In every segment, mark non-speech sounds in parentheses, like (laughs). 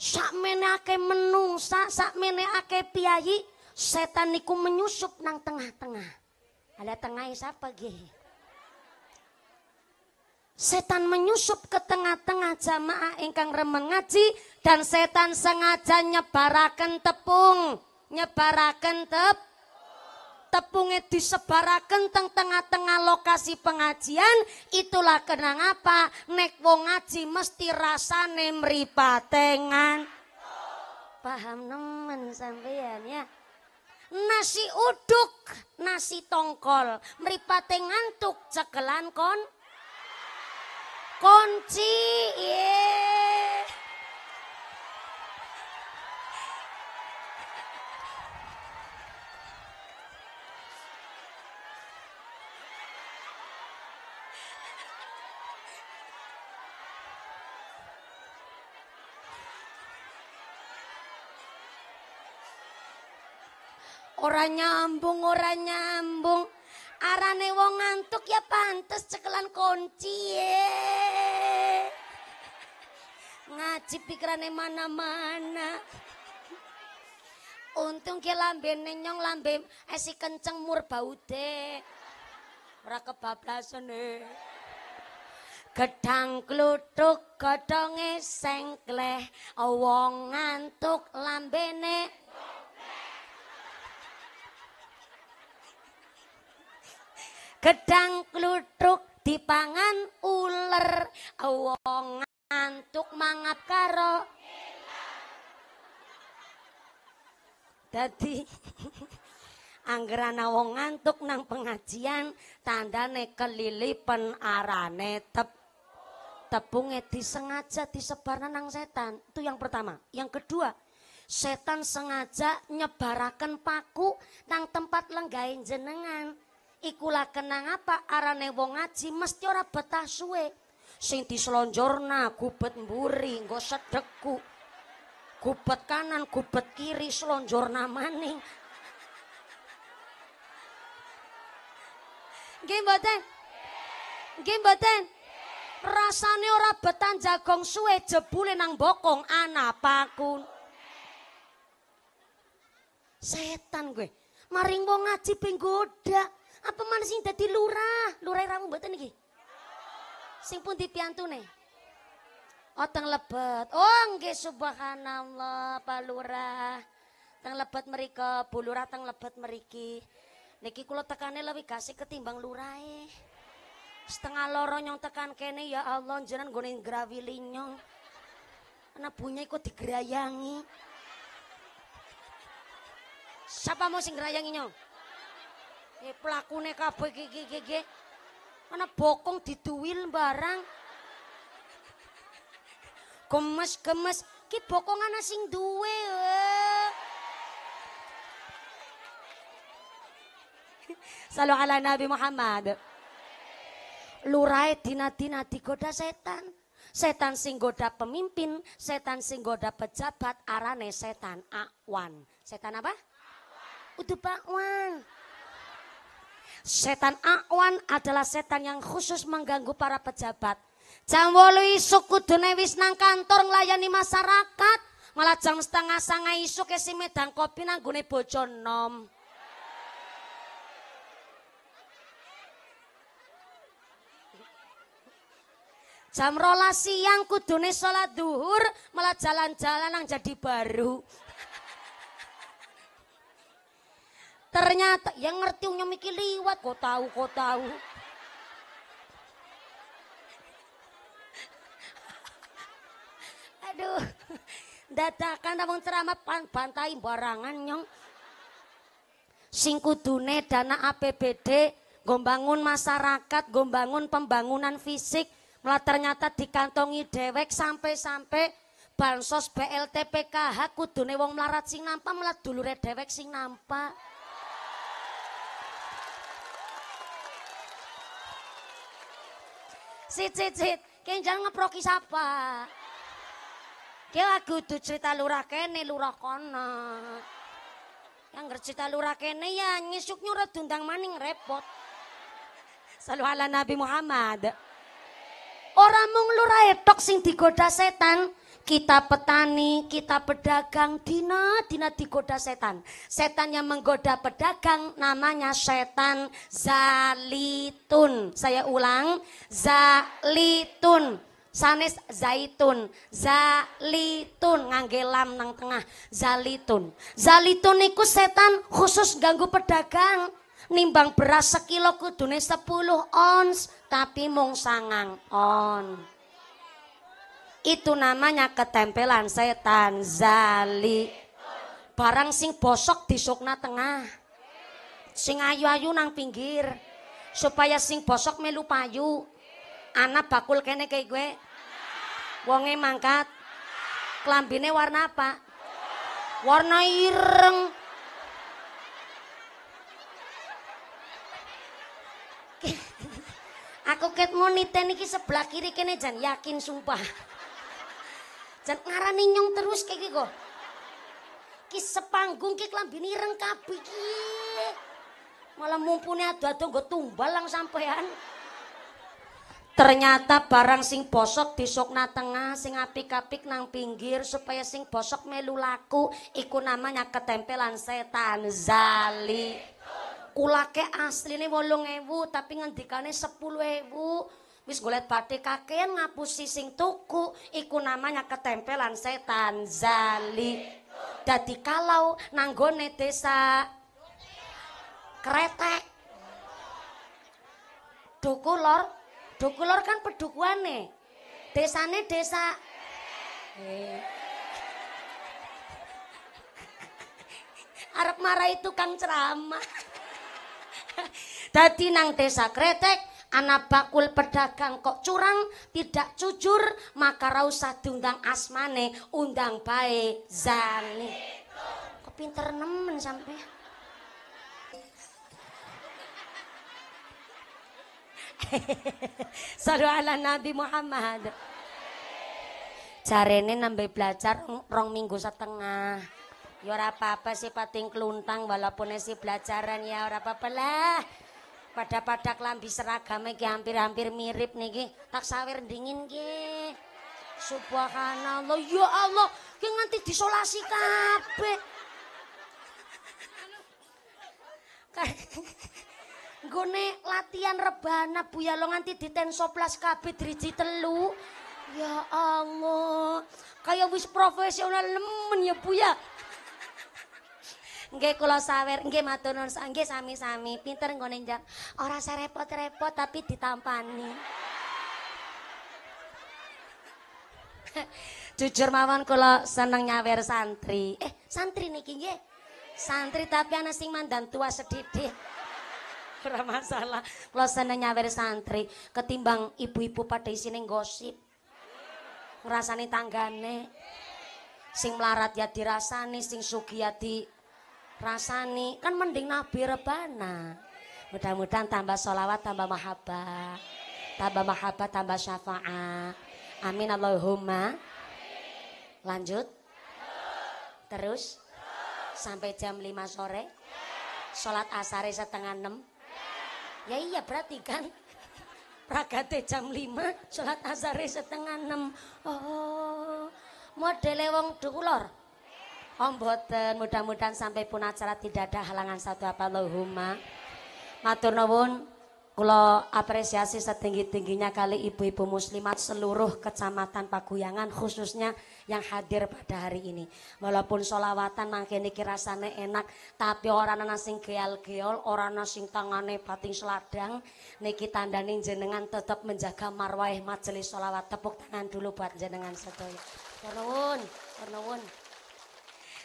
sakmene akeh menungsa, sakmene akeh piyayi, setan niku menyusup nang tengah-tengah. Ada tengah siapa gih? Setan menyusup ke tengah-tengah jamaah ingkang remen ngaji dan setan sengaja nyebaraken tepung, nyebaraken tepung tepunge disebaraken teng tengah-tengah lokasi pengajian itulah kenang apa nek wong ngaji mesti rasane mripatengan paham nemen sampeyan ya nasi uduk nasi tongkol mripate ngantuk cekelan kon konci yeah. Ora nyambung, ora nyambung. Arane wong ngantuk ya pantes cekelan kunci ye. Ngaji pikirane mana-mana. Untung ki lambene nyong lambe esi kenceng mur bau dek. Ora kebablasan e. Gedang kluthuk godhonge sengkleh, wong ngantuk lambene gedang klutruk dipangan uler wong ngantuk mangap karo dadi (laughs) Angger ana wong ngantuk nang pengajian tandane kelilipen arane tep tepungnya disengaja disebarna nang setan. Itu yang pertama. Yang kedua, setan sengaja nyebarakan paku nang tempat lenggain jenengan ikulah kenang apa arane wong ngaji mesti ora betah suwe sing diselonjorna gubet mburi nggo sedeku gubet kanan gubet kiri selonjorna maning nggih mboten nggih mboten rasane ora betan jagong suwe jebule nang bokong pakun setan gue maring wong ngaji penggoda apa mana sing dadi lurah? Lurah ramu mboten iki? Sing pun pundi piyantune? Oteng lebet. Oh, nggih subhanallah, Pak Lurah. Teng lebet mereka, Bu Lurah teng lebet meriki. Niki kula tekane lebih kasih ketimbang lurai, Setengah lorong nyong tekan kene ya Allah jangan nggone grawili nyong. Ana bunyi kok digerayangi. Siapa mau sing gerayangi nyong? Eh pelakune kabeh iki iki iki. mana bokong dituil barang. Gemes-gemes ki bokongan sing duwe. Eh. (laughs) Salu ala Nabi Muhammad. Lurae dina-dina digoda setan. Setan sing goda pemimpin, setan sing goda pejabat, arane setan akwan. Setan apa? Udah bakwan. Setan awan adalah setan yang khusus mengganggu para pejabat. Jam walu isuk kudune wis nang kantor ngelayani masyarakat. Malah jam setengah sanga isuk si medang kopi nanggune bojo nom. Jam rola siang kudune sholat duhur malah jalan-jalan nang jadi baru. Ternyata yang ngerti unyu mikir liwat, kok tahu, kok tahu. Aduh, dadakan abang ceramah pan pantai barangan nyong. Singkudune dana APBD, gombangun masyarakat, gombangun pembangunan fisik, malah ternyata dikantongi dewek sampai-sampai bansos BLT PKH kudune wong melarat sing nampa malah dulure dewek sing nampak. Sit sit sit. Kenjal ngeproki sapa? Ki lagu du cerita lurah kene lurah kono. Yang ngercita lurah kene ya nyisuk nyurat dundang maning repot. Salu ala Nabi Muhammad. Orang mung lurah etok sing digoda setan. kita petani, kita pedagang, dina dina digoda setan. Setan yang menggoda pedagang namanya setan zalitun. Saya ulang, zalitun. Sanes zaitun, zalitun nganggelam nang tengah, zalitun. Zalitun niku setan khusus ganggu pedagang. Nimbang beras sekilo kudune sepuluh ons, tapi mung sangang on itu namanya ketempelan setan zali barang sing bosok sokna tengah sing ayu-ayu nang pinggir supaya sing bosok melu payu anak bakul kene kayak gue wonge mangkat klambine warna apa warna ireng (laughs) aku ketemu niten iki sebelah kiri kene jan yakin sumpah dan ngarani nyong terus kayak gitu. Ki sepanggung ki klambini ireng ki. Malah mumpuni adu-adu nggo tumbal lang sampean. Ternyata barang sing bosok disokna tengah, sing apik-apik nang pinggir supaya sing bosok melu laku, iku namanya ketempelan setan zali. Kulake asline 8000 tapi ngendikane ewu wis golet batik kakean ngapusi sing tuku iku namanya ketempelan setan zali dadi kalau nanggone desa kretek dukulor dukulor kan pedukuane desane desa Arab arep marai tukang ceramah. (laughs) Dadi nang desa kretek Anak bakul pedagang kok curang, tidak jujur, maka rausa undang diundang asmane, undang bae zane. Kok pinter nemen sampe. (laughs) Salu ala Nabi Muhammad. Jarene nambah belajar rong minggu setengah. Ya ora apa-apa sih pating kluntang walaupun si belajaran ya ora apa-apa lah pada-pada kelambi seragam iki hampir-hampir mirip nih niki tak sawer dingin ki subhanallah ya Allah ki nganti disolasi kabeh (laughs) Gone latihan rebana Buya lo nganti tensoplas kabeh driji telu ya Allah kayak wis profesional nemen ya Buya nggih kula sawer, nggih matur nuwun, nggih sami-sami. Pinter nggone njang. Ora saya repot-repot tapi ditampani. (laughs) Jujur mawon kula seneng nyawer santri. Eh, santri niki nggih. Santri tapi ana sing mandan tua sedih. (laughs) Ora masalah. Kula seneng nyawer santri ketimbang ibu-ibu pada isine gosip. Ngrasani tanggane. Sing melarat ya dirasani, sing sukiati. ya di rasani kan mending nabi rebana mudah-mudahan tambah solawat tambah mahabbah tambah mahabbah tambah syafaat amin Allahumma lanjut terus sampai jam 5 sore sholat asari setengah 6 ya iya berarti kan (laughs) ragate jam 5 sholat asari setengah 6 oh modele wong dulur. Om boten, mudah-mudahan sampai pun acara tidak ada halangan satu apa Allahumma. Matur nuwun, kula apresiasi setinggi-tingginya kali ibu-ibu muslimat seluruh kecamatan Paguyangan khususnya yang hadir pada hari ini. Walaupun solawatan nangke iki rasane enak, tapi orang ana sing geol-geol, ora ana tangane pating seladang. Niki tandane jenengan tetap menjaga marwah majelis solawat. Tepuk tangan dulu buat jenengan sedaya. Nuwun, nuwun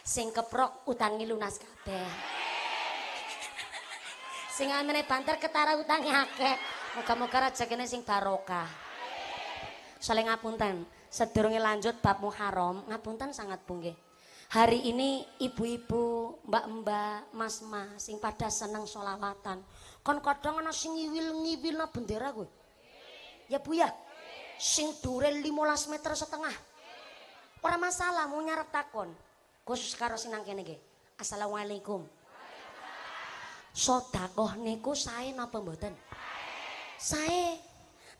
sing keprok utangi lunas kabeh. sing amene banter ketara utangi akeh. Moga-moga rezekine sing barokah. Saling ngapunten, sedurunge lanjut bab Muharram, ngapunten sangat bungge Hari ini ibu-ibu, mbak-mbak, mas-mas sing pada seneng solawatan. Kon kadang ana sing ngiwil-ngiwil na bendera kuwi. Ya Bu ya. Sing dure 15 meter setengah. Orang masalah mau nyarep takon. Khusus karo sinang kene ge. Assalamualaikum. Sodakoh niku saya napa mboten? Saya.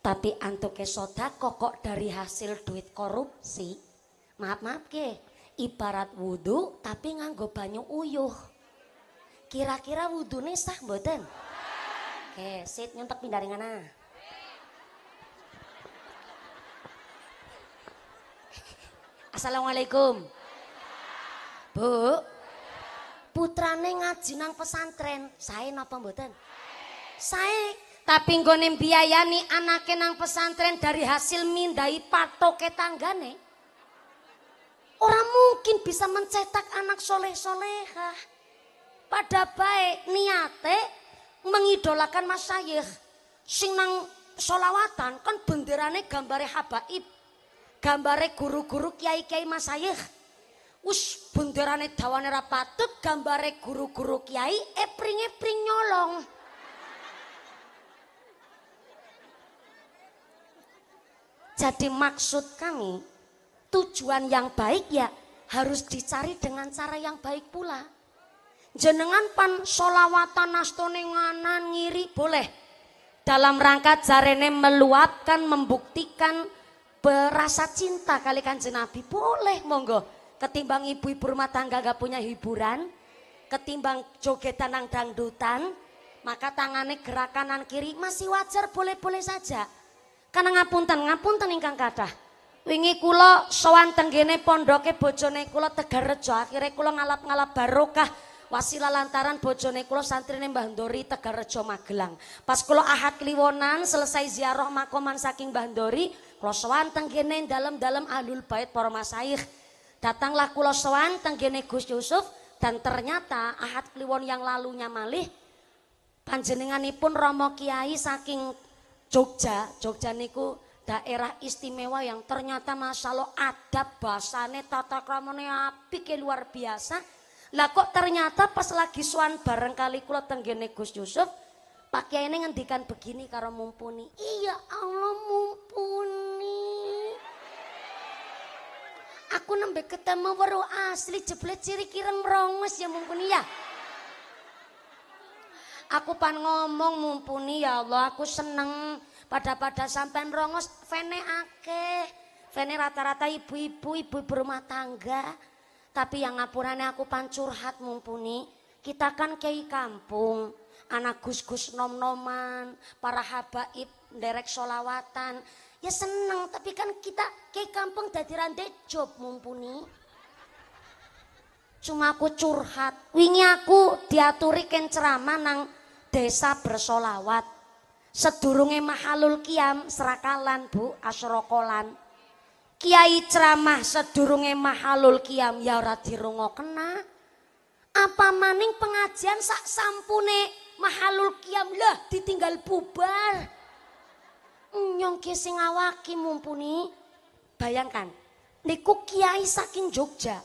Tapi antuke sodakoh kok dari hasil duit korupsi. Maaf maaf ke, ibarat wudhu tapi nganggo banyu uyuh. Kira-kira wudhune sah mboten? Oke, sit nyontek pindah ring Assalamualaikum. Bu. Putrane ngaji nang pesantren. saya napa mboten? saya Tapi nggone biayani anake nang pesantren dari hasil mindai patoke tanggane. Orang mungkin bisa mencetak anak soleh-solehah. Pada baik niate mengidolakan Mas masyayikh. Sing nang solawatan kan benderane gambare habaib. Gambare guru-guru kiai-kiai masyayikh Us benderane dawane ra patut gambare guru-guru kiai epringe pring nyolong. Jadi maksud kami tujuan yang baik ya harus dicari dengan cara yang baik pula. Jenengan pan solawatan nastone nganan ngiri boleh. Dalam rangka jarene meluapkan, membuktikan berasa cinta kali kanjeng Nabi boleh monggo ketimbang ibu-ibu rumah tangga gak punya hiburan, ketimbang jogetan nang dangdutan, maka tangannya gerak kanan kiri masih wajar boleh-boleh saja. Karena ngapunten, ngapunten ingkang kata, Wingi kulo sowan tenggene pondoke bojone kulo tegar rejo. akhirnya kulo ngalap-ngalap barokah wasila lantaran bojone santri santrine Mbah Ndori rejo Magelang. Pas kulo ahad kliwonan selesai ziarah makoman saking Mbah Ndori, kulo sowan tenggene dalam-dalam Ahlul Bait para masaih Datanglah kulo sowan tenggene Gus Yusuf dan ternyata Ahad Kliwon yang lalunya malih panjenenganipun Romo Kiai saking Jogja, Jogja niku daerah istimewa yang ternyata masalah ada adab bahasane tata kramane apik e, luar biasa. Lah kok ternyata pas lagi suan bareng kali kula tenggene Gus Yusuf Pak Kiai ini ngendikan begini karo mumpuni. Iya Allah mumpuni. Aku nembe ketemu weru asli jeblet ciri kireng merongos ya mumpuni ya. Aku pan ngomong mumpuni ya Allah, aku seneng pada-pada sampai merongos. vene ake, Vene rata-rata ibu-ibu, ibu berumah tangga. Tapi yang ngapurannya aku pan curhat mumpuni. Kita kan kei kampung, anak gus-gus nom-noman, para habaib, derek solawatan. Ya seneng, tapi kan kita ke kampung dari rande job mumpuni. Cuma aku curhat. Wingi aku diaturi ken ceramah nang desa bersolawat. Sedurunge mahalul kiam serakalan bu asrokolan. Kiai ceramah sedurunge mahalul kiam ya ora dirungo kena. Apa maning pengajian sak sampune mahalul kiam lah ditinggal bubar nyong kising awaki mumpuni. Bayangkan, niku kiai saking Jogja.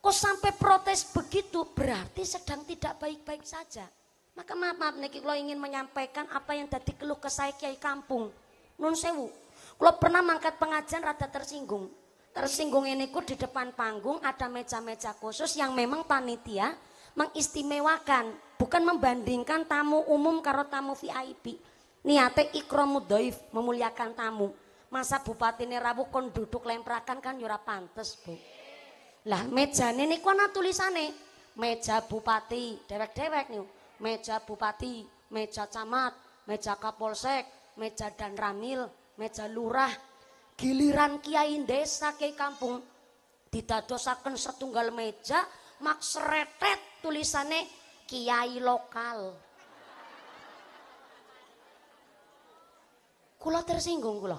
Kok sampai protes begitu berarti sedang tidak baik-baik saja. Maka maaf maaf niki kalau ingin menyampaikan apa yang tadi keluh saya kiai kampung. Nun sewu, kalau pernah mangkat pengajian rada tersinggung. Tersinggung ini ku di depan panggung ada meja-meja khusus yang memang panitia mengistimewakan bukan membandingkan tamu umum karo tamu VIP niate ikromu doif memuliakan tamu masa bupati ini rabu kon duduk lemprakan kan yura ya pantes bu lah meja ini kona tulisane meja bupati dewek dewek nih meja bupati meja camat meja kapolsek meja dan ramil meja lurah giliran kiai desa kei kampung didadosaken setunggal meja mak seretet tulisane kiai lokal Kulo tersinggung kulo.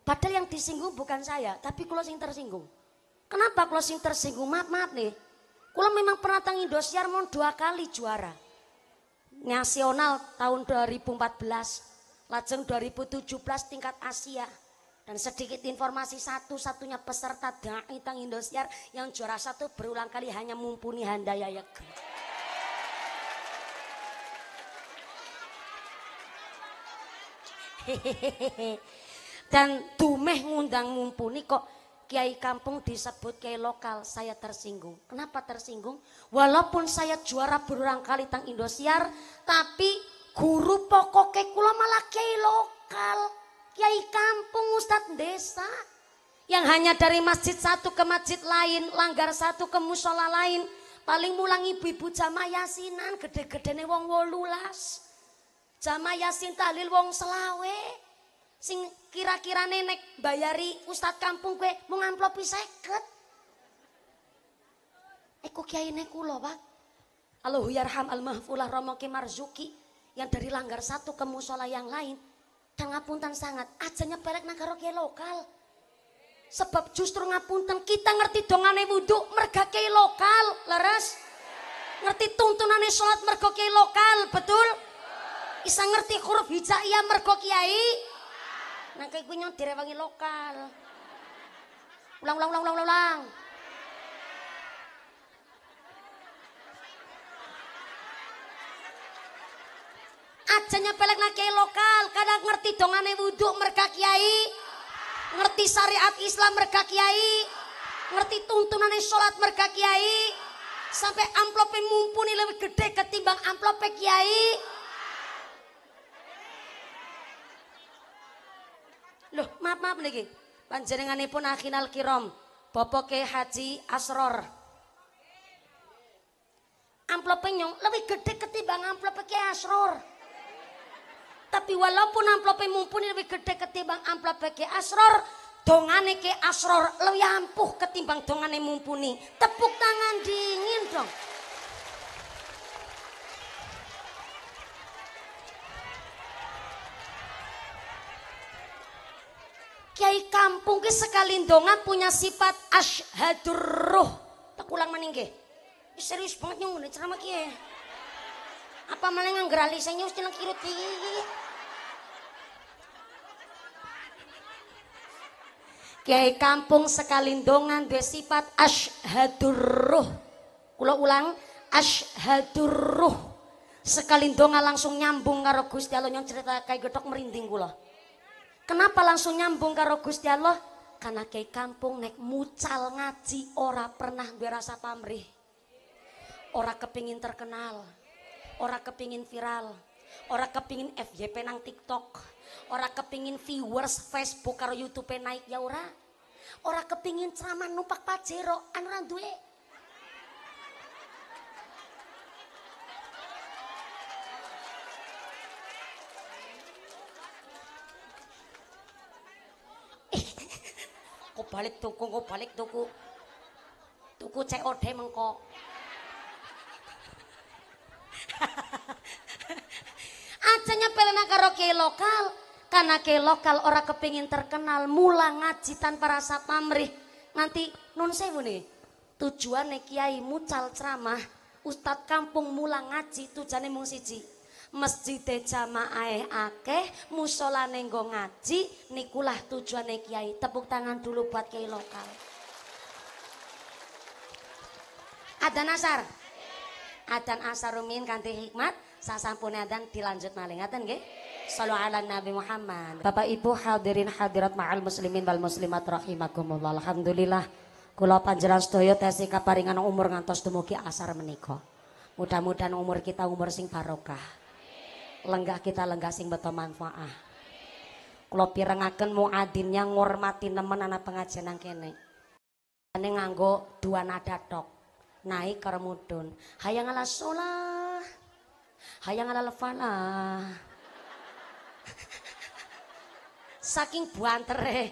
Padahal yang disinggung bukan saya, tapi kulo sing tersinggung. Kenapa kulo sing tersinggung? Maaf maaf nih. Kulo memang pernah tang Indosiar mau dua kali juara. Nasional tahun 2014, lajeng 2017 tingkat Asia. Dan sedikit informasi satu-satunya peserta da'i tang Indosiar yang juara satu berulang kali hanya mumpuni Handayayek. (laughs) Dan Dumeh ngundang mumpuni kok kiai kampung disebut kiai lokal, saya tersinggung. Kenapa tersinggung? Walaupun saya juara berulang kali tang Indosiar, tapi guru pokoknya kula malah kiai lokal, kiai kampung, ustadz desa. Yang hanya dari masjid satu ke masjid lain, langgar satu ke musola lain, paling mulang ibu-ibu jamaah yasinan, gede gede wong wolulas. Jamaah Yasin Tahlil wong selawe. Sing kira-kira nenek bayari ustad kampung kue mau ngamplopi seket. Iku kiai neku loh pak. Allahu yarham al mahfulah romo marzuki. Yang dari langgar satu ke musola yang lain. Tangapuntan sangat. Aja nyepelek nang kiai lokal. Sebab justru ngapunten kita ngerti dongane wudhu merga kiai lokal. Leres? Ngerti tuntunane sholat merga kiai lokal. Betul? Bisa ngerti huruf hijaiyah mergo kiai. Nang kayak gue direwangi lokal. Ulang, ulang, ulang, ulang, ulang. Ajanya pelek na kiai lokal, kadang ngerti dongane wudhu merga kiai. Ngerti syariat Islam merga kiai. Ngerti tuntunane sholat merga kiai. Sampai amplopnya mumpuni lebih gede ketimbang amplopnya kiai. Loh, maaf maaf niki. Panjenenganipun Akhinal Kirom, ke Haji Asror. Amplop penyung lebih gede ketimbang amplop ke Asror. Tapi walaupun amplop e mumpuni lebih gede ketimbang amplop ke Asror, dongane ke Asror lebih ampuh ketimbang dongane mumpuni. Tepuk tangan dingin dong. kiai kampung ke sekali punya sifat ashadur roh Tak ulang maning Serius banget nyungun ceramah kiai. Apa malah ngerali saya wis nang kirut Kiai kampung sekali ndonga sifat ashadur roh kalau ulang ashadur roh Sekali langsung nyambung karo Gusti Allah nyong cerita kayak getok merinding kula. Kenapa langsung nyambung karo Gusti Allah? Karena ke kampung nek mucal ngaji ora pernah berasa pamrih. Ora kepingin terkenal. Ora kepingin viral. Ora kepingin FYP nang TikTok. Ora kepingin viewers Facebook karo YouTube naik ya ora. Ora kepingin ceramah numpak pajero anu ora balik tuku kok balik tuku tuku COD mengko Acanya (laughs) pelena karo kiai lokal karena ke lokal orang kepingin terkenal mula ngaji tanpa rasa pamrih nanti non sewu nih Tujuan kiai mucal ceramah ustad kampung mula ngaji tujuannya mung siji Masjid jamaah akeh, musola nenggo ngaji, nikulah tujuan kiai. Tepuk tangan dulu buat kiai lokal. Ada nasar? Ada nasar rumin kanti hikmat, sasampun adan dilanjut maling. Ngaten nggih? Sallu ala Nabi Muhammad. Bapak Ibu hadirin hadirat ma'al muslimin wal muslimat rahimakumullah. Alhamdulillah Kulo panjenengan sedaya tesi kaparingan umur ngantos dumugi asar meniko. Mudah-mudahan umur kita umur sing barokah lenggah kita lenggah sing beto manfaat. kalau pirengaken adinnya ngormati nemen anak pengajian yang kene ini nganggo dua nada tok naik karo mudun hayang ala sholah hayang ala lefalah (laughs) saking buantere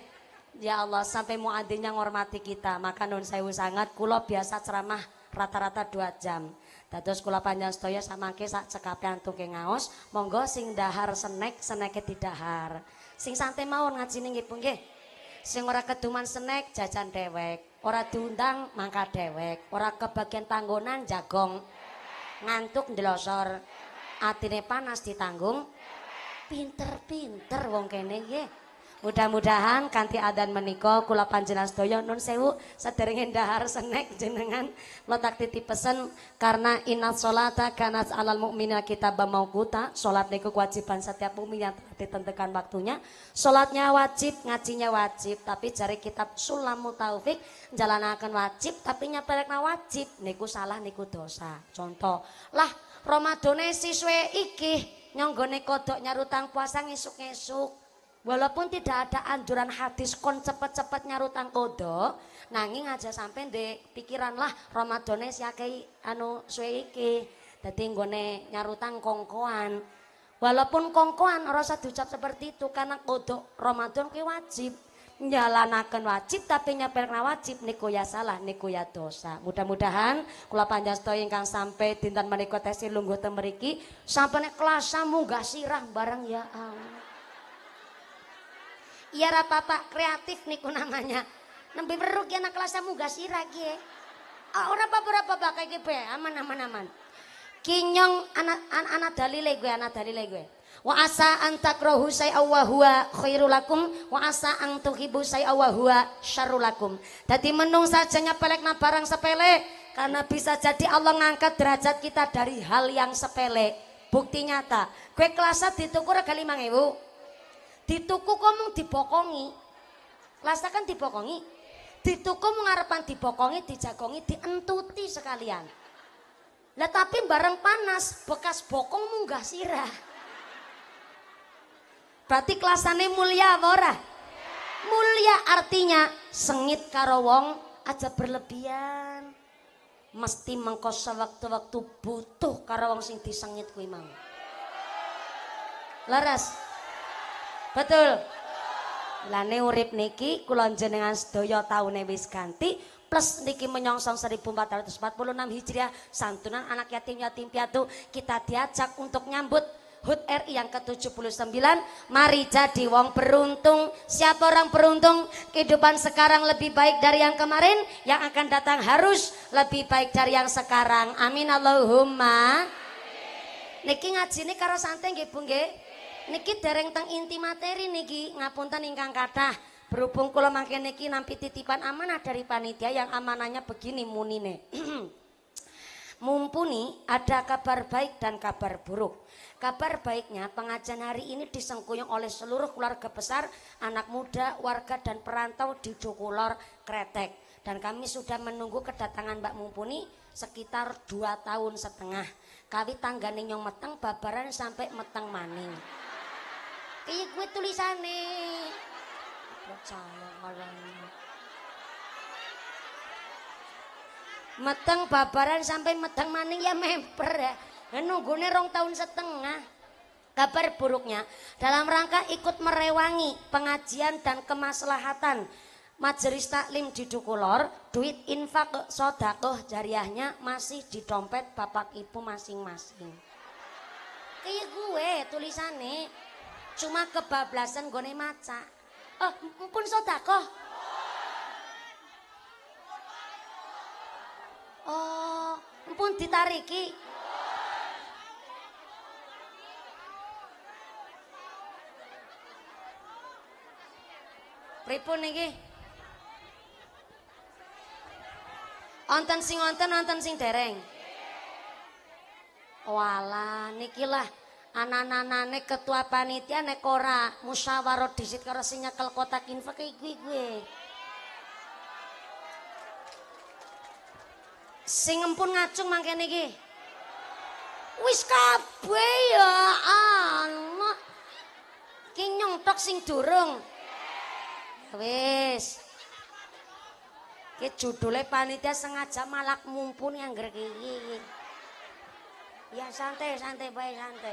ya Allah sampai muadzinnya ngormati kita maka nun saya sangat kulo biasa ceramah rata-rata dua jam Dados kula panjang sedaya samangke sak cekape antuke ngaos, monggo sing dahar senek seneke didahar. Sing santai mawon ngajine nggih Bu nggih. Sing ora keduman senek jajan dewek, ora diundang mangkat dewek, ora kebagian panggonan jagong. Ngantuk ndelosor. Atine panas ditanggung. Pinter-pinter wong kene nggih. Mudah-mudahan kanti adan meniko kula panjenengan sedaya nun sewu saderenge dahar senek jenengan letak titip pesen karena inna salata kana alal mukmina mau kuta Salat niku kewajiban setiap mukmin yang ditentukan waktunya. Salatnya wajib, ngajinya wajib, tapi jari kitab Sulamu Taufik jalanakan wajib tapi nyapelekna wajib niku salah niku dosa. Contoh, lah Ramadane siswe iki nyonggone kodok nyarutang puasa ngesuk-ngesuk Walaupun tidak ada anjuran hadis kon cepet-cepet nyarutan kodo, nanging aja sampai di pikiran lah Ramadannya ya anu suwe iki. Dadi nggone nyarutan kongkoan. Walaupun kongkoan ora usah diucap seperti itu karena kodo Ramadan kuwi wajib. Nyalanakan wajib tapi nyepelna wajib niku ya salah niku ya dosa. Mudah-mudahan kula panjasta ingkang sampai dinten menika tesih lungguh temeriki sampai kelas munggah sirah bareng ya Allah. Iya rata pak kreatif niku namanya. Nembe perlu ya nak kelas muga sira lagi ah, orang apa berapa pakai bapak be aman aman aman. Kinyong anak anak ana dalile gue anak dalile gue. Wa asa antakrahu say'a awahua khairulakum. khairul wa asa ang tuhibu say'a awahua syarulakum tadi menung saja menung sajanya barang sepele karena bisa jadi Allah ngangkat derajat kita dari hal yang sepele. Bukti nyata, gue kelasnya dituku rega bu. Dituku kok mung dibokongi. lasta kan dibokongi. Dituku mung ngarepan dibokongi, dijagongi, dientuti sekalian. Lah tapi bareng panas bekas bokong munggah sirah. Berarti kelasane mulia apa Mulia artinya sengit karo wong aja berlebihan. Mesti mengko waktu waktu butuh karo wong sing disengit kuwi mang Laras. Betul. lani urip niki kula jenengan sedaya taune wis ganti plus niki menyongsong 1446 Hijriah santunan anak yatim yatim piatu kita diajak untuk nyambut HUT RI yang ke-79 Mari jadi wong beruntung Siapa orang beruntung Kehidupan sekarang lebih baik dari yang kemarin Yang akan datang harus lebih baik dari yang sekarang Amin Allahumma Niki ngaji ini karo santai nggih Bu nggih niki dereng teng inti materi niki ngapunten ingkang kathah berhubung kula mangke niki nampi titipan amanah dari panitia yang amanahnya begini munine (clears throat) Mumpuni ada kabar baik dan kabar buruk. Kabar baiknya pengajian hari ini disengkuyung oleh seluruh keluarga besar, anak muda, warga dan perantau di Jokulor Kretek. Dan kami sudah menunggu kedatangan Mbak Mumpuni sekitar dua tahun setengah. kami tanggane nyong meteng babaran sampai meteng maning. Kayak gue tulisane Percaya malah. Meteng babaran sampai meteng maning ya memper ya. Nunggune rong tahun setengah. Kabar buruknya, dalam rangka ikut merewangi pengajian dan kemaslahatan majelis taklim di Dukulor, duit infak sodakoh jariahnya masih di dompet bapak ibu masing-masing. Kayak gue tulisannya, cuma kebablasan gue maca. Eh, oh pun sodakoh. Oh, pun ditariki. Pripun niki? Onten sing onten, onten sing dereng. Wala, nikilah anan-anane ketua panitia nek ora musyawarah disit karo sing nyekel kotak info iki kuwi Sing empun ngacung mangkene iki. Wis kabeh ya Allah. Kinyung tok sing durung. Wis. Ki judule panitia sengaja malak mumpuni anggere iki. Ya santai, santai baik santai.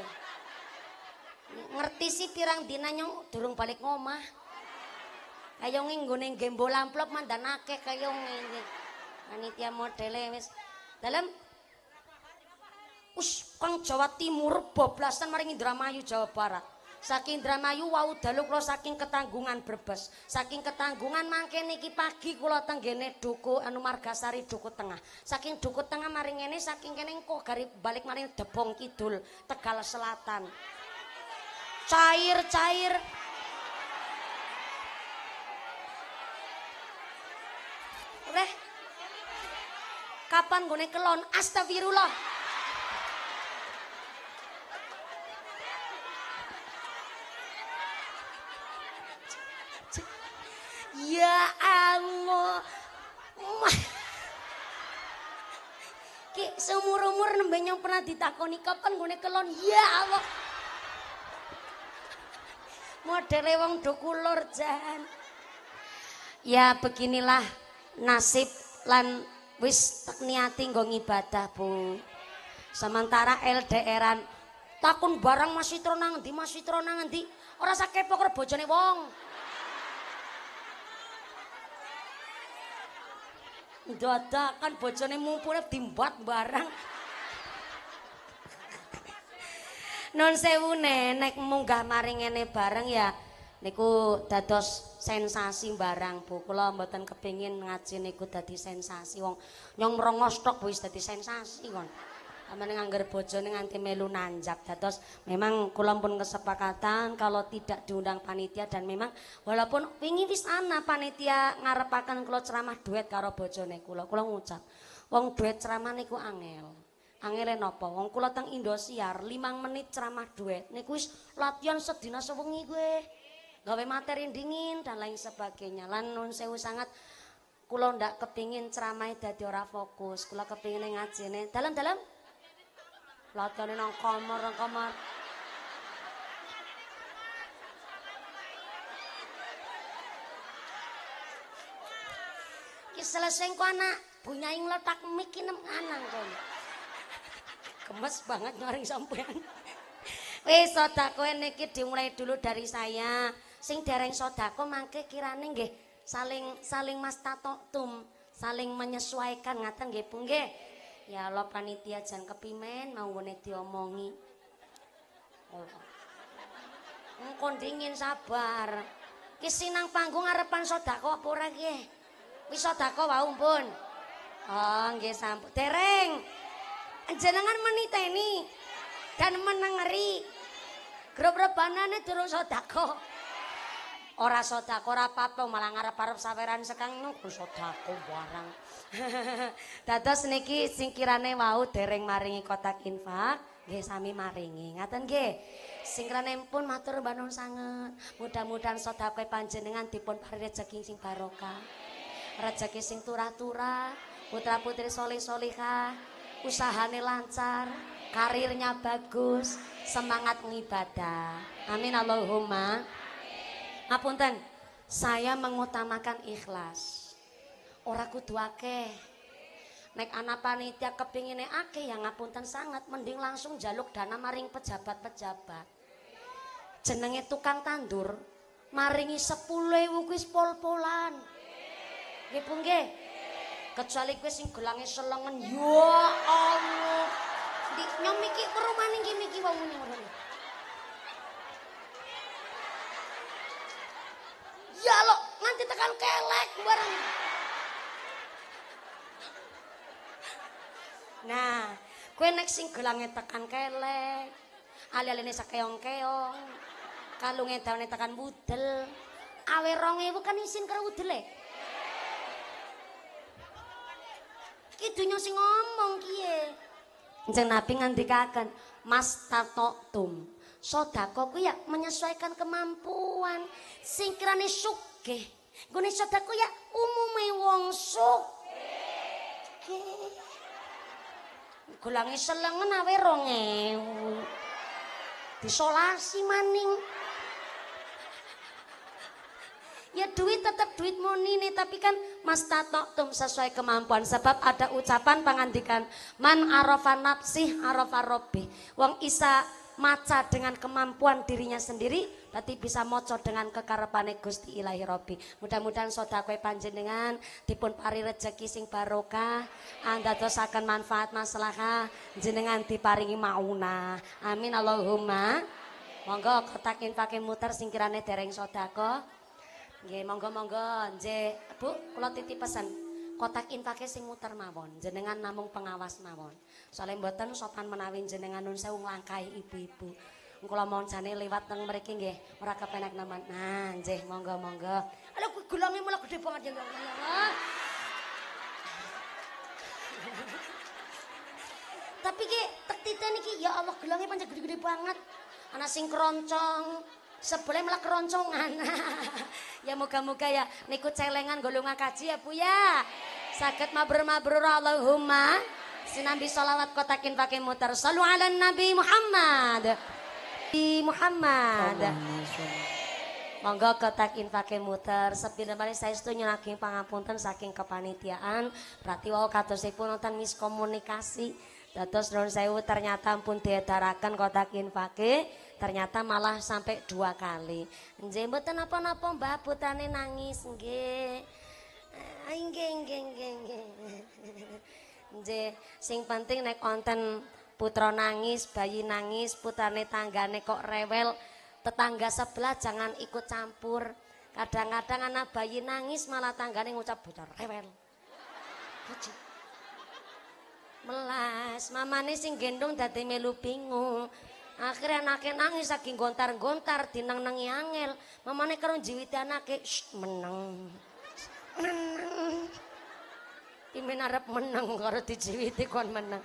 Ngerti sih pirang dina nyong durung balik ngomah. Kayo nginggone gembol amplop mandan akeh kayo ngene. Panitia modele wis dalam Us, kang Jawa Timur boblasan maring Indramayu Jawa Barat saking Dramayu wau dalu kula saking ketanggungan Brebes saking ketanggungan mangke niki pagi kula tenggene duku anu Margasari duku tengah saking duku tengah maring ngene saking kene engko garip balik maring Debong Kidul Tegal Selatan cair-cair Reh kapan gue kelon astagfirullah omah. Ki seumur-umur nembe yang pernah ditakoni kapan ngene kelon? Ya Allah. Modele wong dokulur jan. Ya beginilah nasib lan wis tak niati nggo ngibadah, Bu. Sementara LDRan takun barang masih tronang di masih tronang di orang sakit kepo karo bojone wong. dadakan bojone mumpune dimbat barang. Non sewu nenek munggah maring ngene bareng ya niku dados sensasi barang Bu. Kula mboten kepingin ngaji niku dadi sensasi wong nyong merongos tok wis dadi sensasi wong aman ngangger bojone nganti melu nanjak dados memang kula pun kesepakatan kalau tidak diundang panitia dan memang walaupun wingi wis ana panitia ngarepaken kula ceramah duet karo bojone kula kula ngucap wong duet ceramah niku angel Angel napa wong kula teng Indosiar 5 menit ceramah duet niku wis latihan sedina sewengi gue gawe materi dingin dan lain sebagainya lan nun sewu sangat kulo ndak kepingin ceramah e dadi ora fokus kula kepingin nih dalam-dalam Latane nang kamar, nang kamar. Ki selesai ku anak, bunyaing letak mik ki anang kowe. Gemes banget nyaring sampean. Wis sedako niki dimulai dulu dari saya. Sing dereng sedako mangke kirane nggih saling saling mastatok tum, saling menyesuaikan ngaten nggih Bu nggih. ya lo panitia jan kepimen mau gue diomongi oh. dingin sabar kisinang panggung arepan sodako apa orang ya wis sodako wau pun oh nge sampu tereng jenengan meniteni dan menengeri grup rebanannya durung sodako sodako Ora sodako ora apa malah ngarep-arep saweran sekang nunggu sodako barang. (laughs) Dados niki singkirane wau dereng maringi kotak infak, nggih sami maringi. Ngaten nggih. pun matur mbanun sangat. Mudah-mudahan sedekah panjenengan dipun paringi rejeki sing barokah. Rejeki sing turah-turah, putra-putri soleh-solihah, usahane lancar, karirnya bagus, semangat ngibadah. Amin Allahumma. Ngapunten, saya mengutamakan ikhlas. Ora kudu akeh. Nek anak panitia kepingine akeh ya ngapunten sangat mending langsung jaluk dana maring pejabat-pejabat. Jenenge tukang tandur maringi sepuluh kuwi pol-polan. Nggih Bu Kecuali kuwi sing gelange selengen ya Allah. Nyomiki nyom iki perumahan iki miki wong Ya lo nanti tekan kelek bareng. Nah, kue next sing gelangnya tekan kelek, alih-alihnya sakeong-keong, kalungnya daunnya tekan budel, awe rong bukan isin karo budel Ki sing ngomong kie. Jeneng Nabi ngandikaken, "Mas Sodako ku ya menyesuaikan kemampuan. Singkirane suke, Gune sodako ya umume wong suke, gulangi selengen awe Disolasi maning. Ya duit tetap duit monine tapi kan mas tum sesuai kemampuan sebab ada ucapan pengantikan man arafa nafsih arafa robbi. Wong isa maca dengan kemampuan dirinya sendiri berarti bisa moco dengan kekarepane Gusti Ilahi Robi mudah-mudahan sodakwe panjenengan dipun pari rejeki sing barokah anda akan manfaat maslahah jenengan diparingi mauna amin Allahumma monggo kotakin pakai muter singkirane dereng sodako Nggih, monggo-monggo, Bu, kula titip pesen. kotak infake sing muter mawon jenengan namung pengawas mawon soalnya mboten sopan menawi jenengan nun sewu nglangkai ibu-ibu kula mau jane lewat nang mriki nggih ora kepenak nemen nah njeh monggo monggo lho gulange mulak gede banget ya tapi ki tek titen iki ya Allah gulange pancen gede-gede banget ana sing keroncong Sebelum malah keroncongan. (laughs) ya moga-moga ya niku celengan golongan kaji ya Bu ya. Sakit mabrur-mabrur Allahumma. Sinambi sholawat kotakin pakai muter. Salu ala Nabi Muhammad. di Muhammad. Monggo kotak infake muter sepina saya setuju nyelaki pangapunten saking kepanitiaan berarti wau pun nonton miskomunikasi dados nuwun saya ternyata pun diedaraken kotak infake ternyata malah sampai dua kali nggih mboten napa-napa Mbah botane nangis nggih ah, nggih nggih nggih (laughs) nggih sing penting nek konten putra nangis bayi nangis putane tanggane kok rewel tetangga sebelah jangan ikut campur kadang-kadang anak bayi nangis malah tanggane ngucap bocor rewel Haji. melas mamane sing gendong dadi melu bingung Akhirnya anaknya nangis saking gontar-gontar dinang nangi angel. Mamane karo jiwiti anake meneng. Meneng. Timen arep meneng karo dijiwiti kon meneng.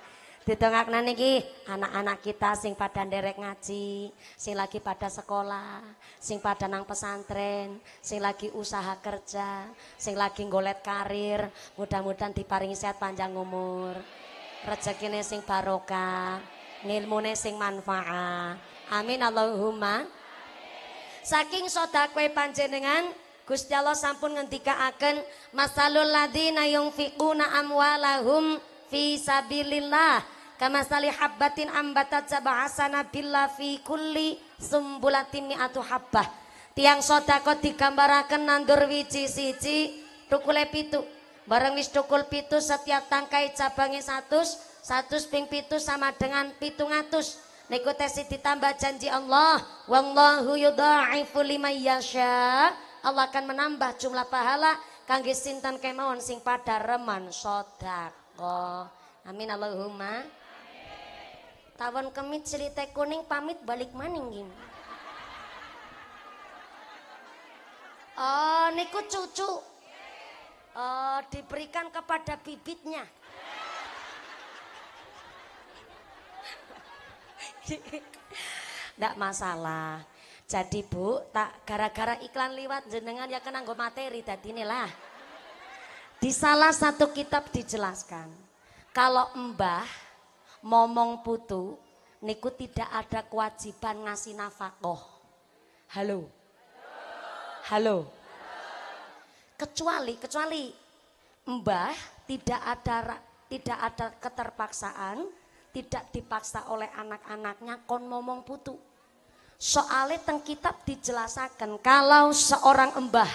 Ditongaknan iki anak-anak kita sing pada nderek ngaji, sing lagi pada sekolah, sing pada nang pesantren, sing lagi usaha kerja, sing lagi golet karir, mudah-mudahan diparingi sehat panjang umur. Rezekine sing barokah ngilmune sing manfaat. Amin Allahumma. Saking sedekah panjenengan Gusti Allah sampun akan masalul ladina fikuna amwalahum fi sabilillah Kamasali habbatin ambatat sabahasana billah fi kulli sumbulatin mi'atu habbah. Tiang sedekah digambaraken nandur wiji siji tukule pitu. Bareng wis tukul pitu setiap tangkai cabangnya satus satu ping pitu sama dengan pitung atus niku tesi ditambah janji Allah wallahu yudha'ifu lima yasha Allah akan menambah jumlah pahala kangge sintan kemauan sing pada reman sodako amin Allahumma tawon kemit cerita kuning pamit balik maning gini Oh, niku cucu. Oh, diberikan kepada bibitnya. Tidak masalah. Jadi Bu, tak gara-gara iklan liwat jenengan ya kena materi tadi inilah. Di salah satu kitab dijelaskan, kalau Mbah momong putu niku tidak ada kewajiban ngasih nafkah. Halo. Halo. Kecuali kecuali Mbah tidak ada tidak ada keterpaksaan tidak dipaksa oleh anak-anaknya kon momong putu soalnya teng kitab dijelaskan kalau seorang embah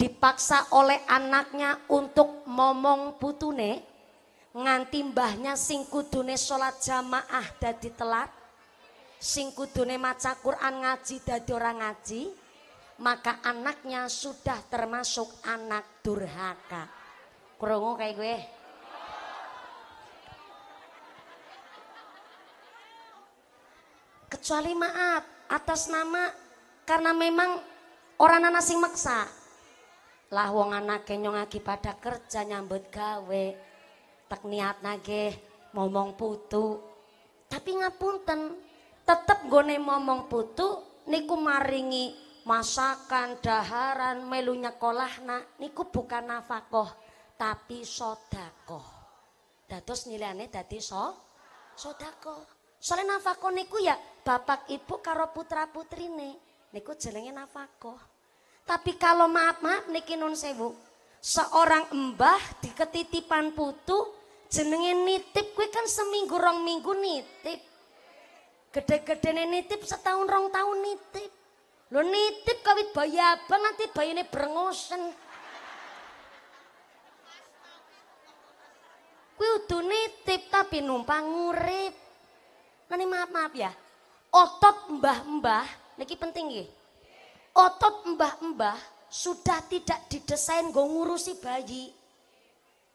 dipaksa oleh anaknya untuk momong putune nganti mbahnya sing kudune sholat jamaah dadi telat sing kudune maca Quran ngaji dadi ora ngaji maka anaknya sudah termasuk anak durhaka krungu kayak gue kecuali maaf atas nama karena memang orang anak sing maksa lah wong anak kenyong lagi pada kerja nyambut gawe tak niat nage ngomong putu tapi ngapunten tetep gone ngomong putu niku maringi masakan daharan melu nak niku bukan nafakoh tapi sodakoh dados nilainya dadi so sodakoh Soalnya nafako niku ya bapak ibu karo putra putrine niku jelengnya nafako. Tapi kalau maaf maaf niki nun sewu, seorang embah di ketitipan putu jenenge nitip kue kan seminggu rong minggu nitip. Gede-gede nitip setahun rong tahun nitip. Lo nitip kawit bayi apa nanti bayi ini berengosen. Kue udah nitip tapi numpang ngurip. Nani maaf-maaf ya. Otot mbah-mbah, niki penting ya. Otot mbah-mbah sudah tidak didesain go ngurusi bayi.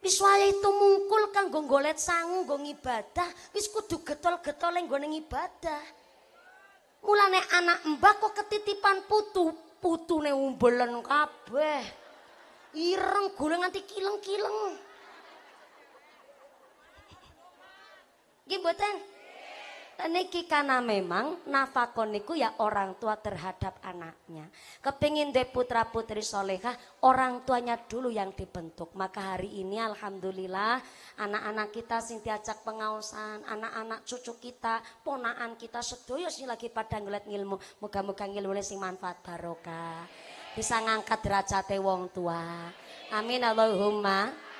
Wis itu mungkul kanggo golet sangu go ngibadah, wis kudu getol-getol yang gone ngibadah. Mulane anak mbah kok ketitipan putu, putu neng umbelen kabeh. Ireng golek nanti kileng-kileng. Gimbotan? niki karena memang nafakon niku ya orang tua terhadap anaknya. Kepingin deh putra putri solehah, orang tuanya dulu yang dibentuk. Maka hari ini alhamdulillah anak-anak kita sing diajak pengawasan, anak-anak cucu kita, ponaan kita sedoyo sih lagi pada ngeliat ilmu. Moga-moga ilmu sing manfaat barokah. Bisa ngangkat derajat wong tua. Amin Allahumma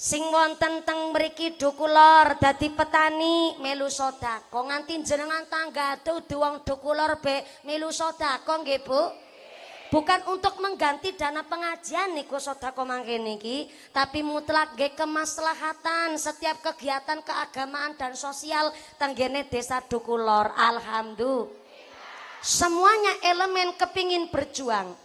sing wonten teng mriki dukulor dadi petani melu sodako nganti jenengan tangga tuh wong dukulor be melu sodako nggih Bu bukan untuk mengganti dana pengajian niku sodako mangkene niki, tapi mutlak ge kemaslahatan setiap kegiatan keagamaan dan sosial tenggene desa dukulor alhamdulillah semuanya elemen kepingin berjuang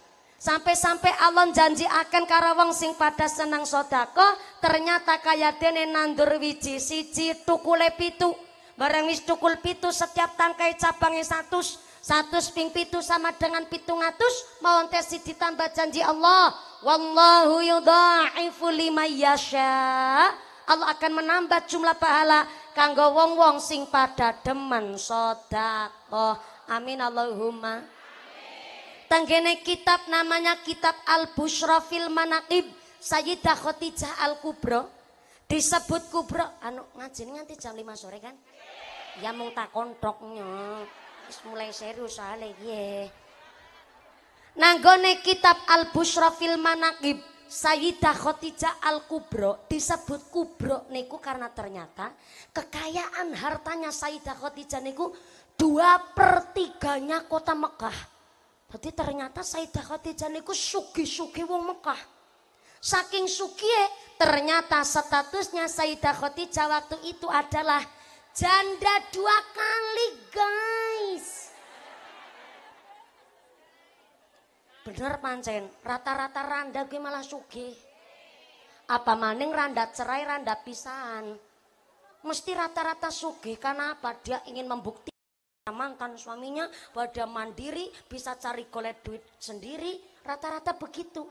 Sampai-sampai Allah janji akan karawang sing pada senang sodako Ternyata kaya dene nandur wiji siji tukule pitu bareng wis tukul pitu setiap tangkai cabangnya satu Satu ping pitu sama dengan pitu ngatus Mau tesi ditambah janji Allah Wallahu yudha'ifu lima yasha Allah akan menambah jumlah pahala Kanggo wong-wong sing pada demen sodako Amin Allahumma Tanggene kitab namanya kitab Al-Bushra fil Manaqib Sayyidah Khotijah Al-Kubro disebut Kubro anu ngaji nanti jam 5 sore kan ya mung tak kontroknya, mulai serius ale ye iya. Nanggone kitab Al-Bushra fil Manaqib Sayyidah Khotijah Al-Kubro disebut Kubro niku karena ternyata kekayaan hartanya Sayyidah Khotijah niku dua pertiganya kota Mekah jadi ternyata Sayyidah Khadijah niku sugi-sugi wong Mekah. Saking suki, ternyata statusnya Sayyidah Khadijah waktu itu adalah janda dua kali guys. Bener pancen, rata-rata randa gue malah sugi. Apa maning randa cerai, randa pisahan. Mesti rata-rata sugi karena apa? Dia ingin membuktikan mantan suaminya pada mandiri bisa cari golet duit sendiri rata-rata begitu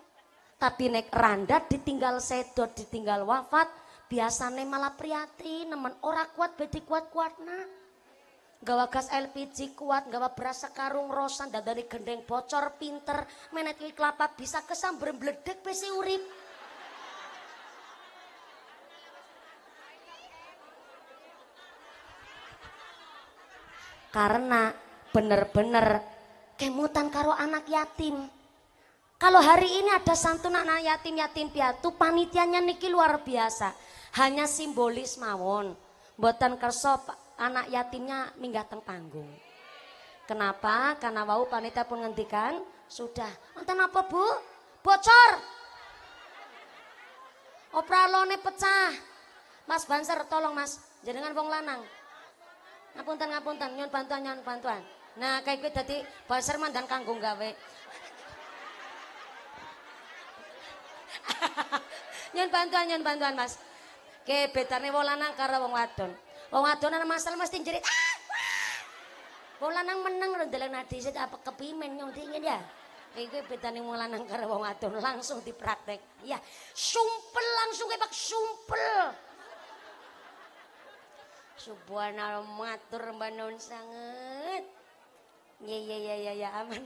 tapi nek randat ditinggal sedot ditinggal wafat biasanya malah prihatin nemen ora kuat bedi kuat kuat nah gawa gas LPG kuat gawa beras karung rosan dan dari gendeng bocor pinter menet kelapa bisa kesam berbeledek besi urip karena benar-benar kemutan karo anak yatim. Kalau hari ini ada santunan anak yatim-yatim piatu, panitianya niki luar biasa. Hanya simbolis mawon. buatan kersop anak yatimnya minggah teng panggung. Kenapa? Karena wau panitia pun ngendikan, sudah. Enten apa, Bu? Bocor. Opralone pecah. Mas Banser tolong Mas, jangan wong lanang, Ngapunten ngapunten nyon bantuan nyon bantuan. Nah, kayak gue tadi baser mandan kanggung gawe. (laughs) nyon bantuan nyon bantuan Mas. Ke betane wong lanang karo wong wadon. Wong wadon ana masalah mesti jerit. Ah, ah. Wong lanang meneng lho nadi sik apa kepimen nyong dingin ya. kayak gue bedane wong lanang karo wong wadon langsung dipraktek. Ya, sumpel langsung kayak bak sumpel. Subhanallah matur mbanon sangat. Ya ya ya ya ya aman.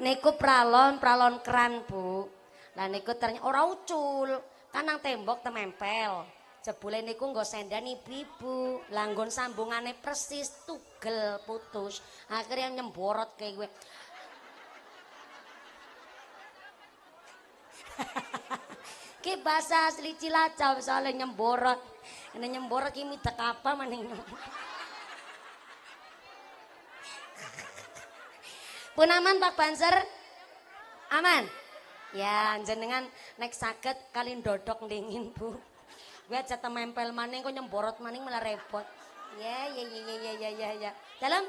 niku pralon pralon keran bu. Lah niku ternyata orang ucul, kanang tembok temempel. Jebule niku nggo sendan nih pipu, langgon sambungane persis tugel putus. Akhirnya nyemborot kayak gue. (laughs) Ki bahasa asli Cilacap soalnya nyemborot. Kena nyemborot ki tak apa maning. Pun aman Pak Banser? Aman? Ya, dengan naik sakit kalian dodok dingin Bu. Gue aja mempel maning kok nyemborot maning malah repot. Ya, ya, ya, ya, ya, ya, ya. ya Dalam?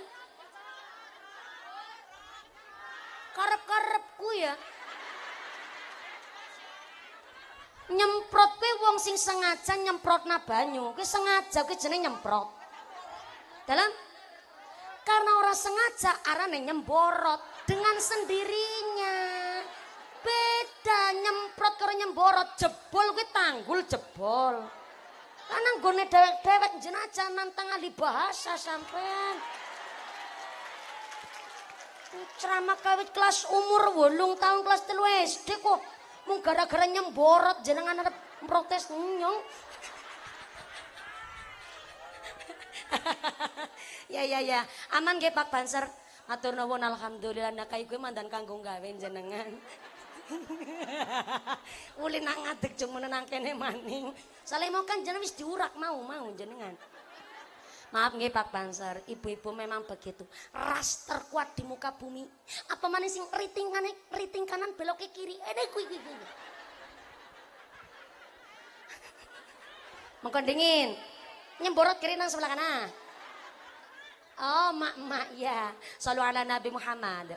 korep karepku ya. nyemprot kuwi wong sing sengaja nyemprotna banyu kuwi sengaja kuwi jenenge nyemprot dalam karena ora sengaja arane nyemborot dengan sendirinya beda nyemprot karo nyemborot jebol kuwi tanggul jebol karena gue dewek-dewek jenaja nantang ahli bahasa sampean ceramah kawit kelas umur wulung tahun kelas telu SD kok Mung gara-gara nyemborot jenengan ada protes nyong. (laughs) ya ya ya, aman gak Pak Banser. atur nuwun alhamdulillah nakai gue mandan kanggung gawe jenengan. (laughs) Uli nang dek cuma nangkene maning. Saleh kan jeneng wis diurak mau mau jenengan. Maaf nggih Pak Banser, ibu-ibu memang begitu. Ras terkuat di muka bumi. Apa mana sing riting kanan, riting kanan belok ke kiri. Ini kuwi kuwi kuwi. Mengkon dingin. Nyemborot kiri nang sebelah kanan. Oh, mak-mak ya. Selalu ala Nabi Muhammad.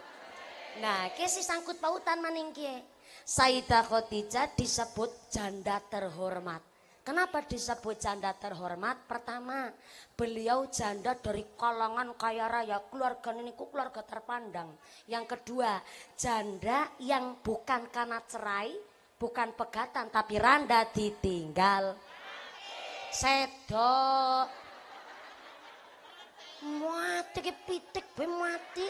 Nah, kesi sangkut pautan maning kie. Sayyidah Khadijah disebut janda terhormat. Kenapa disebut janda terhormat? Pertama, beliau janda dari kalangan kaya raya, keluarga niku keluarga terpandang. Yang kedua, janda yang bukan karena cerai, bukan pegatan, tapi randa ditinggal. Sedok. Mati ke pitik be mati.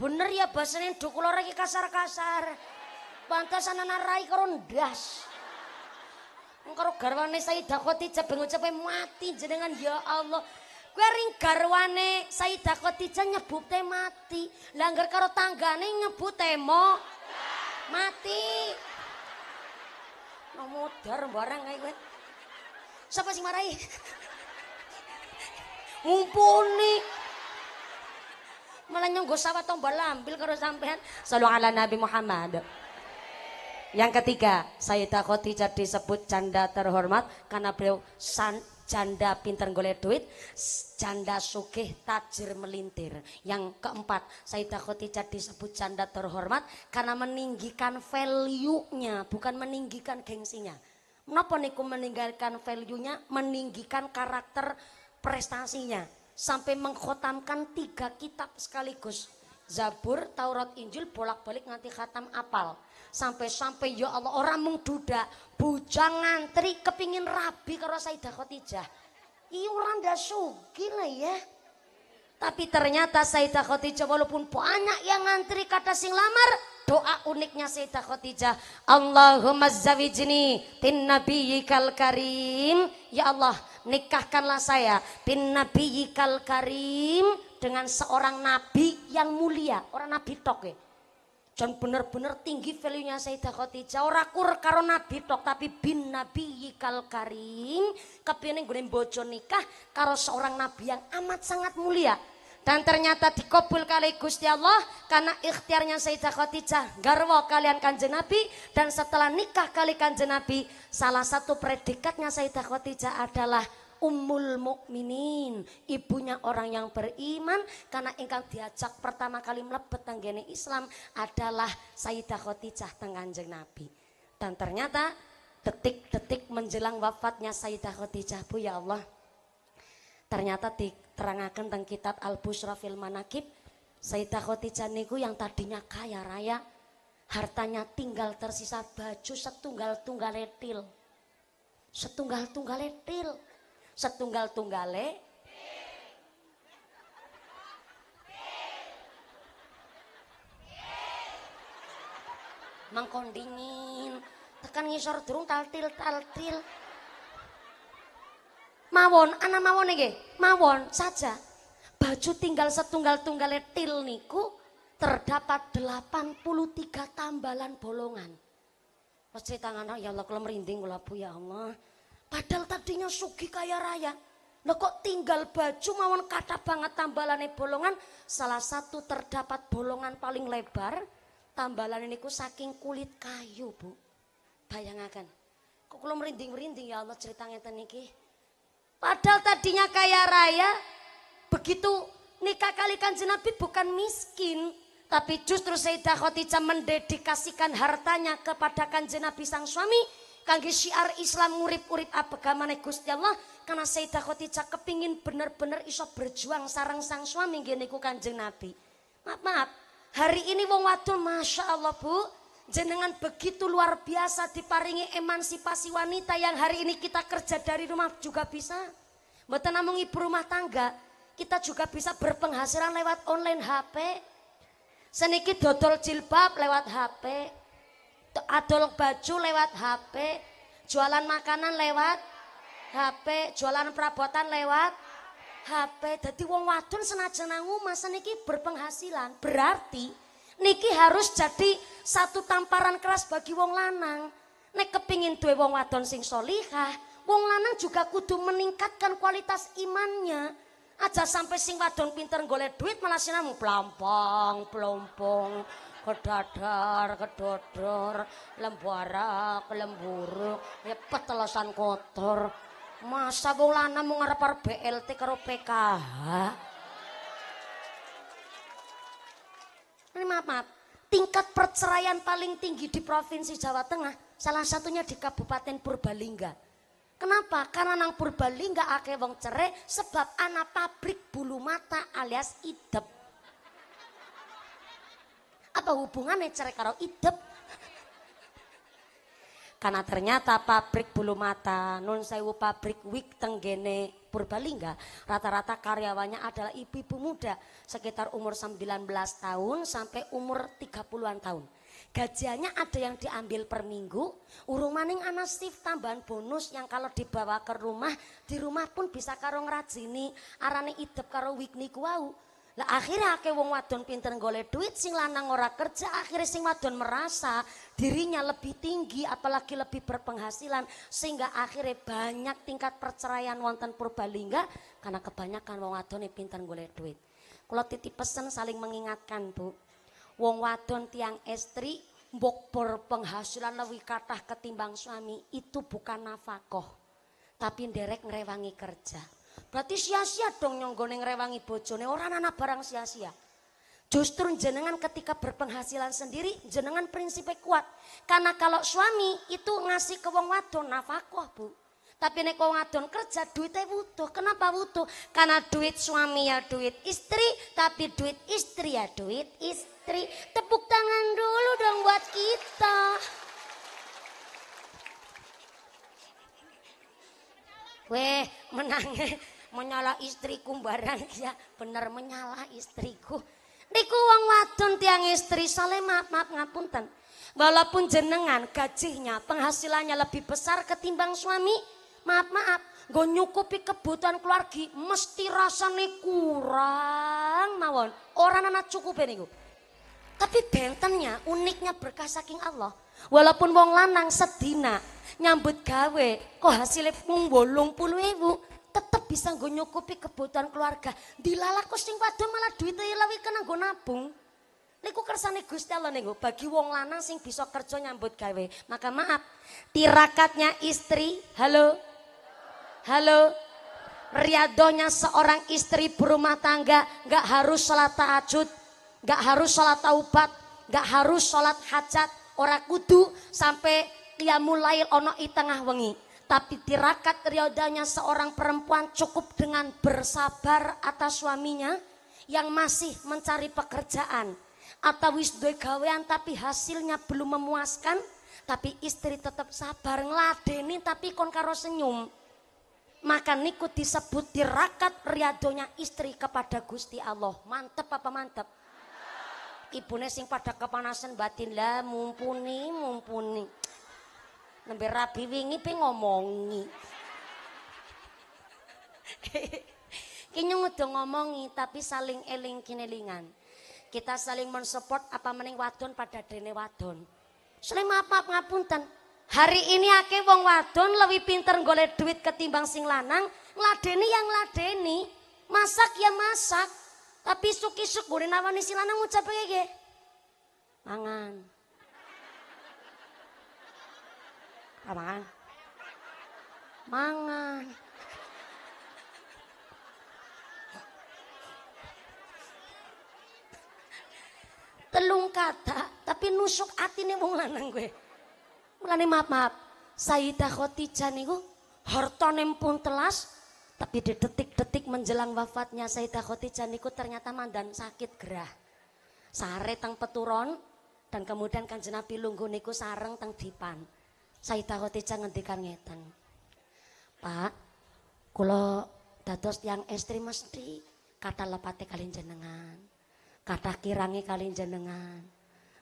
Bener ya ini, dukul orang kasar-kasar. Pantasan anak rai kerundas karo garwane Sayyidah Khotija ben ucape mati jenengan ya Allah. Kowe ring garwane Sayyidah nyebut teh mati. Langgar karo tanggane teh mo mati. Nomodar barang kayak gue, siapa sih marahi? (laughs) Mumpuni. malah nyonggo sawah tombol ambil karo sampean sallu ala nabi Muhammad yang ketiga, Sayyidah Khadijah disebut janda terhormat karena beliau san, janda pinter golek duit, janda sugih tajir melintir. Yang keempat, Sayyidah Khadijah disebut janda terhormat karena meninggikan value-nya, bukan meninggikan gengsinya. Menapa niku meninggalkan value-nya, meninggikan karakter prestasinya sampai mengkhotamkan tiga kitab sekaligus. Zabur, Taurat, Injil bolak-balik nanti khatam apal sampai-sampai ya Allah orang mung duda bujang ngantri kepingin rabi karo Saidah Khotijah. Iya orang dah sugi lah ya. Tapi ternyata Sayyidah Khotijah walaupun banyak yang ngantri kata sing lamar, doa uniknya Sayyidah Khotijah Allahumma zawijni bin nabiyyikal karim. Ya Allah, nikahkanlah saya bin nabiyyikal karim dengan seorang nabi yang mulia, orang nabi tok ya. John benar-benar tinggi value-nya Sayyidah Khadijah. Ora kur karo nabi tok tapi bin nabi yikal karim. Kepiannya gue bojo nikah karo seorang nabi yang amat sangat mulia. Dan ternyata dikabul kali Gusti Allah karena ikhtiarnya Sayyidah Khadijah. Garwa kalian kan Nabi dan setelah nikah kali kan Nabi salah satu predikatnya Sayyidah Khadijah adalah ummul mukminin, ibunya orang yang beriman karena engkau diajak pertama kali mlebet tenggene Islam adalah Sayyidah Khadijah teng Nabi. Dan ternyata detik-detik menjelang wafatnya Sayyidah Khadijah Bu ya Allah. Ternyata diterangkan tentang kitab Al-Busra fil Manakib Sayyidah Khadijah niku yang tadinya kaya raya hartanya tinggal tersisa baju setunggal tunggal etil setunggal tunggal til setunggal-tunggale mangkon dingin tekan ngisor durung taltil taltil mawon anak mawon nge mawon saja baju tinggal setunggal tunggale til niku terdapat delapan puluh tiga tambalan bolongan cerita tangan ya Allah kalau merinding kula Bu ya Allah Padahal tadinya sugi kaya raya. Nah kok tinggal baju mawon kata banget tambalane bolongan. Salah satu terdapat bolongan paling lebar. Tambalan ini ku saking kulit kayu bu. Bayangkan, Kok kalau merinding-merinding ya Allah ceritanya teniki. Padahal tadinya kaya raya. Begitu nikah kali kan Nabi bukan miskin. Tapi justru Sayyidah Khotija mendedikasikan hartanya kepada kanjeng Nabi sang suami kangge syiar Islam ngurip-urip abegamane Gusti Allah karena Sayyidah Khadijah kepingin bener-bener iso berjuang sarang sang suami gini ku Kanjeng Nabi. Maaf, maaf. Hari ini wong wadon Masya Allah Bu, jenengan begitu luar biasa diparingi emansipasi wanita yang hari ini kita kerja dari rumah juga bisa. Mboten namung ibu rumah tangga, kita juga bisa berpenghasilan lewat online HP. Seniki dodol jilbab lewat HP adol baju lewat HP, jualan makanan lewat HP, jualan perabotan lewat HP. Jadi wong wadon senajan nang masa Niki berpenghasilan, berarti niki harus jadi satu tamparan keras bagi wong lanang. Nek kepingin duwe wong wadon sing solihah, wong lanang juga kudu meningkatkan kualitas imannya. Aja sampai sing wadon pinter golek duit malah sinamu plompong, plompong kedadar kedodor lembuara kelemburu ya petelasan kotor masa wong lanang mung BLT karo PKH ini maaf, maaf tingkat perceraian paling tinggi di provinsi Jawa Tengah salah satunya di Kabupaten Purbalingga Kenapa? Karena nang Purbalingga akeh wong cerai sebab anak pabrik bulu mata alias idep apa hubungannya cerai karo idep? Karena ternyata pabrik bulu mata, non sewu pabrik wig tenggene Purbalingga, rata-rata karyawannya adalah ibu-ibu muda sekitar umur 19 tahun sampai umur 30-an tahun. Gajiannya ada yang diambil per minggu, urung maning ana tambahan bonus yang kalau dibawa ke rumah, di rumah pun bisa karo ngerajini, arane idep karo wig niku lah akhirnya akeh wong wadon pinter golek duit sing lanang ora kerja, akhirnya sing wadon merasa dirinya lebih tinggi apalagi lebih berpenghasilan sehingga akhirnya banyak tingkat perceraian wonten Purbalingga karena kebanyakan wong wadon pinter golek duit. Kalau titip pesan saling mengingatkan, Bu. Wong wadon tiang estri mbok penghasilan lebih kathah ketimbang suami itu bukan nafkah tapi derek ngerewangi kerja. Berarti sia-sia dong nyonggone ngrewangi bojone, orang anak barang sia-sia. Justru jenengan ketika berpenghasilan sendiri, jenengan prinsipnya kuat. Karena kalau suami itu ngasih ke wong wadon nafakoh Bu. Tapi nek wong wadon kerja duitnya butuh. Kenapa butuh? Karena duit suami ya duit istri, tapi duit istri ya duit istri. Tepuk tangan dulu dong buat kita. Weh, menange menyala istriku barang ya bener menyala istriku. Niku wong wadon tiang istri saleh maaf maaf ngapunten. Walaupun jenengan gajinya penghasilannya lebih besar ketimbang suami, maaf maaf gue nyukupi kebutuhan keluarga mesti rasane kurang mawon. Orang anak cukup niku. Tapi bentennya uniknya berkah saking Allah. Walaupun wong lanang sedina nyambut gawe kok hasilnya pun bolong puluh ibu, tetep bisa gue nyukupi kebutuhan keluarga kok kucing padu malah duitnya ilawi kena gue nabung Niku kersane Gusti Allah niku bagi wong lanang sing bisa kerja nyambut gawe. Maka maaf, tirakatnya istri, halo. Halo. Riadonya seorang istri berumah tangga nggak harus sholat tahajud, nggak harus sholat taubat, nggak harus sholat hajat, orang kudu sampai qiyamul mulail ono i tengah wengi. Tapi tirakat riodanya seorang perempuan cukup dengan bersabar atas suaminya yang masih mencari pekerjaan. Atau wis gawean tapi hasilnya belum memuaskan. Tapi istri tetap sabar ngeladeni tapi kon karo senyum. Maka niku disebut tirakat riadonya istri kepada Gusti Allah. Mantep apa mantep? ibu sing pada kepanasan batin lah mumpuni mumpuni nembe rabi wingi pe ngomongi kene udah ngomongi tapi saling eling kinelingan kita saling mensupport apa meneng wadon pada dene wadon sering maaf ngapunten hari ini ake wong wadon lebih pinter golek duit ketimbang sing lanang ngladeni yang ngladeni masak ya masak tapi suki syukurin gue nawani si lanang ngucap kayak mangan Kamangan. Mangan. Telung kata, tapi nusuk hati nih wong lanang gue. Mulane maaf-maaf. Sayyidah Khotijah niku hartane pun telas, tapi di detik-detik menjelang wafatnya Sayyidah Khotijah niku ternyata mandan sakit gerah. Sare tang peturon dan kemudian kan Nabi lungguh niku sareng tang dipan. Sayyidah Khadijah ngendikan ngeten. Pak, kula dados yang estri mesti kata lepate kali jenengan. Kata kirangi kali jenengan.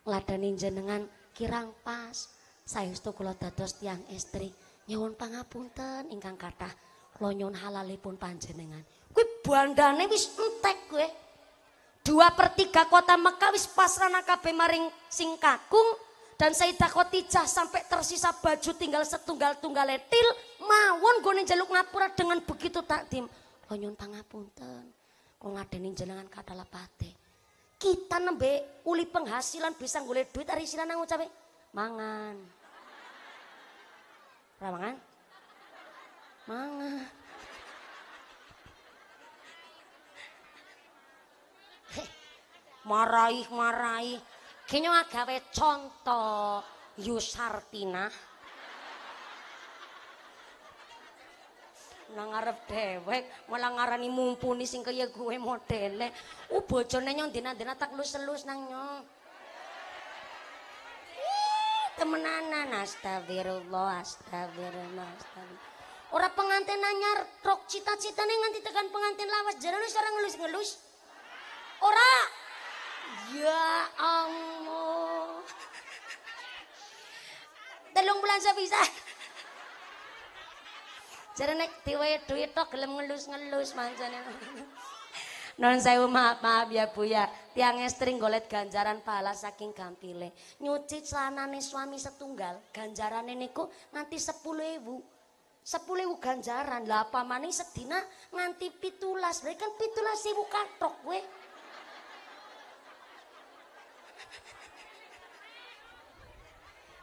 Ngeladani jenengan kirang pas. Saya itu kula dados tiang estri nyewon pangapunten ingkang kata lo nyuwun halalipun panjenengan. Gue bandane wis entek gue Dua per tiga kota Mekah wis pasrah kabeh maring singkakung. kakung dan saya takut Khotijah sampai tersisa baju tinggal setunggal-tunggale til mawon gue jaluk ngapura dengan begitu takdim. konyon pangapunten. Kau ngadenin jenengan kata lapate Kita nembe uli penghasilan bisa golek duit ari sini nang ucapin mangan. ramangan mangan? Mangan. Maraih, maraih. Genyo agawe contoh Yusartina. Nang ngarep dewek malah ngarani mumpuni sing kaya gue modele. Uh bojone nyong dina-dina tak lus-lus nang nyong. temenanan astagfirullah astagfirullah astagfirullah Orang pengantin nanyar trok cita-citane nganti tekan pengantin lawas jarane seorang ngelus-ngelus. Ora. Ya Allah. Telung bulan bisa. Jare nek diwe duit tok gelem ngelus-ngelus mancane. Non saya maaf maaf ya Bu ya. Tiang estri golet ganjaran pahala saking gampile. Nyuci celanane suami setunggal, nanti niku ibu, sepuluh ibu ganjaran. Lah pamane sedina nganti pitulas, mereka kan ibu katok weh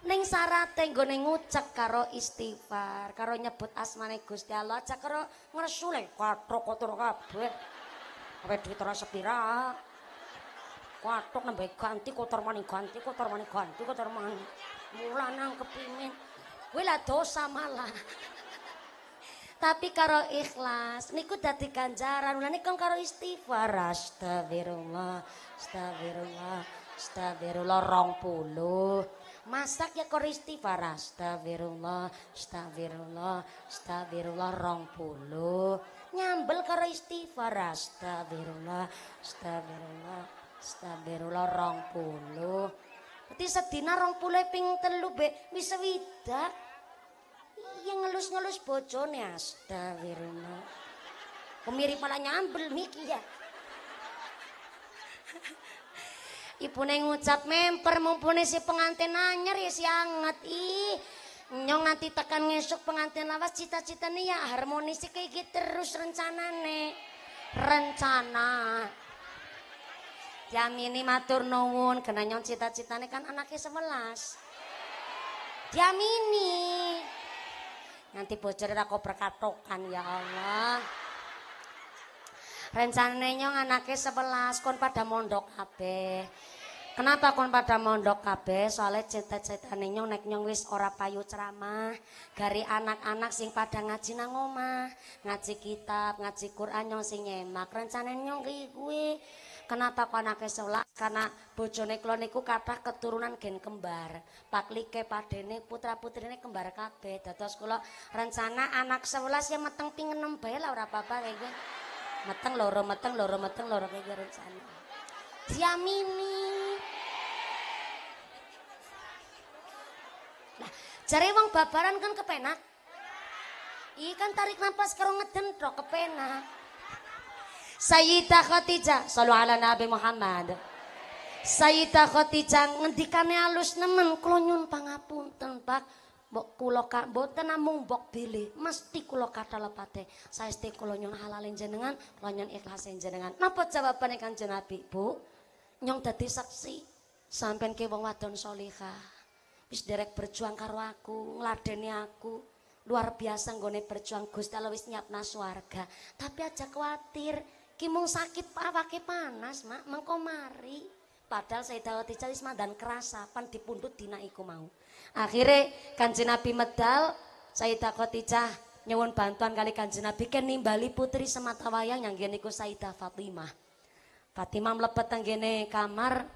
ning sarate nggone ngucek karo istighfar, karo nyebut asmane Gusti Allah, aja karo ngresule kathok kotor kabeh. Kabeh duit ora sepira. Kathok nembe ganti kotor manik ganti kotor manik ganti kotor maning. Mula nang kepingin kuwi lah dosa malah. (laughs) Tapi karo ikhlas niku dadi ganjaran. Mulane kon karo istighfar astagfirullah, astagfirullah, astagfirullah 20 masak ya koristi para astagfirullah astagfirullah astagfirullah rong puluh nyambel karo istighfar astagfirullah astagfirullah astagfirullah rong puluh berarti sedina rong puluh ping telu be bisa widar yang ngelus-ngelus bojone astagfirullah pemirip malah nyambel miki ya ibune ngucap memper mumpune si pengantin nanyer ya si anget ih nyong nanti tekan ngesuk pengantin lawas cita-citane ya harmonis iki iki terus rencanane rencana Diamini matur nuwun kena nyong cita-citane kan anaknya sebelas Diamini nanti bocor ra kok berkatokan ya Allah rencananya anaknya sebelas kon pada mondok kabeh. Kenapa kon pada mondok kabeh? soalnya cita-citane nyong nek nyong wis ora payu ceramah, gari anak-anak sing pada ngaji nang omah, ngaji kitab, ngaji Quran nyong sing nyemak. Rencane nyong Kenapa kok anake sebelas Karena bojone klon niku kata keturunan gen kembar. Paklike padene putra-putrine kembar kabeh. Dados kula rencana anak sebelas yang meteng pingin nembel lah ora apa Mateng loro, mateng loro, mateng loro kayak garam gitu, sana. Siamini. Nah, cari wong babaran kan kepenak. Ikan tarik nafas karo ngeden tro kepenak. Sayyidah Khadijah, sallu ala Nabi Muhammad. Sayyidah Khadijah ngendikane halus nemen klonyun pangapun pangapunten, mbok kula bok namung bok bele mesti kula saya saeste kula nyong halal jenengan kula nyun ikhlas jenengan napa jawabane kanjeng jenabi Bu nyong dadi saksi sampean ke wong wadon salihah wis derek berjuang karo aku aku luar biasa nggone berjuang gus Allah wis nyiapna swarga tapi aja khawatir kimung sakit apa panas mak mengko mari Padahal Sayyidah Khadijah wis mandan kerasa pan dipundhut dina iku mau. Akhire Kanjeng Nabi medal Sayyidah Khadijah nyuwun bantuan kali Kanjeng Nabi kan nimbali putri semata wayang yang ngene iku Sayyidah Fatimah. Fatimah mlebet teng kamar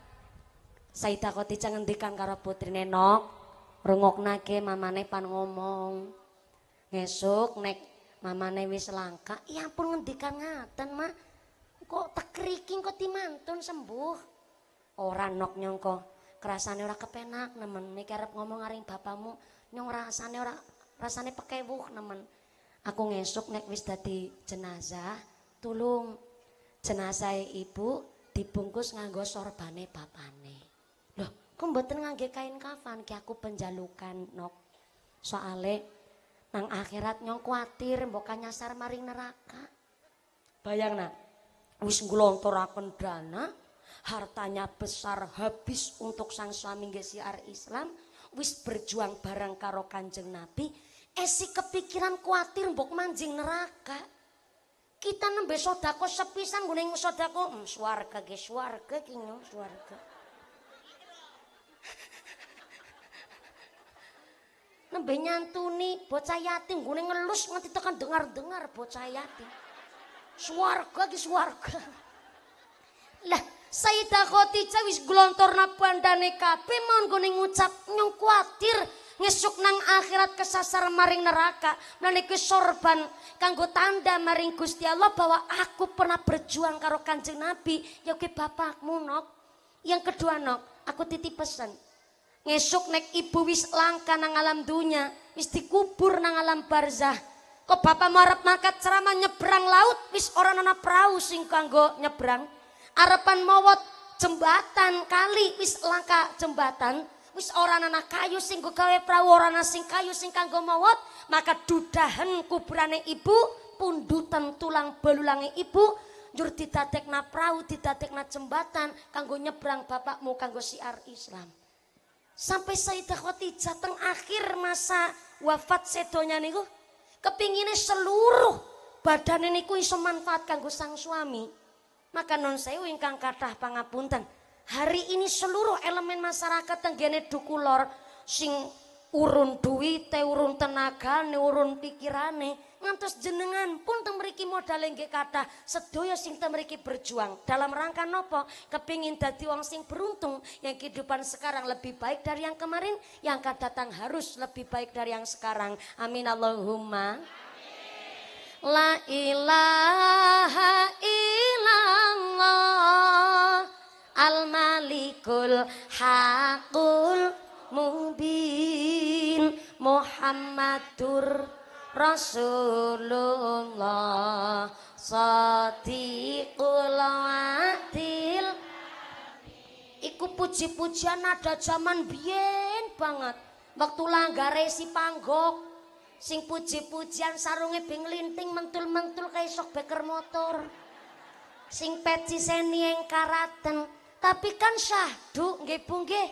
Sayyidah Khadijah ngendikan karo putrine Nok, rungoknake mamane pan ngomong. Ngesuk nek mamane wis langka, ya pun ngendikan ngaten, Mak. Kok tekriking kok timantun sembuh. Ora nok nyongko. Kerasane ora kepenak nemen. nek arep ngomong aring bapamu nyong rasane ora rasane pekewuh nemen. Aku ngesuk nek wis dadi jenazah, tulung jenazah e ibu dibungkus nganggo sorbane bapane. Loh, ku mboten ngangge kain kafan ki aku penjalukan nok. Soale nang akhirat nyong kuatir mbok nyasar maring neraka. Bayangna, wis nglontoraken dana hartanya besar habis untuk sang suami gesiar Islam wis berjuang bareng karo kanjeng Nabi esi kepikiran kuatir bok manjing neraka kita nembe sodako sepisan guning sodako mm, suarga ge suarga kinyo suarga (laughs) nembe nyantuni bocah yatim guning ngelus nanti tekan dengar-dengar bocah yatim suarga ge suarga lah Sayyidah Khadijah wis glontorna bandane kabeh monggo ning ngucap nyong kuatir ngesuk nang akhirat kesasar maring neraka. Mulane ke sorban kanggo tanda maring Gusti Allah bahwa aku pernah berjuang karo Kanjeng Nabi, ya kuwi bapakmu nok. Yang kedua nok, aku titip pesan. Ngesuk nek ibu wis langka nang alam dunia wis dikubur nang alam barzah. Kok bapak marap mangkat ceramah nyebrang laut wis orang anak perahu sing kanggo nyebrang arepan mawot jembatan kali wis langka jembatan wis orang anak kayu sing go gawe prau orang anak sing kayu sing kanggo mawot maka dudahan kuburane ibu pundutan tulang belulange ibu njur tekna prau tekna jembatan kanggo nyebrang bapakmu kanggo siar Islam sampai Sayyidah Khadijah teng akhir masa wafat sedonya niku kepinginnya seluruh badan niku iso manfaat kanggo sang suami maka non sewu ingkang kathah pangapunten. Hari ini seluruh elemen masyarakat gene dukulor sing urun duit, urun tenaga, urun pikirane, ngantos jenengan pun temeriki modal yang kata sedoyo sing temeriki berjuang. Dalam rangka nopo? Kepingin dadi wong sing beruntung, yang kehidupan sekarang lebih baik dari yang kemarin, yang akan datang harus lebih baik dari yang sekarang. Amin Allahumma. La ilaha illallah Al malikul haqul mubin Muhammadur Rasulullah Sadiqul adil Iku puji-pujian ada zaman bien banget Waktu langgare si panggok sing puji-pujian sarunge bing linting mentul-mentul kaya sok beker motor sing peci seni yang karaten tapi kan syahdu nggih Bu nggih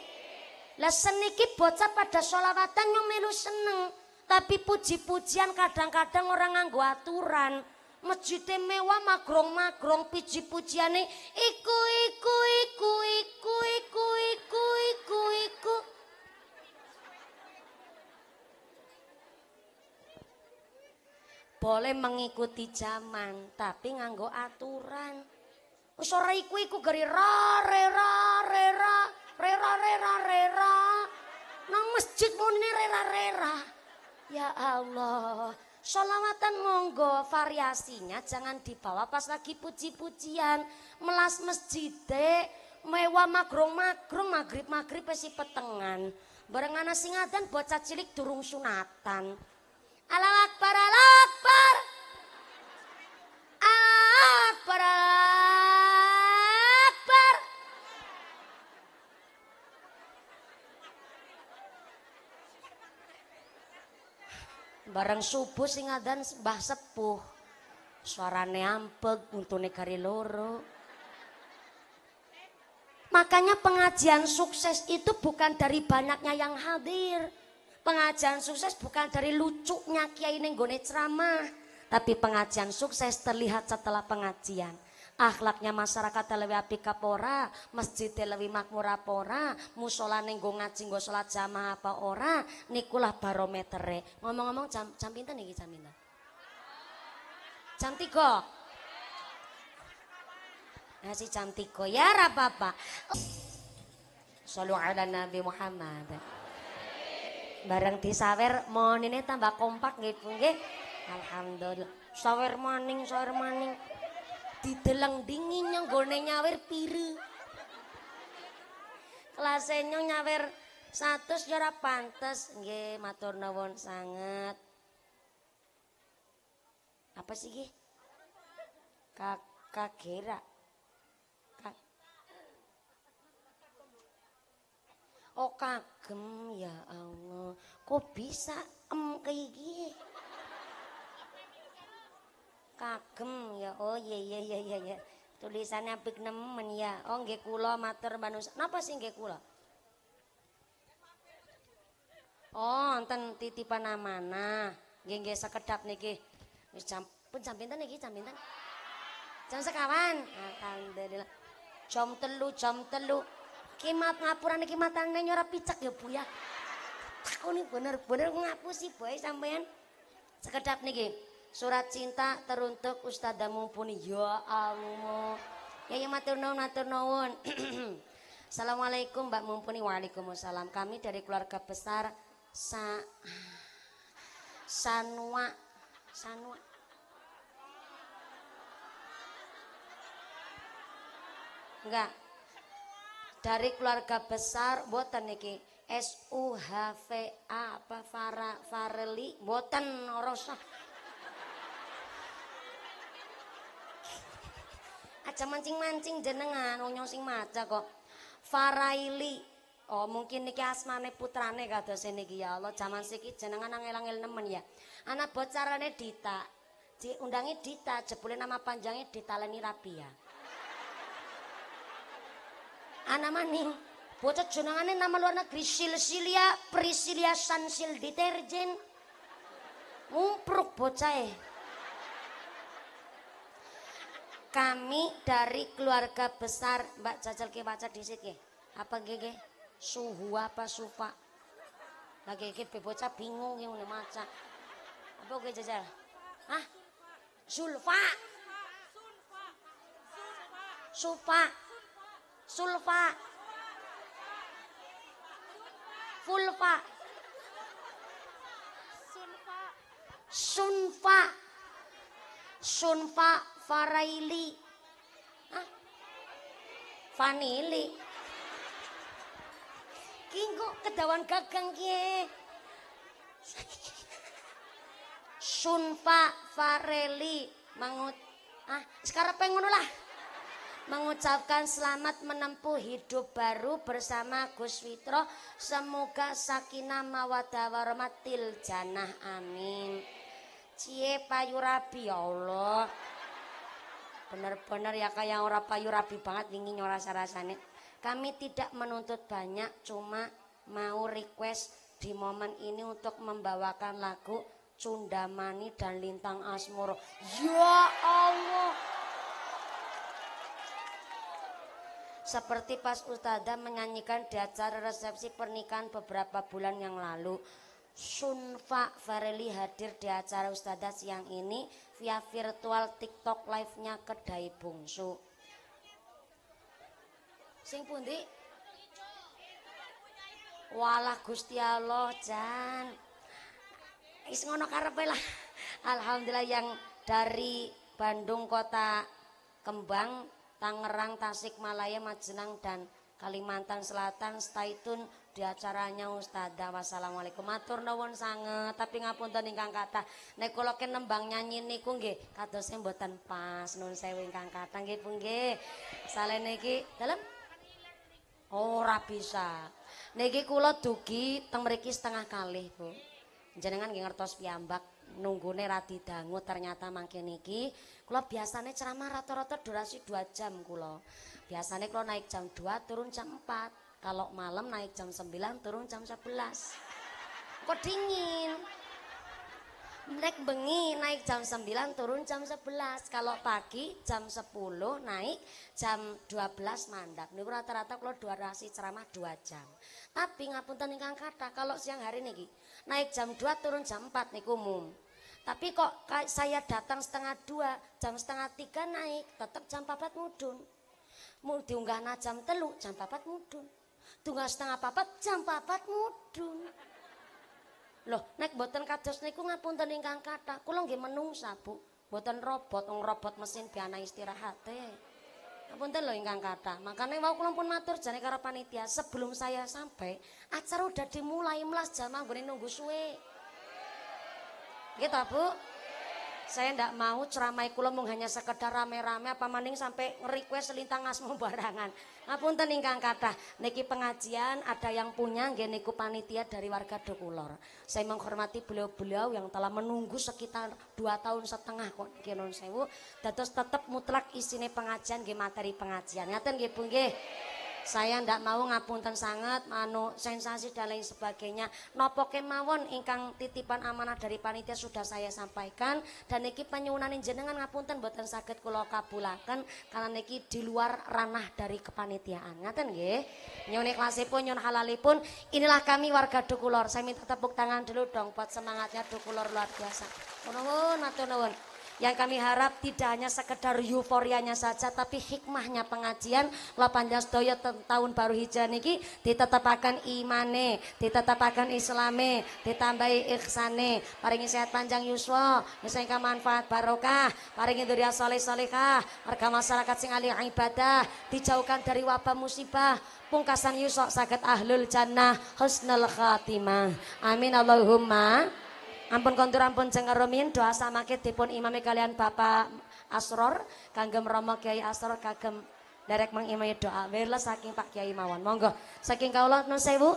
lah seniki bocah pada sholawatan nyumilu seneng tapi puji-pujian kadang-kadang orang nganggo aturan masjid mewah magrong magrong puji pujiane iku iku iku iku iku iku iku iku, iku. boleh mengikuti zaman tapi nganggo aturan sore iku iku geri ra re ra re ra re ra re ra re ra nang masjid muni re ra re ra ya Allah Sholawatan monggo variasinya jangan dibawa pas lagi puji-pujian melas masjid mewah magrong magrong maghrib maghrib pesi petengan barengan sing bocah cilik durung sunatan Barang subuh sing adan Mbah Sepuh. Suarane ampek untune kari loro. Makanya pengajian sukses itu bukan dari banyaknya yang hadir. Pengajian sukses bukan dari lucunya kiai nenggone ceramah, tapi pengajian sukses terlihat setelah pengajian. Akhlaknya masyarakat lebih api kapora, masjid lebih makmur apora, musola nenggo ngaji nggo sholat jamaah apa ora, nikulah barometer Ngomong-ngomong jam jam pinter nih jam pinter. Jam tiga. Nasi jam tiga ya apa-apa. ala Nabi Muhammad bareng disawer monine tambah kompak nggih Bu nggih. Alhamdulillah. Sawer maning, sawer maning. Dideleng dingin yang gone nyawer piru. Klasenyo nyawer satu ya pantas, pantes. Nggih, matur nuwun Apa sih gih? Kakak kira Kak. Oh, kak agem ya Allah kok bisa em kayak gini kagem ya oh iya iya iya iya ya. tulisannya big nemen ya oh nggih kulo mater banus. napa sih nggih kula oh enten titipan amanah nggih nggih sekedap niki wis jam pun jam pinten niki jam pinten jam sekawan ah, alhamdulillah jam telu jam telu kimat ngapuran kimatan nenya ora picek ya Bu ya. nih bener-bener ngapusi boy sampean. Sekedap niki. Surat cinta teruntuk Ustadzah mumpuni ya Allah. Ya ya matur nuwun matur nuwun. (clears throat) Assalamualaikum Mbak Mumpuni Waalaikumsalam Kami dari keluarga besar Sa Sanwa Sanwa Enggak dari keluarga besar boten niki S U H V A apa Fara Fareli boten orosa aja mancing-mancing jenengan wong sing maca kok Faraili Oh mungkin niki asmane putrane kadose niki ya Allah zaman siki jenengan angel-angel nemen ya anak bocarane Dita diundangi Dita jebule nama panjangnya Dita Leni Rabia anak maning. Bocah jenengane nama luar negeri Silsilia prisilia Sansil deterjen. Ngumpruk bocah Kami dari keluarga besar Mbak cacel ke waca dhisik ke. Apa gege? Suhu apa sufa? Lagi ke bocah bingung yang udah maca. Apa ge Jajal? sulfa sulfa, sulfa. Sufa sulfa fulfa sunfa sunfa sunfa faraili Hah? vanili kingko kedawan gagang kie sunfa fareli mangut ah sekarang pengen lah mengucapkan selamat menempuh hidup baru bersama Gus Witro. Semoga sakinah mawadah warahmatil janah amin. Cie rabi ya Allah. Bener-bener ya kayak orang payu rabi banget ingin rasa rasanya. Kami tidak menuntut banyak cuma mau request di momen ini untuk membawakan lagu Cundamani dan Lintang Asmoro. Ya Allah. seperti pas Ustazah menyanyikan di acara resepsi pernikahan beberapa bulan yang lalu. Sunfa Fareli hadir di acara Ustazah siang ini via virtual TikTok live-nya Kedai Bungsu. Sing pundi? Walah Gusti Allah, Jan. Is ngono karepe lah. Alhamdulillah yang dari Bandung kota Kembang Tangerang, Tasikmalaya, Majenang dan Kalimantan Selatan stay Tun, di acaranya Ustadzah wassalamualaikum matur nuwun sanget tapi tuh ingkang kata, nek kula nembang nyanyi niku nggih kadose buatan pas nun sewu ingkang kathah nggih nggih salene iki dalem ora bisa niki kula dugi teng setengah kali, Bu jenengan nggih ngertos nunggune ra didangu ternyata mangke niki kula biasane ceramah rata-rata durasi 2 jam kula. Biasane kula naik jam 2 turun jam 4. Kalau malam naik jam 9 turun jam 11. Kok dingin? naik bengi naik jam 9 turun jam 11 Kalau pagi jam 10 naik jam 12 mandak Niku rata-rata kalau durasi ceramah 2 jam Tapi ngapun ingkang kata kalau siang hari niki Naik jam 2 turun jam 4 niku umum tapi kok saya datang setengah dua, jam setengah tiga naik, tetap jam papat mudun. Mau diunggah jam telu, jam papat mudun. Tunggah setengah papat, jam papat mudun. Loh, naik boten kados niku ngapunten ingkang kata. Kulo nggih menungsa, Bu. Boten robot, wong robot mesin biana istirahat. Eh. Ngapunten lho ingkang kata. Makane wau kula pun matur jane karo panitia, sebelum saya sampai acara udah dimulai melas jam manggone nunggu suwe. Gitu Bu? Saya ndak mau ceramai kula mung hanya sekedar rame-rame apa maning sampai nge-request lintang asmu barangan. Ngapunten ingkang kathah, niki pengajian ada yang punya nggih niku panitia dari warga Dokulor. Saya menghormati beliau-beliau yang telah menunggu sekitar 2 tahun setengah kok nggih saya sewu. Dados tetep mutlak isine pengajian nggih materi pengajian. Ngaten nggih Bu nggih. Saya ndak mau ngapunten sangat anu sensasi dan lain sebagainya. Nopo kemawon ingkang titipan amanah dari panitia sudah saya sampaikan dan niki penyuwunan jenengan ngapunten boten saged kula kan, karena niki di luar ranah dari kepanitiaan. Ngaten nggih? Nyun ikhlasipun nyun halalipun inilah kami warga Dukulor. Saya minta tepuk tangan dulu dong buat semangatnya Dukulor luar biasa. Nuwun, matur nuwun yang kami harap tidak hanya sekedar euforianya saja tapi hikmahnya pengajian 8 jas tahun baru hijrah niki ditetapakan imane ditetapakan islame ditambahi ikhsane paringi sehat panjang yuswa misalnya manfaat barokah paringi dunia soleh solehah warga masyarakat sing angibada, ibadah dijauhkan dari wabah musibah pungkasan yusok sakit ahlul jannah husnul khatimah amin Allahumma Ampun kontur ampun jeng rumiyin doa samake pun imami kalian Bapak Asror kagem Romo Kiai Asror kagem derek mengimami doa wireless saking Pak Kiai mawon. Monggo saking kau nun sewu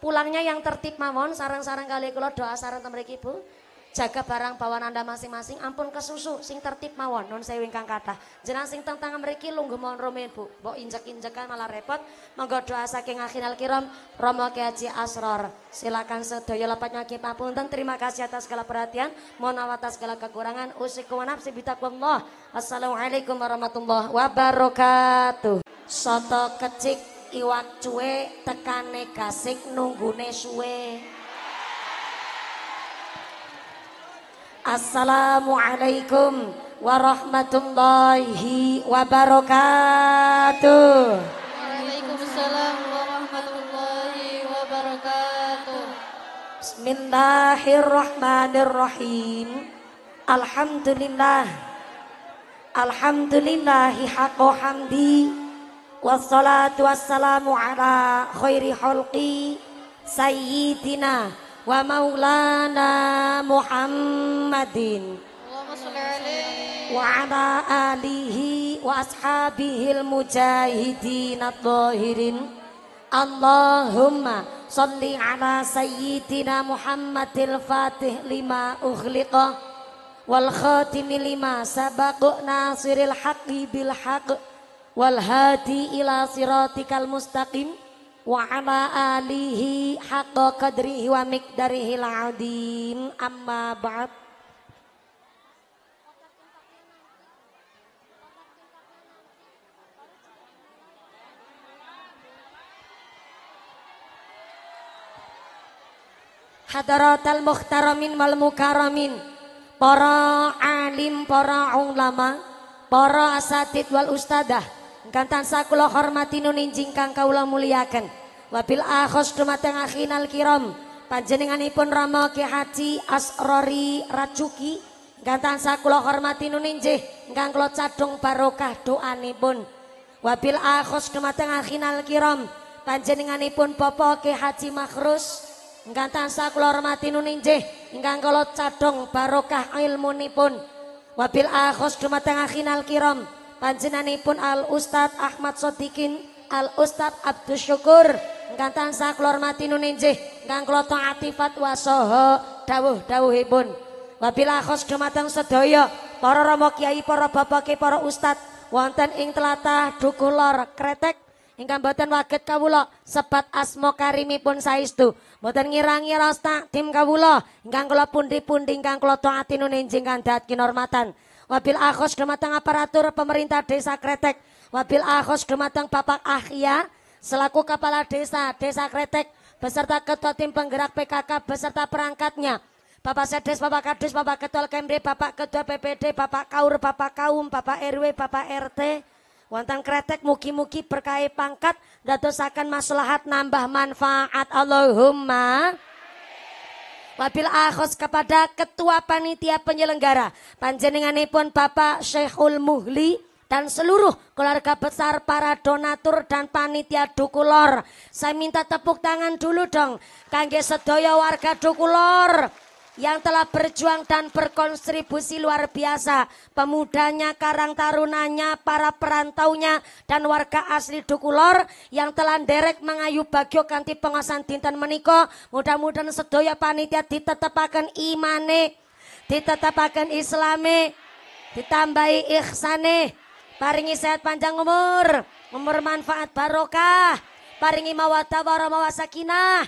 pulangnya yang tertib mawon sarang-sarang kali kula doa sarang temriki Ibu jaga barang bawaan anda masing-masing ampun kesusu sing tertib mawon non saya ingkang kata jenang sing tentang meriki lungguh mohon rumin bu mbok injek injekan malah repot monggo doa saking akhinal kiram romo kiaji asror silakan sedaya lapat nyaki dan terima kasih atas segala perhatian mohon atas segala kekurangan usik nafsi bitakwallah assalamualaikum warahmatullahi wabarakatuh soto kecik iwak cuwe tekane gasik nunggune suwe Assalamualaikum warahmatullahi wabarakatuh. Waalaikumsalam warahmatullahi wabarakatuh. Bismillahirrahmanirrahim. Alhamdulillah. Alhamdulillahi haqqo hamdi. Wassalatu wassalamu ala khairi halqi sayyidina wa maulana Muhammadin wa ala alihi wa ashabihil mujahidin adzahirin Allahumma salli ala sayyidina Muhammadil fatih lima ukhliqa wal khatimi lima sabaku nasiril haqqi bil haqq wal hadi ila siratikal mustaqim wa ala alihi haqqa qadrihi wa miqdarihi al adhim amma ba'd al-mukhtaramin wal mukaramin Para alim, para ulama Para asatid wal ustadah Gantang tansah hormati nuninjing kang kawula muliakan, Wabil akhos dumateng akhinal kiram. Panjenenganipun Rama Ki Haji Asrori racuki, gantang tansah hormati nun injih ingkang kula cadhung barokah doanipun. Wabil akhos dumateng akhinal kiram. Panjenenganipun Bapak Ki Haji Makhrus ingkang tansah kula hormati nun injih ingkang kula cadhung barokah ilmunipun. Wabil akhos dumateng akhinal kiram panjenenganipun Al Ustad Ahmad Sodikin Al Ustad Abdul Syukur ingkang tansah kula hormati nuninjih ingkang kula taati fatwa saha dawuh-dawuhipun wabila khos dumateng sedaya para rama kiai para bapak para ustad wonten ing telatah Dukulor Kretek ingkang boten waget kawula sebat asmo karimipun saestu boten ngirangi raos tim kawula ingkang kula pundi-pundi ingkang kula taati nuninjih ingkang normatan. kinormatan wabil akhos dumateng aparatur pemerintah desa Kretek, wabil akhos dumateng Bapak Ahya selaku kepala desa desa Kretek beserta ketua tim penggerak PKK beserta perangkatnya. Bapak Sedes, Bapak Kadus, Bapak Ketua Kemri, Bapak Ketua PPD, Bapak Kaur, Bapak Kaum, Bapak RW, Bapak RT, Wontang kretek Muki Muki berkait pangkat dadosaken maslahat nambah manfaat Allahumma wabil akhos kepada ketua panitia penyelenggara panjenenganipun Bapak Syekhul Muhli dan seluruh keluarga besar para donatur dan panitia Dukulor. Saya minta tepuk tangan dulu dong kangge sedaya warga Dukulor yang telah berjuang dan berkontribusi luar biasa. Pemudanya, karang tarunanya, para perantaunya, dan warga asli Dukulor yang telah derek mengayu bagio kanti pengasan dinten meniko. Mudah-mudahan sedaya panitia ditetapakan imane, ditetapakan islame, ditambahi ikhsane, paringi sehat panjang umur, umur manfaat barokah, paringi mawadah mawasakinah. sakinah.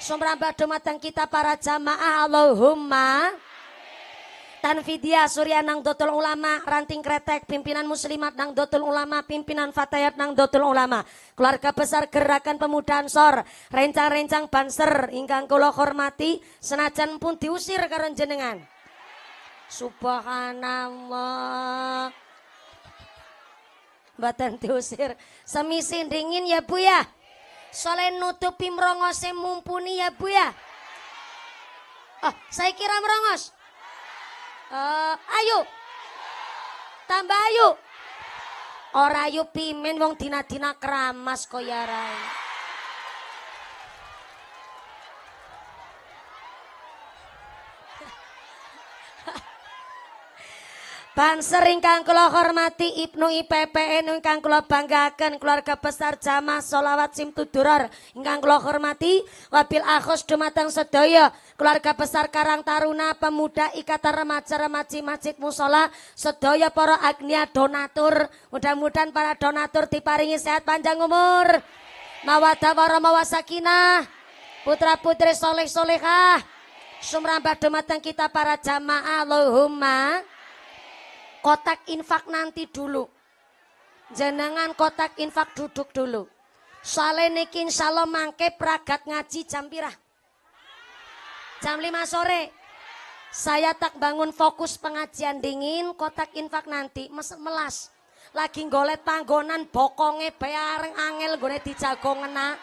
Sumrambah dumateng kita para jamaah Allahumma Tanfidia Surya nang dotul ulama Ranting Kretek pimpinan muslimat nang dotul ulama Pimpinan Fatayat nang dotul ulama Keluarga besar gerakan pemuda ansor Rencang-rencang banser Ingkang kulo hormati Senajan pun diusir karun jenengan Subhanallah Batan diusir Semisin dingin ya bu ya soleh nutupi merongos mumpuni ya bu ya. Oh, saya kira merongos. Uh, eh, ayo. Tambah ayo. Orayu pimen wong dina-dina keramas koyarai. Ya, Banser ingkang kula hormati Ibnu IPPN ingkang kula banggakan keluarga besar jamaah Solawat Simtuduror ingkang kula hormati wabil akhos dumateng sedaya keluarga besar Karang Taruna pemuda Ikatan Remaja Remaji Masjid Musola sedaya para agnia donatur mudah-mudahan para donatur diparingi sehat panjang umur mawadah para sakinah putra putri soleh solehah sumrambah dumateng kita para jamaah Allahumma kotak infak nanti dulu. Jenengan kotak infak duduk dulu. Soale niki insyaallah mangke pragat ngaji jam pirah? Jam 5 sore. Saya tak bangun fokus pengajian dingin, kotak infak nanti mes melas. Lagi golet panggonan bokonge bayareng angel gone dijago ngena.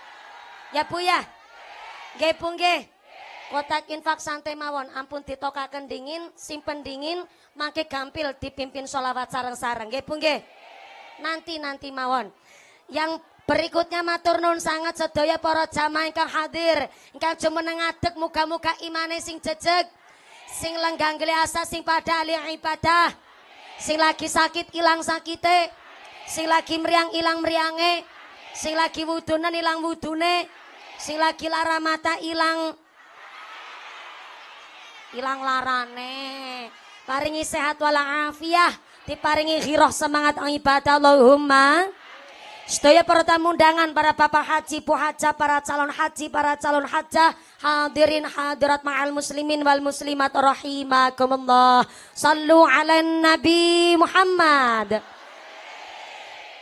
Ya Bu ya. Nggih Bu Kotak infak santai mawon, ampun ditoka dingin, simpen dingin, mangke gampil dipimpin solawat sarang-sarang, Gepung pungge, Nanti-nanti mawon. Yang Berikutnya matur nun sangat sedaya para jamaah ingkang hadir, ingkang cuma nengadek muka muka imane sing jejeg, sing lenggang asa sing pada ahli ibadah. Sing lagi sakit ilang sakite, sing lagi meriang ilang meriange, sing lagi wudunan ilang wudune, sing lagi lara mata ilang ilang larane paringi sehat walafiah diparingi hiroh semangat ang ibadah Allahumma Sedaya para tamu undangan, para bapak haji, bu haja, para calon haji, para calon haja hadirin hadirat ma'al muslimin wal muslimat rahimakumullah. Sallu ala Nabi Muhammad.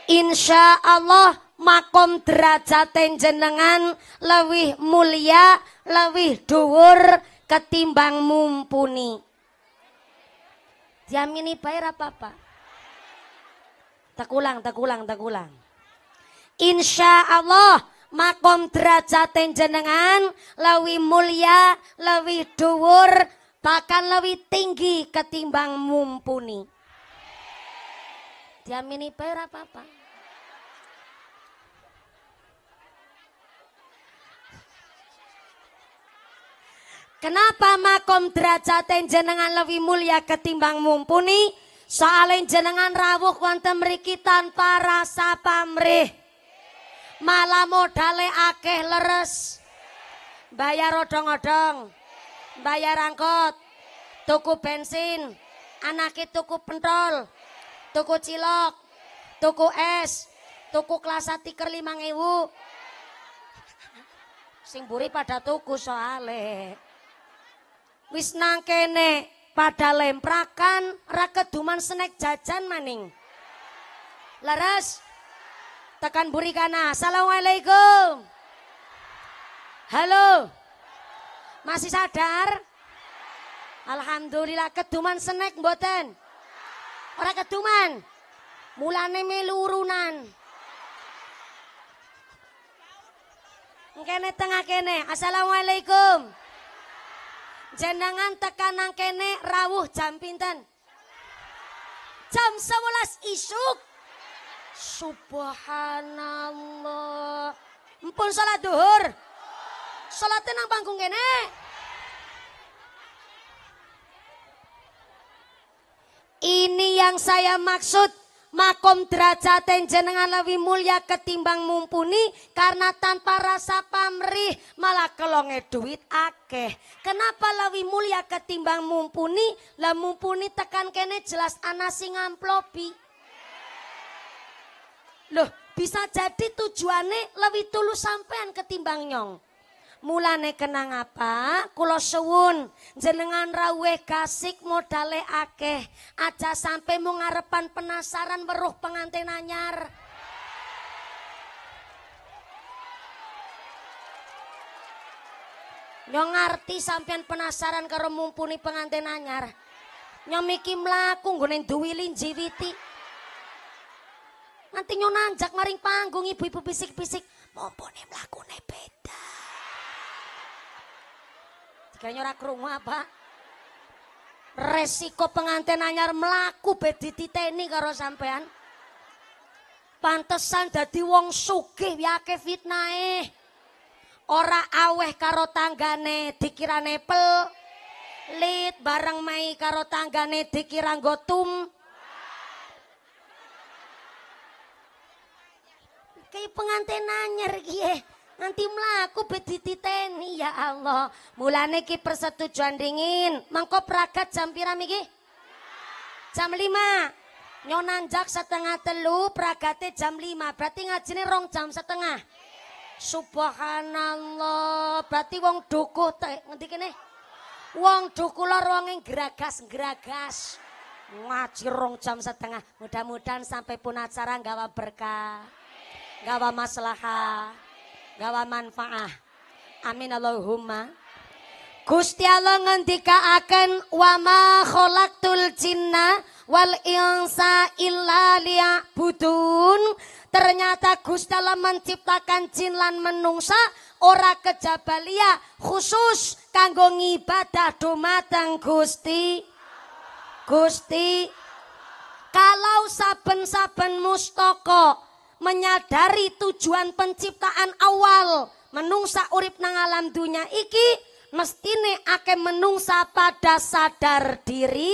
Insya Allah makom derajat jenengan lebih mulia, lebih dhuwur, ketimbang mumpuni. Jamini bayar apa-apa. takulang, takulang. takulang. Insya Allah makom derajat jenengan lawi mulia, lawi dhuwur, bahkan lawi tinggi ketimbang mumpuni. Jamini bayar apa-apa. Kenapa makom yang jenengan lebih mulia ketimbang mumpuni? yang jenengan rawuh wonten mriki tanpa rasa pamrih. Malah modale akeh leres. Bayar odong-odong. Bayar angkot. Tuku bensin. Anake tuku pentol. Tuku cilok. Tuku es. Tuku kelas tiker 5000. Sing singburi pada tuku soale wis nang kene pada lemprakan ra senek snack jajan maning. Laras tekan buri kana. Assalamualaikum. Halo. Masih sadar? Alhamdulillah keduman senek mboten. Ora keduman. Mulane melurunan. tengah kene. Assalamualaikum. Jenengan tekanan kene rawuh jam pinten? Jam 11 isuk. Subhanallah. Empun salat duhur. Salatnya nang panggung kene. Ini yang saya maksud makom derajat jenengan lebih mulia ketimbang mumpuni karena tanpa rasa pamrih malah kelonge duit akeh. Kenapa lebih mulia ketimbang mumpuni? Lah mumpuni tekan kene jelas ana sing ngamplopi. Loh, bisa jadi tujuannya lebih tulus sampean ketimbang nyong. Mulane kenang apa? Kula suwun, jenengan raweh kasik modale akeh. Aja sampai mengarepan penasaran beruh pengantin anyar. Yo ngarti sampean penasaran karo mumpuni pengantin anyar. Nyom iki mlaku nggone jiwiti. Nanti nyo nanjak maring panggung ibu-ibu bisik-bisik, mumpuni mlakune beda. Kayaknya ora kru apa? Ah, Resiko pengantin anyar melaku be dititeni karo sampean. Pantesan jadi wong sugih yake fitnae. Ora aweh karo tanggane dikira nepel. lid bareng mai karo tanggane dikira gotum. Kayak pengantin anyar Gitu nanti mlaku ben ya Allah. Mulane iki persetujuan dingin. mangko pragat jam pira iki? Jam 5. Nyonanjak setengah telu, pragate jam 5. Berarti ngajine rong jam setengah. Subhanallah. Berarti wong dukuh ngendi kene? Wong dukuh lor wong ing gragas Ngaji rong jam setengah. Mudah-mudahan sampai pun acara gawa berkah. Gawa maslahah gawa manfaah. Amin Allahumma. Gusti Allah ngendikaaken wa ma khalaqtul jinna wal insa illa liya'budun. Ternyata Gusti Allah menciptakan jin lan menungsa ora kejabalia khusus kanggo ngibadah dumateng Gusti. Gusti kalau saben-saben mustoko menyadari tujuan penciptaan awal menungsa urip nang alam dunia iki mestine ake menungsa pada sadar diri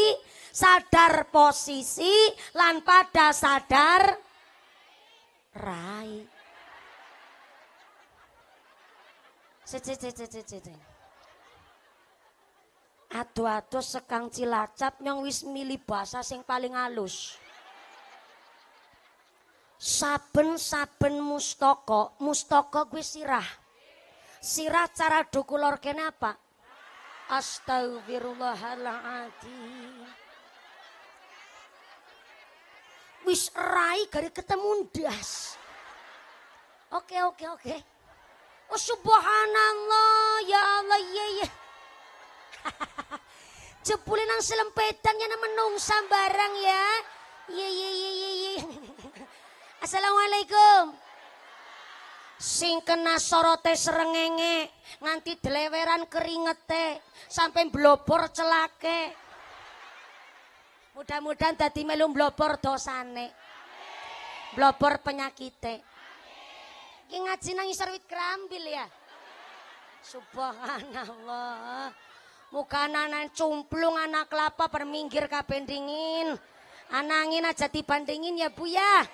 sadar posisi lan pada sadar rai Aduh, aduh sekang cilacap nyong wis milih bahasa sing paling halus saben-saben mustoko, mustoko gue sirah. Sirah cara dukulor kenapa? Astagfirullahaladzim. Wis rai gari ketemu ndas. Oke, oke, oke. Oh subhanallah, ya Allah, iya, iya. (laughs) ya ya. Jepulin nang selempetan ya menung sambarang ya. ya ya ya (laughs) ya. Assalamualaikum. Sing kena sorote serengenge, nganti deleweran keringete, sampai blopor celake. Mudah-mudahan tadi melu blopor dosane. blopor penyakite. Ki ngaji nang isor wit kerambil ya. Subhanallah. Muka anak cumplung anak kelapa perminggir kapendingin, Anangin aja dibandingin ya Bu ya.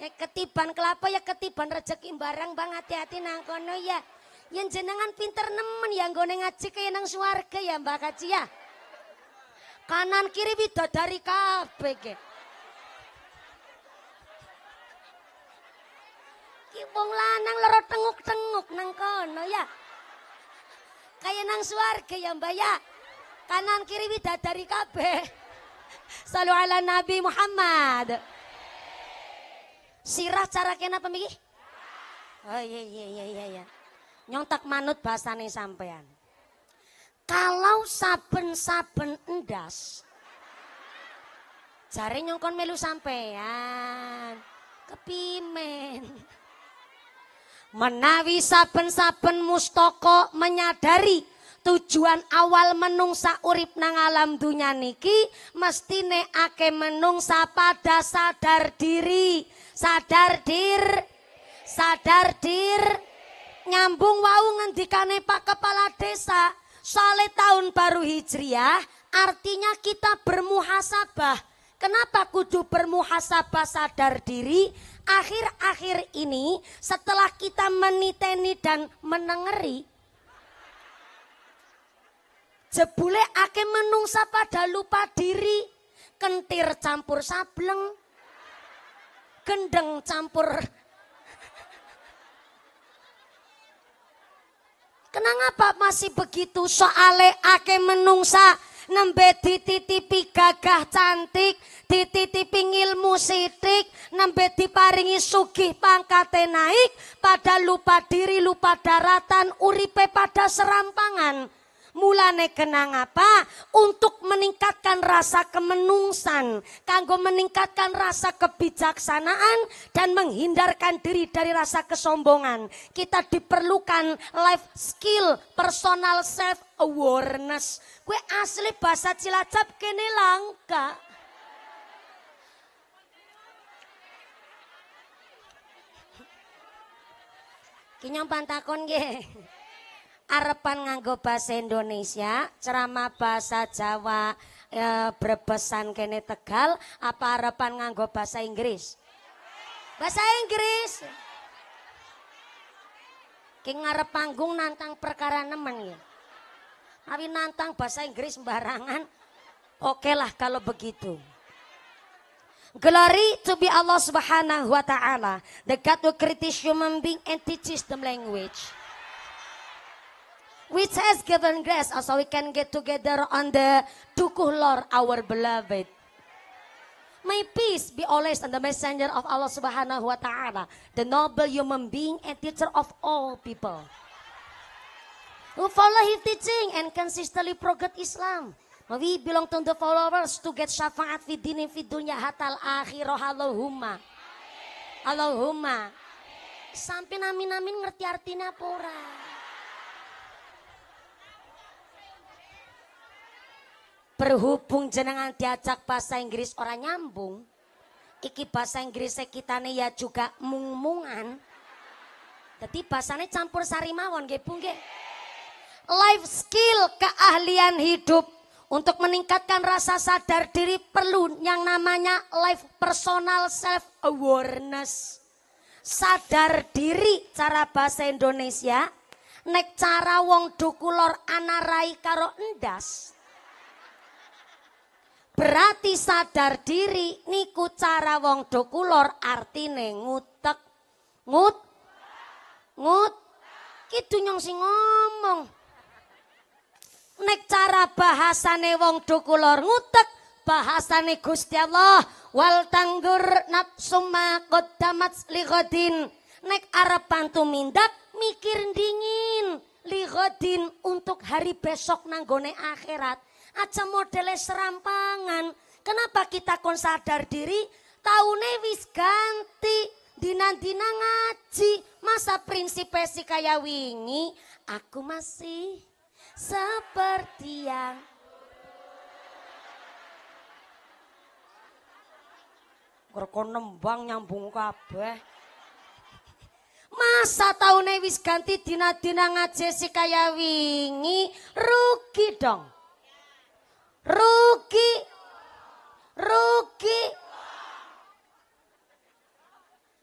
Ya ketiban kelapa ya ketiban rezeki barang bang hati-hati nang kono ya. Yang jenengan pinter nemen yang gue ngaji kaya nang suarga ya Mbak Kaci ya. Kanan kiri dari kabeh ke. Kipung lanang lorot tenguk-tenguk nang kono ya. kayak nang suarga ya Mbak ya. Kanan kiri dari dari (laughs) Salu ala Nabi Muhammad. Sirah cara kena apa Oh iya iya iya iya iya. Nyontak manut bahasane sampean. Kalau saben-saben endas jare nyongkon melu sampean. Kepimen. Menawi saben-saben mustoko menyadari tujuan awal menungsa urip nang alam dunia niki mesti neake menungsa pada sadar diri sadar dir sadar dir nyambung wau ngendikane Pak Kepala Desa Sale tahun baru Hijriah artinya kita bermuhasabah Kenapa kudu bermuhasabah sadar diri? Akhir-akhir ini setelah kita meniteni dan menengeri, Jebule ake menungsa pada lupa diri. Kentir campur sableng. Gendeng campur. Kenapa masih begitu soale ake menungsa nembe dititipi gagah cantik, dititipi ilmu sitik nembe diparingi sugih pangkate naik, pada lupa diri, lupa daratan, uripe pada serampangan mulane kenang apa? Untuk meningkatkan rasa kemenungsan, kanggo meningkatkan rasa kebijaksanaan dan menghindarkan diri dari rasa kesombongan. Kita diperlukan life skill, personal self awareness. Kue asli bahasa Cilacap kene langka. Kinyong pantakon nggih arepan nganggo bahasa Indonesia, ceramah bahasa Jawa e, berpesan kene Tegal, apa arepan nganggo bahasa Inggris? Bahasa Inggris. Ki ngarep panggung nantang perkara nemen ya. Tapi nantang bahasa Inggris sembarangan. Oke lah kalau begitu. Glory to be Allah subhanahu wa ta'ala. The God who created human being and teaches them language which has given grace also we can get together on the Dukuh Lord our beloved. May peace be always on the messenger of Allah subhanahu wa ta'ala, the noble human being and teacher of all people. Who follow his teaching and consistently progress Islam. We belong to the followers to get syafaat fi dini fi dunya hatal akhirah Allahumma. Allahumma. Sampai namin-namin ngerti artinya pura. berhubung jenengan diajak bahasa Inggris orang nyambung iki bahasa Inggris kita nih ya juga mung-mungan jadi bahasanya campur sari mawon nggih life skill keahlian hidup untuk meningkatkan rasa sadar diri perlu yang namanya life personal self awareness sadar diri cara bahasa Indonesia nek cara wong dukulor anarai karo endas Berarti sadar diri niku cara wong dokulor artine ngutek. Ngut. Ngut. itu nyong sing ngomong. Nek cara bahasane wong dokulor ngutek, bahasane Gusti Allah wal tanggur napsuma qaddamat lihodin Nek arep pantu mindak mikir dingin lihodin untuk hari besok nanggone akhirat aja modele serampangan. Kenapa kita kon sadar diri? Taune wis ganti, dinan-dina ngaji. Masa prinsipesi si kaya wingi, aku masih seperti yang Ngerko nembang nyambung kabeh. Masa taune wis ganti dina-dina ngaji si kaya wingi, rugi dong rugi, rugi.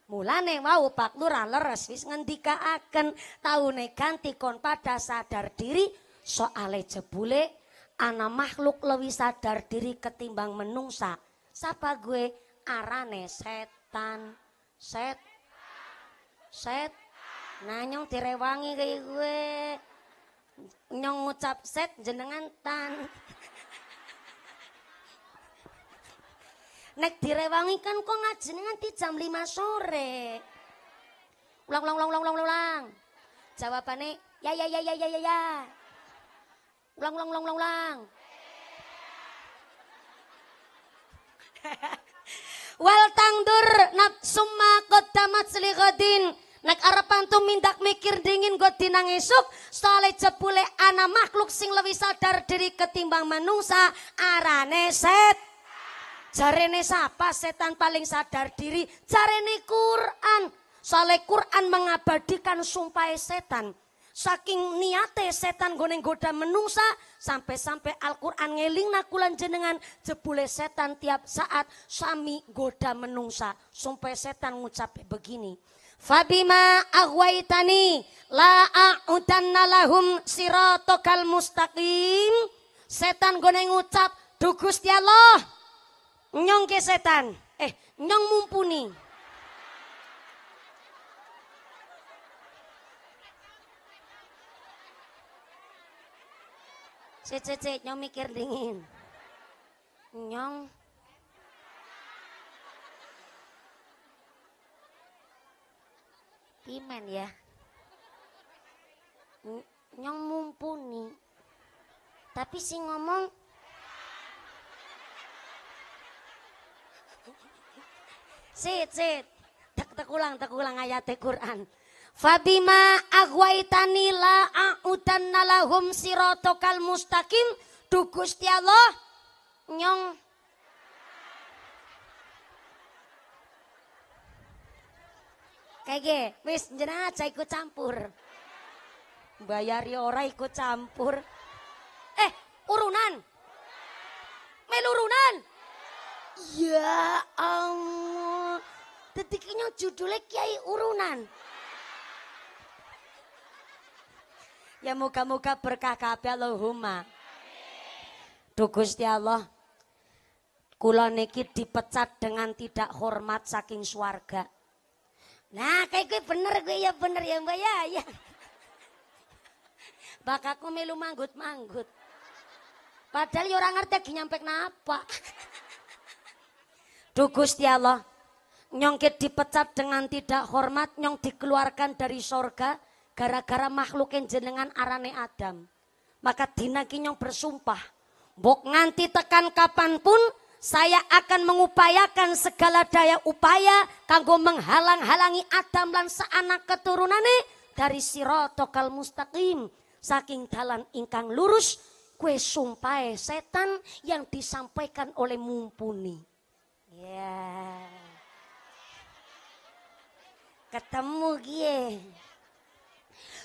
Mulane mau Pak Lurah leres wis akan taune ganti kon pada sadar diri soale jebule ana makhluk lebih sadar diri ketimbang menungsa. Sapa gue arane setan. Set. Set. Nanyong direwangi kayak gue. Nyong ngucap set jenengan tan. Nek direwangi kan kok ngajine nanti jam 5 sore. Ulang ulang ulang ulang ulang ulang. jawabannya ya ya ya ya ya ya ya. Ulang ulang ulang ulang ulang. (laughs) Wal tangdur summa kota matsli ghadin. nak arapan tu mindak mikir dingin gue dinang esuk, soale jebule ana makhluk sing lebih sadar diri ketimbang manusia arane set. Jarene apa setan paling sadar diri? Jarene Quran. Soalnya Quran mengabadikan sumpah setan. Saking niate setan goneng goda menungsa sampai-sampai Al-Quran ngeling nakulan jenengan jebule setan tiap saat sami goda menungsa. Sumpah setan ngucap begini. Fabima aghwaitani la a'udanna lahum siratokal mustaqim. Setan goneng ngucap, Dugus ya Allah, Nyong kesetan. Eh, nyong mumpuni. Cece, nyong mikir dingin. Nyong Iman ya. Nyong mumpuni. Tapi si ngomong Sit, sit. Tak tak ulang, tak ulang ayat Quran. Fabima agwaitani la a'udanna nalahum sirotokal mustaqim. tukus Gusti Allah nyong Kayak wis jenah aja ikut campur. Bayari ya ora ikut campur. Eh, urunan. Melurunan. Ya Allah detik ini judulnya Kiai Urunan. Ya moga-moga berkah kabeh Allahumma. Duh Gusti Allah. Kula niki dipecat dengan tidak hormat saking swarga. Nah, kayak gue bener, gue ya bener ya mbak ya, ya. Bakaku melu manggut-manggut. Padahal ya orang ngerti lagi nyampe kenapa. Duh Gusti Allah. Nyongkit dipecat dengan tidak hormat, nyong dikeluarkan dari sorga gara-gara makhluk yang jenengan arane Adam. Maka dina nyong bersumpah, bok nganti tekan kapanpun saya akan mengupayakan segala daya upaya kanggo menghalang-halangi Adam dan seanak keturunane dari sirotokal mustaqim saking dalan ingkang lurus kue sumpah setan yang disampaikan oleh mumpuni. Yeah ketemu gie.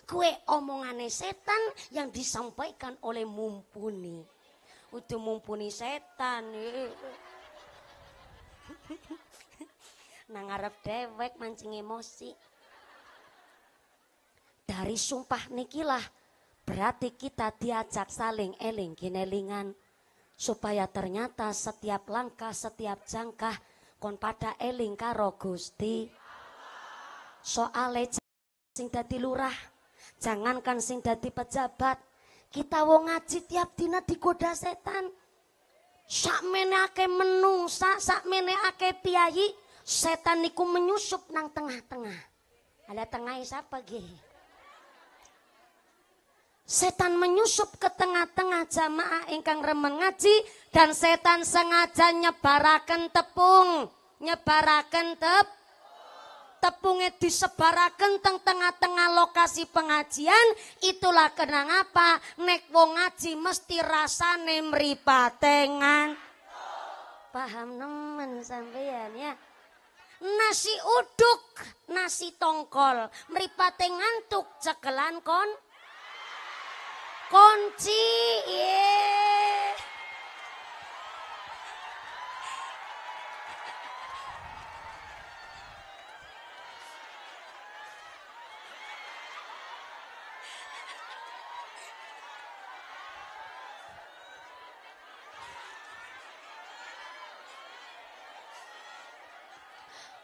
Kue omongane setan yang disampaikan oleh mumpuni. Udah mumpuni setan. Eh. (laughs) Nangarap dewek mancing emosi. Dari sumpah nikilah berarti kita diajak saling eling kinelingan. supaya ternyata setiap langkah, setiap jangkah kon pada eling karo Gusti soale sing dadi lurah jangankan sing dadi pejabat kita wong ngaji tiap dina digoda setan sak akeh menungsa sak akeh piyayi setan niku menyusup nang tengah-tengah ada tengah e siapa ge Setan menyusup ke tengah-tengah jamaah ingkang remen ngaji dan setan sengaja nyebaraken tepung, nyebaraken tepung tepunge disebaraken teng tengah-tengah lokasi pengajian itulah kenang apa nek wong ngaji mesti rasa rasane mripatengan paham nemen sampeyan ya nasi uduk nasi tongkol mripate ngantuk cekelan kon kunci yeah.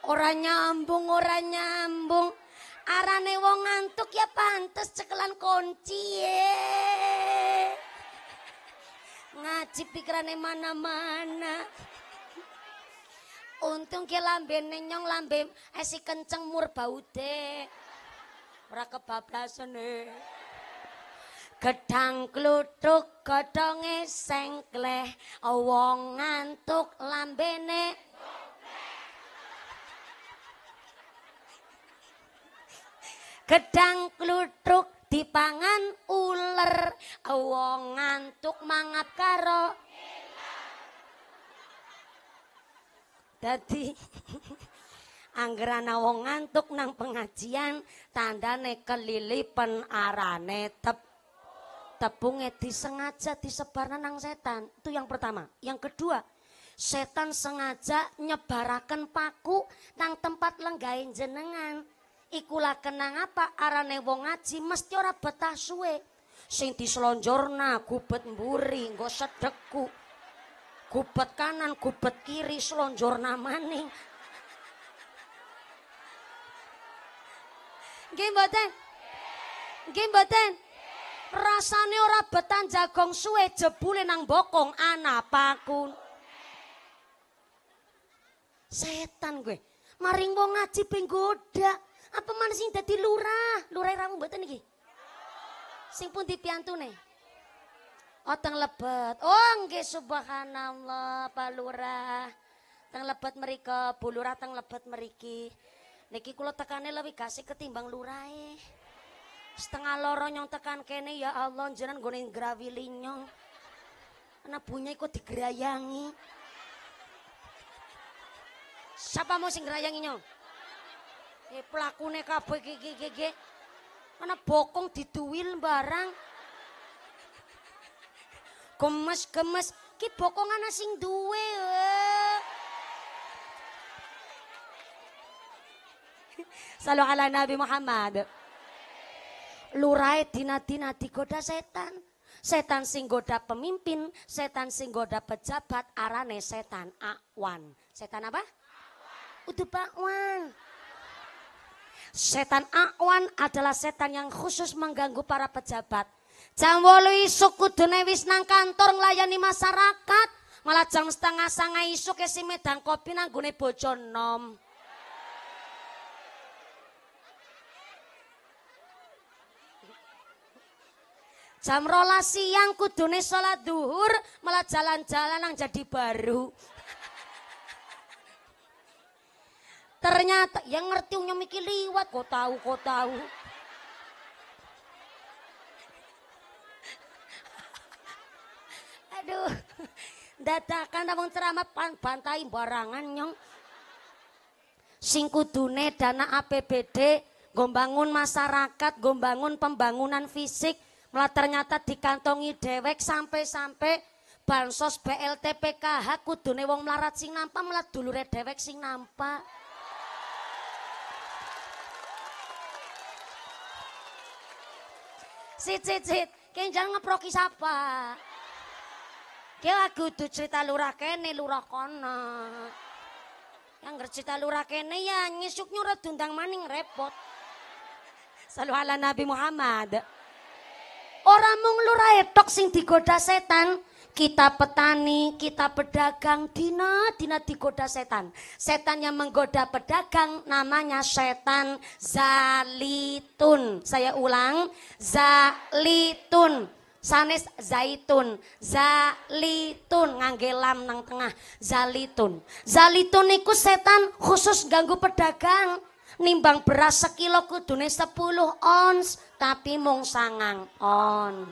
Ora nyambung, ora nyambung. Arane wong ngantuk ya pantes cekelan kunci ye. Ngaji pikirane mana-mana. Untung ki lambene nyong lambe esi kenceng mur bau Ora kebablasan e. Gedang kluthuk godhonge sengkleh, wong ngantuk lambene Gedang klutruk pangan uler. Wong ngantuk mangap karo. Dadi (laughs) anggerana wong ngantuk nang pengajian, tandane kelilipan arane tep tepungnya disengaja disebarna nang setan. Itu yang pertama. Yang kedua, setan sengaja nyebarakan paku nang tempat lenggain jenengan ikulah kenang apa arane wong ngaji mesti ora betah suwe sing dislonjorna gubet mburi nggo sedeku gubet kanan gubet kiri slonjorna maning nggih mboten nggih mboten rasane ora betan jagong suwe jebule nang bokong pakun setan gue maring wong ngaji penggoda apa mana sing dadi lurah? Lurah ramu mboten iki? Sing pun piantune? Oteng lebet. Oh, nggih subhanallah, Pak Lurah. Teng lebet mereka, Bu Lurah teng lebet meriki. Niki kula tekane lebih kasih ketimbang lurae. Setengah lorong nyong tekan kene ya Allah jangan nggone grawili nyong. Ana bunyi kok digerayangi. siapa mau sing grayangi nyong? Eh pelakune kabeh iki Mana bokong diduwil barang. Gemes-gemes ki bokongan sing duwe. Eh. Salu ala Nabi Muhammad. Lurai tina dina digoda setan. Setan sing goda pemimpin, setan sing goda pejabat, arane setan akwan. Setan apa? Udah bakwan. Setan awan adalah setan yang khusus mengganggu para pejabat. Jam walu isuk kudune wis nang kantor ngelayani masyarakat. Malah jam setengah sanga isuk si medang kopi nang gune bojonom. Jam rolasi siang kudune sholat duhur malah jalan-jalan yang jadi baru. Ternyata yang ngerti unyu mikir liwat, kok tahu, kok tahu. Aduh, datakan abang ceramah pan pantai barangan nyong. Singkudune dana APBD, gombangun masyarakat, gombangun pembangunan fisik, malah ternyata dikantongi dewek sampai-sampai bansos BLT PKH kudune wong melarat sing nampak, malah dulure dewek sing nampak. Sit, sit, sit. Kayak jangan ngeproki siapa kira lagu tuh cerita lurah kene, lurah kono. Yang cerita lurah kene ya nyisuk nyurat dundang maning repot. Selalu ala Nabi Muhammad. Orang mung lurah etok sing digoda setan, kita petani, kita pedagang, dina dina digoda setan. Setan yang menggoda pedagang namanya setan zalitun. Saya ulang, zalitun. Sanes zaitun, zalitun nganggelam nang tengah, zalitun. Zalitun niku setan khusus ganggu pedagang. Nimbang beras sekilo kudune 10 ons, tapi mung sangang on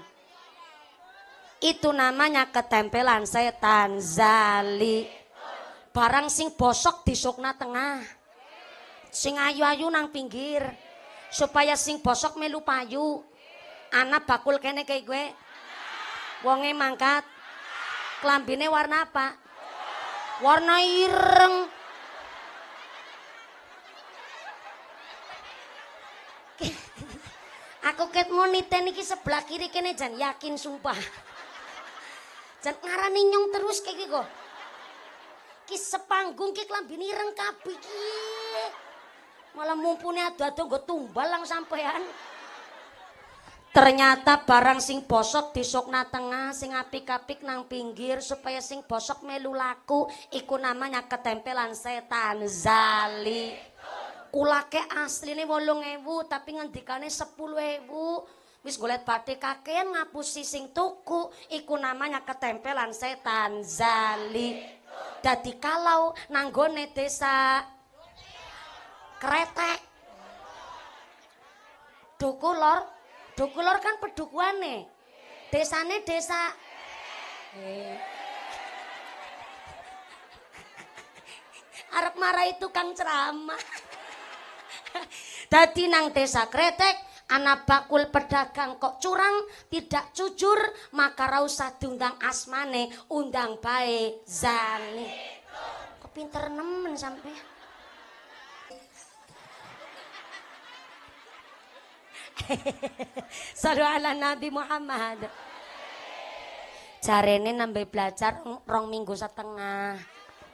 itu namanya ketempelan setan zali barang sing bosok sokna tengah sing ayu-ayu nang pinggir supaya sing bosok melu payu anak bakul kene kayak gue wonge mangkat klambine warna apa warna ireng (laughs) aku ketemu niten iki sebelah kiri kene jan yakin sumpah Jan ngarani nyong terus kayak gitu. Ki sepanggung ki klambini ireng kabeh ki. Malah mumpuni adu-adu gue tumbal lang sampean. Ternyata barang sing bosok disokna tengah, sing apik-apik nang pinggir supaya sing bosok melu laku, iku namanya ketempelan setan zali. Kulake asline 8000 tapi ngendikane 10000 wis golet bathe kakean ngapusi sing tuku iku namanya ketempelan setan zali dadi kalau nanggone desa kretek dukulor dukulor kan pedukuane desane desa Arab marah itu kang ceramah (laughs) dadi nang desa kretek Anak bakul pedagang kok curang, tidak jujur, maka rausah diundang asmane, undang bae zane. Kok pinter nemen sampe. (laughs) Salu ala Nabi Muhammad. ini nambah belajar rong minggu setengah.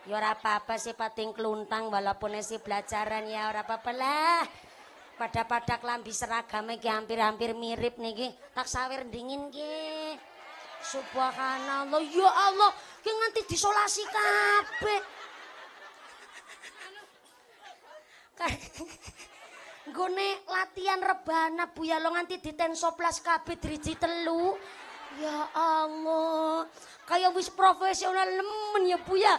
Ya ora apa-apa sih pating keluntang walaupun sih belajaran ya ora apa-apa lah pada-pada kelambi seragam iki hampir-hampir mirip niki tak sawer dingin ki subhanallah ya Allah ki nganti disolasi kabeh (laughs) nggone latihan rebana Buya lo nganti di tensoplas kabeh driji telu ya Allah kayak wis profesional nemen ya Buya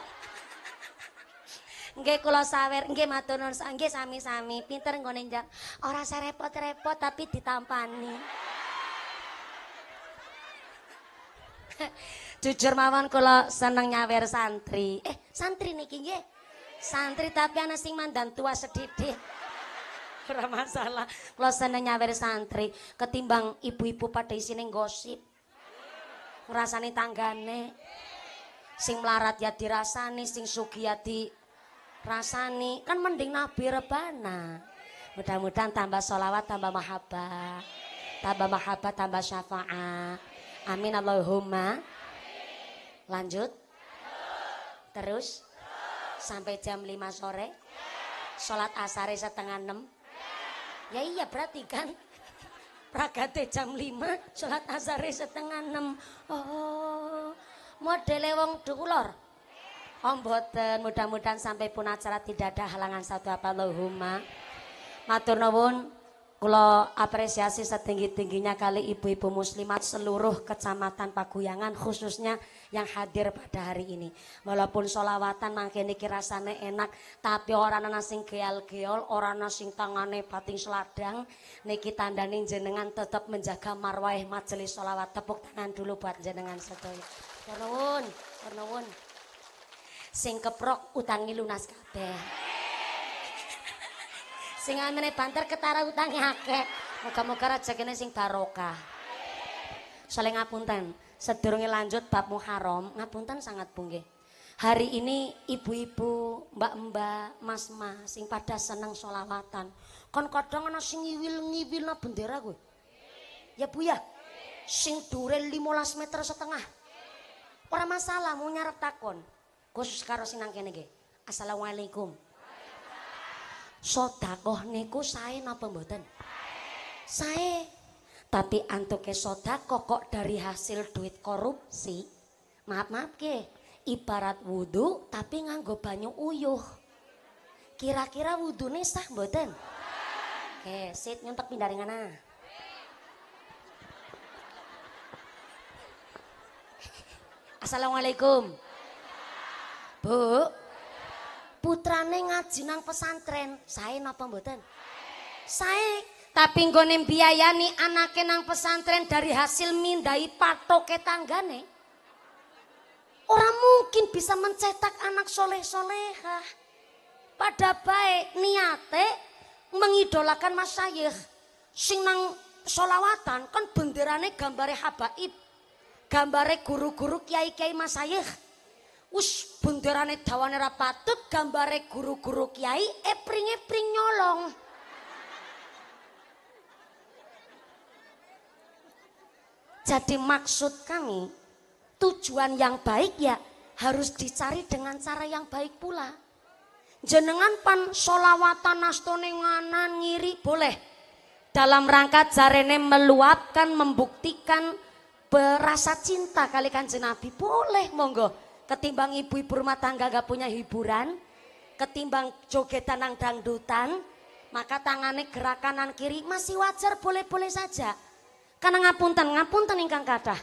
nggih kula sawer nggih matur nuwun sami-sami pinter nggone njang ora serepot-repot tapi ditampani (laughs) jujur mawon kula seneng nyawer santri eh santri niki nggih santri tapi ana sing mandan tua sedih (laughs) ora masalah kula seneng nyawer santri ketimbang ibu-ibu pada isine gosip ngrasani tanggane sing melarat ya dirasani sing sugih ya di rasani kan mending nabi rebana mudah-mudahan tambah solawat tambah mahabbah tambah mahabbah tambah syafaat amin Allahumma lanjut terus sampai jam 5 sore sholat asari setengah 6 ya iya berarti kan Ragate jam 5 sholat asari setengah 6 oh modele wong dulur. Om boten mudah-mudahan sampai pun acara tidak ada halangan satu apa Allahumma. Matur nuwun kula apresiasi setinggi-tingginya kali ibu-ibu muslimat seluruh kecamatan Paguyangan khususnya yang hadir pada hari ini. Walaupun solawatan mangkene iki rasane enak, tapi orang ana sing geol-geol, ora ana sing tangane pating seladang. Niki tandane jenengan tetap menjaga marwah majelis solawat. Tepuk tangan dulu buat jenengan sedaya. Nuwun, nuwun sing keprok utangi lunas kabeh. sing amene banter ketara utangi akeh. Moga-moga rezekine sing barokah. Saling ngapunten, sedurunge lanjut bab Muharram, ngapunten sangat bungge. Hari ini ibu-ibu, mbak-mbak, mas-mas sing pada seneng solawatan. Kon kadang ana sing ngiwil-ngiwilna bendera kuwi. Ya Bu ya. Sing dure 15 meter setengah. Ora masalah mau nyarep takon khusus karo nang kene nggih. Assalamualaikum. Sedekah niku sae napa mboten? Sae. Tapi antuke sedekah kok dari hasil duit korupsi. Maaf maaf ke, ibarat wudhu tapi nganggo banyu uyuh. Kira-kira wudhune sah mboten? Oke, sit nyontek pindah ring ana. Assalamualaikum. Bu. Putrane ngaji nang pesantren. Sae napa mboten? saya Tapi nggone biayani anake nang pesantren dari hasil mindai patoke tanggane. Orang mungkin bisa mencetak anak soleh-solehah. Pada baik niate mengidolakan mas masyayikh. Sing nang solawatan kan benderane gambare habaib. Gambare guru-guru kiai-kiai mas masyayikh Us bunderane dawane ra patut gambare guru-guru kiai epring-epring nyolong. Jadi maksud kami tujuan yang baik ya harus dicari dengan cara yang baik pula. Jenengan pan solawatan nastone nganan ngiri boleh. Dalam rangka jarene meluapkan, membuktikan berasa cinta kalikan kanjeng Nabi boleh monggo ketimbang ibu-ibu rumah tangga gak punya hiburan, ketimbang jogetan nang dangdutan, maka tangane gerak kanan kiri masih wajar boleh-boleh saja. Karena ngapunten, ngapunten ingkang kathah.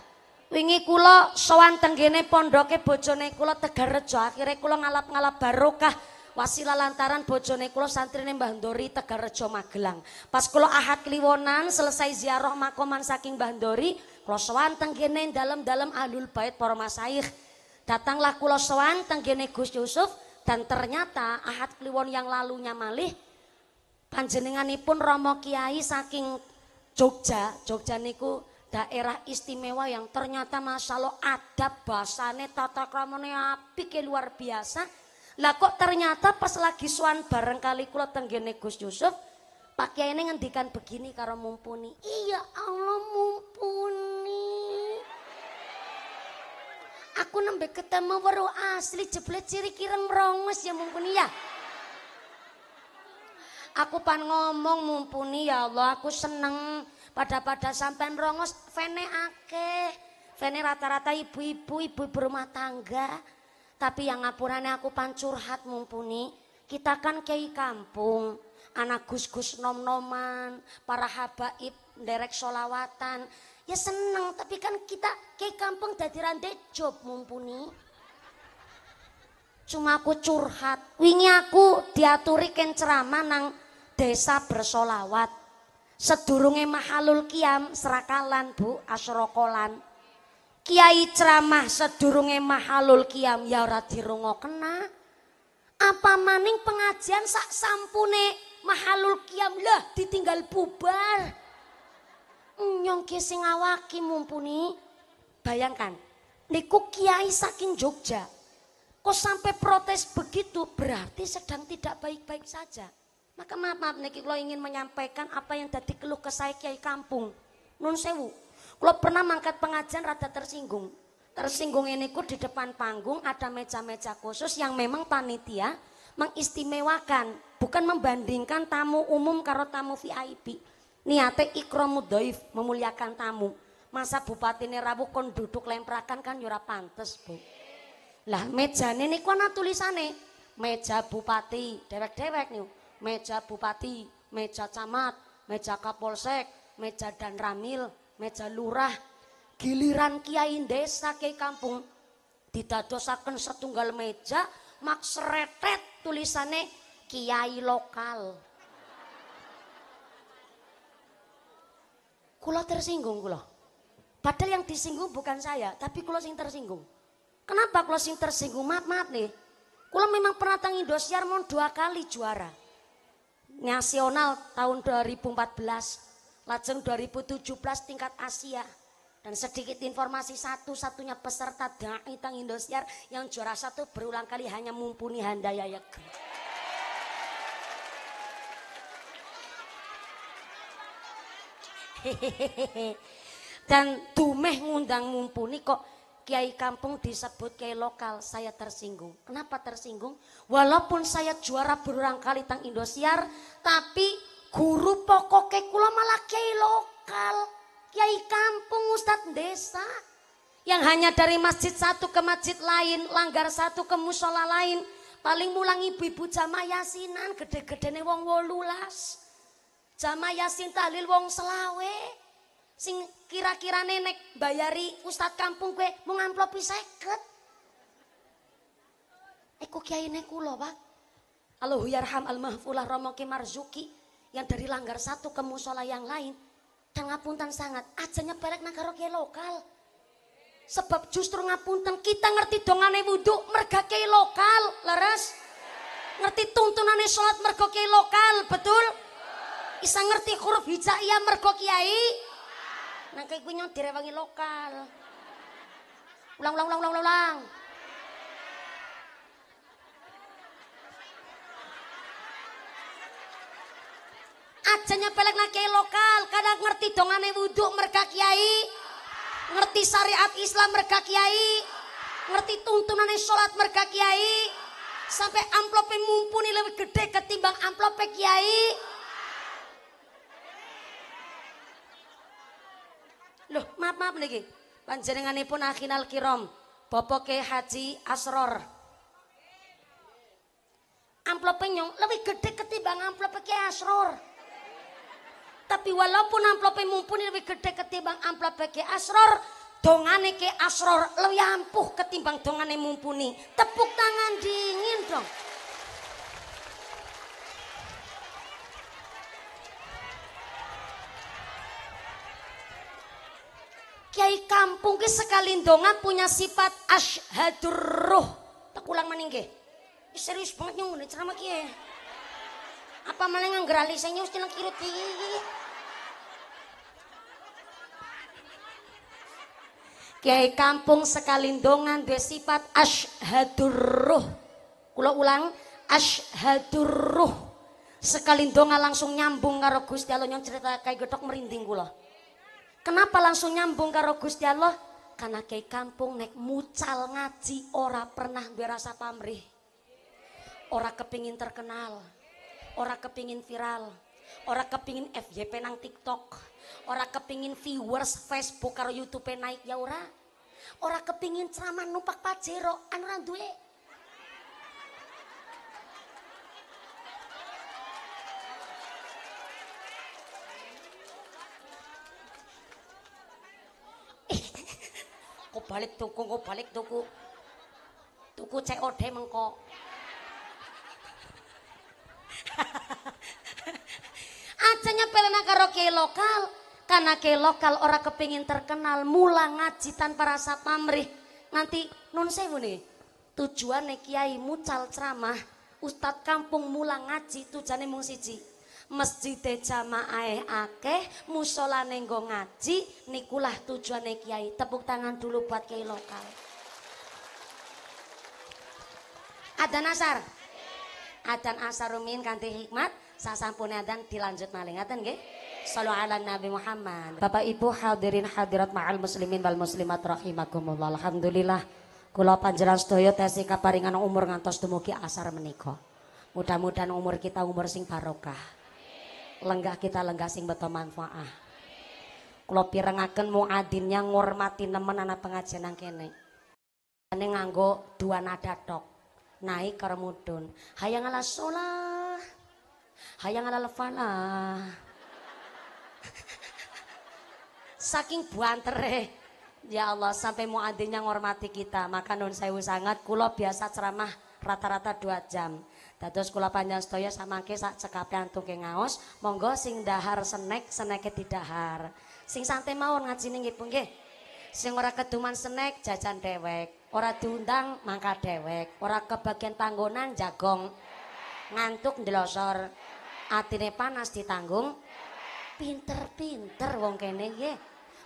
Wingi kula sowan tenggene pondoke bojone kula Tegarejo, akhire kula ngalap-ngalap barokah wasilah lantaran bojone kula santrine Mbah Ndori Tegarejo Magelang. Pas kula ahad kliwonan selesai ziarah makoman saking Mbah Ndori, kula sowan tenggene dalam-dalam alul Bait para masaih. Datanglah kulo sowan tenggene Gus Yusuf dan ternyata Ahad Kliwon yang lalunya malih panjenenganipun Romo Kiai saking Jogja, Jogja niku daerah istimewa yang ternyata masalah Allah adab bahasane tata kramane apik ya, luar biasa. Lah kok ternyata pas lagi suan bareng kali kula tenggene Gus Yusuf Pak ini ngendikan begini karo mumpuni. Iya Allah mumpuni. aku nembe ketemu weru asli jeblet ciri kireng merongos ya mumpuni ya. Aku pan ngomong mumpuni ya Allah, aku seneng pada-pada sampai merongos fene ake, Fene rata-rata ibu-ibu, ibu berumah tangga. Tapi yang ngapurannya aku pan curhat mumpuni. Kita kan kiai kampung, anak gus-gus nom-noman, para habaib, derek solawatan. Ya seneng, tapi kan kita ke kampung dari rande job mumpuni. Cuma aku curhat. Wingi aku diaturi ken ceramah nang desa bersolawat. Sedurunge mahalul kiam serakalan bu asrokolan. Kiai ceramah sedurunge mahalul kiam ya ora dirungo kena. Apa maning pengajian sak sampune mahalul kiam lah ditinggal bubar nyong kising awaki mumpuni bayangkan niku kiai saking Jogja kok sampai protes begitu berarti sedang tidak baik-baik saja maka maaf maaf niki kalau ingin menyampaikan apa yang tadi keluh saya kiai kampung nun sewu kalau pernah mangkat pengajian rada tersinggung tersinggung ini ku di depan panggung ada meja-meja khusus yang memang panitia mengistimewakan bukan membandingkan tamu umum karo tamu VIP niate ikromu doif memuliakan tamu masa bupati ini rabu kon duduk lemprakan kan yura pantes bu lah meja ini kona tulisane meja bupati dewek-dewek nih meja bupati meja camat meja kapolsek meja dan ramil meja lurah giliran kiai desa kei kampung didadosaken setunggal meja mak seretet tulisane kiai lokal Kulo tersinggung kulo. Padahal yang disinggung bukan saya, tapi kulo sing tersinggung. Kenapa kulo sing tersinggung? Maaf maaf nih. Kulo memang pernah tang Indosiar mau dua kali juara. Nasional tahun 2014, lajeng 2017 tingkat Asia. Dan sedikit informasi satu-satunya peserta dari tang Indosiar yang juara satu berulang kali hanya mumpuni Handayaya. (laughs) Dan Dumeh ngundang mumpuni kok kiai kampung disebut kiai lokal, saya tersinggung. Kenapa tersinggung? Walaupun saya juara berulang kali tang Indosiar, tapi guru pokoknya kula malah kiai lokal, kiai kampung, ustadz desa. Yang hanya dari masjid satu ke masjid lain, langgar satu ke musola lain, paling mulang ibu-ibu jamaah yasinan, gede nih wong wolulas. Jamaah Yasin Tahlil wong selawe. Sing kira-kira nenek bayari Ustadz kampung kue mau ngamplopi seket. Eko kiai neku loh pak. yarham al-mahfulah romo marzuki. Yang dari langgar satu ke musola yang lain. Dan ngapuntan sangat. Aja nyebelek nang lokal. Sebab justru ngapunten kita ngerti dongane wudhu merga kiai lokal. Leres? Ngerti tuntunane sholat merga lokal. Betul? Isa ngerti huruf hijaiyah mergo kiai. Nang kayak gue direwangi lokal. Ulang, ulang, ulang, ulang, ulang. Ajanya pelek na kiai lokal, kadang ngerti dongane wudhu merga kiai. Ngerti syariat Islam merga kiai. Ngerti tuntunane sholat merga kiai. Sampai amplopnya mumpuni lebih gede ketimbang amplopnya kiai. Loh, maaf maaf niki. Panjenenganipun akhinal kirom popok ke Haji Asror. Amplop nyong lebih gede ketimbang amplop ke Asror. Tapi walaupun amplope mumpuni lebih gede ketimbang amplop ke Asror, dongane ke Asror lebih ampuh ketimbang dongane mumpuni. Tepuk tangan dingin dong. kiai kampung ki sekali punya sifat ashadur ruh. ulang maning nggih. Serius banget nyung ngene ceramah kiai. Apa malah ngangger saya nyus nang kirut Kiai kampung sekali ndonga duwe sifat ashadur ruh. Kula ulang ashadur ruh. Sekali langsung nyambung karo Gusti Allah nyong cerita kae gethok merinding gula. Kenapa langsung nyambung karo Gusti Allah? Karena ke kampung naik mucal ngaji ora pernah berasa pamrih. Ora kepingin terkenal. Ora kepingin viral. Ora kepingin FYP nang TikTok. Ora kepingin viewers Facebook karo YouTube naik ya ora. Ora kepingin ceramah numpak pajero anu ora duwe. balik tuku kok balik tuku tuku COD mengko Acanya (laughs) pelena karo kiai lokal karena ke lokal orang kepingin terkenal mula ngaji tanpa rasa pamrih nanti non sewu nih tujuan kiai mucal ceramah ustad kampung mula ngaji tujuannya mung siji masjide jamaahe akeh, musola nenggo ngaji, nikulah tujuan kiai. Tepuk tangan dulu buat kiai lokal. Ada nasar? Ada nasar rumin kanti hikmat, sasampune adan dilanjut maling. Ngaten nggih? Salam ala Nabi Muhammad. Bapak Ibu hadirin hadirat ma'al muslimin wal muslimat rahimakumullah. Alhamdulillah kula panjenengan sedaya tesih kaparingan umur ngantos dumugi asar meniko. Mudah-mudahan umur kita umur sing barokah lenggah kita lenggah sing beto manfaah kalau pirengaken adinnya ngormati nemen anak pengajian yang kene ane nganggo dua nada tok naik karo mudun hayang ala sholah hayang ala lefalah (laughs) saking buantere ya Allah sampai mau adinnya ngormati kita maka nun sewu sangat kulo biasa ceramah rata-rata dua jam Dados kula panjang sedaya samangke sak cekape antuk ngaos, monggo sing dahar senek seneke didahar. Sing santai mawon ngajine nggih nggih. Sing ora keduman senek jajan dewek, ora diundang mangkat dewek, ora kebagian panggonan jagong. Ngantuk ndelosor. Atine panas ditanggung. Pinter-pinter wong kene nggih.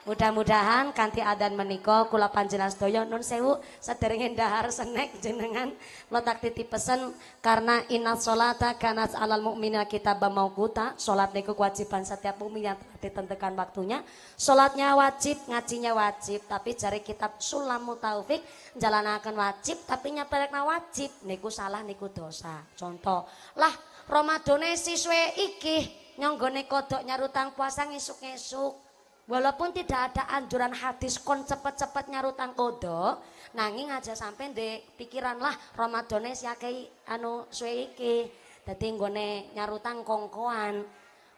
Mudah-mudahan kanti adan meniko kula panjenengan sedaya nun sewu saderenge dahar senek jenengan letak titip pesen karena inas sholata kanas alal mu'mina kita kuta salat niku kewajiban setiap umi yang ditentukan waktunya salatnya wajib ngajinya wajib tapi cari kitab sulamu taufik jalanakan wajib tapi nyapelekna wajib niku salah niku dosa contoh lah Romadone siswe iki nyonggone kodok nyarutang puasa ngisuk-ngisuk Walaupun tidak ada anjuran hadis kon cepet-cepet nyarutan kodo, nanging aja sampai di pikiran lah ya siakai anu suwe iki. Dadi nggone nyarutan kongkoan.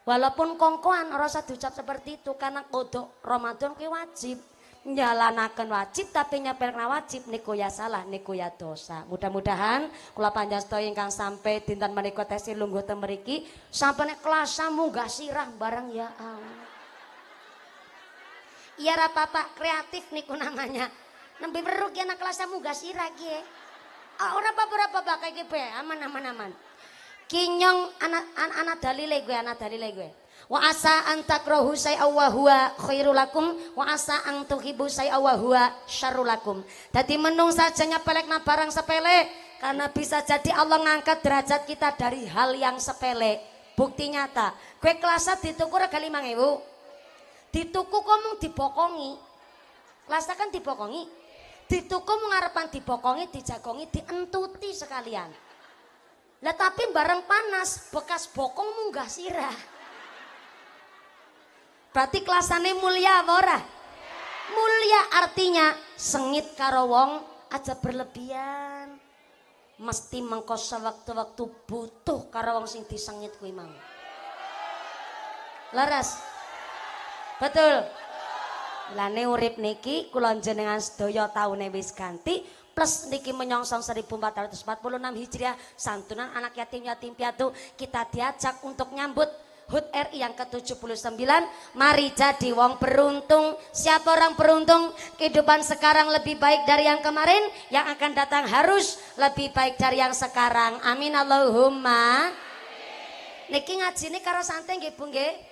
Walaupun kongkoan rasa diucap seperti itu karena kodo Ramadan kewajib, wajib. Nyalanakan wajib tapi nyepelna wajib niku ya salah niku ya dosa. Mudah-mudahan kula panjasta ingkang sampai dinten menika tesih lungguh temeriki sampai kelas munggah sirah bareng ya Allah. Iya rapapa pak kreatif niku namanya. Nembe perlu ya anak kelas munggah sira ki. Ah ora papa ora papa kayak be, aman aman aman. Kinyong anak anak ana dalile gue, anak dalile gue. Wa asa antakrahu say'a awahua khairulakum wa asa ang tuhibbu say'a syarulakum. Tadi menung saja nyepelek menungsa barang sepele karena bisa jadi Allah ngangkat derajat kita dari hal yang sepele. Bukti nyata, gue ditukur ke lima 5000. Dituku kok mung dibokongi. lasta kan dibokongi. Dituku mung ngarepan dibokongi, dijagongi, dientuti sekalian. Lah tapi bareng panas bekas bokong munggah sirah. Berarti kelasannya mulia apa ora? Mulia artinya sengit karo wong aja berlebihan. Mesti mengkosa waktu waktu butuh karo wong sing disengit kuwi Laras. Betul. lani urip niki kula jenengan sedaya taune wis ganti plus niki menyongsong 1446 Hijriah santunan anak yatim yatim piatu kita diajak untuk nyambut HUT RI yang ke-79 Mari jadi wong beruntung Siapa orang beruntung Kehidupan sekarang lebih baik dari yang kemarin Yang akan datang harus lebih baik dari yang sekarang Amin Allahumma Niki ngaji ini karo santai nggih Bu nggih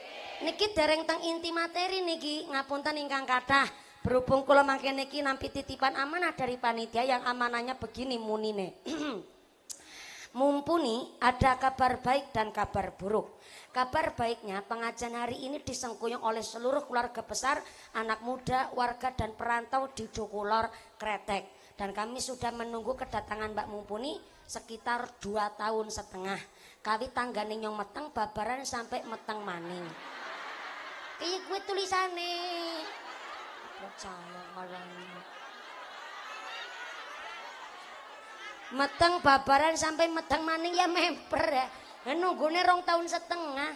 Niki dereng teng inti materi niki ngapunten ingkang kathah. Berhubung kula mangke niki nampi titipan amanah dari panitia yang amanahnya begini munine. (clears throat) Mumpuni ada kabar baik dan kabar buruk. Kabar baiknya pengajian hari ini disengkuyung oleh seluruh keluarga besar, anak muda, warga dan perantau di Jokulor Kretek. Dan kami sudah menunggu kedatangan Mbak Mumpuni sekitar 2 tahun setengah. Kami tangga yang meteng babaran sampai meteng maning kayak gue tulisannya percaya orang meteng babaran sampai meteng maning ya member ya nunggune rong tahun setengah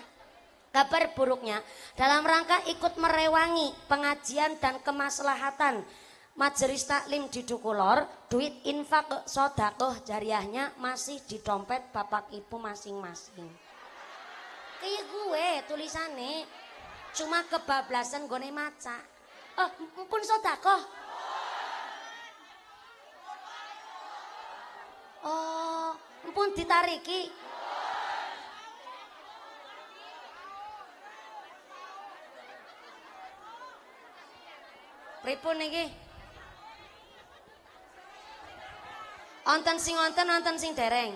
kabar buruknya dalam rangka ikut merewangi pengajian dan kemaslahatan majelis taklim di Dukulor, duit infak sodakoh jariahnya masih di dompet bapak ibu masing-masing. Kayak gue tulisannya Cuma kebablasan gone maca. Eh, oh pun sodakoh. Oh, pun ditariki. Pripun niki? Onten sing onten, onten sing dereng.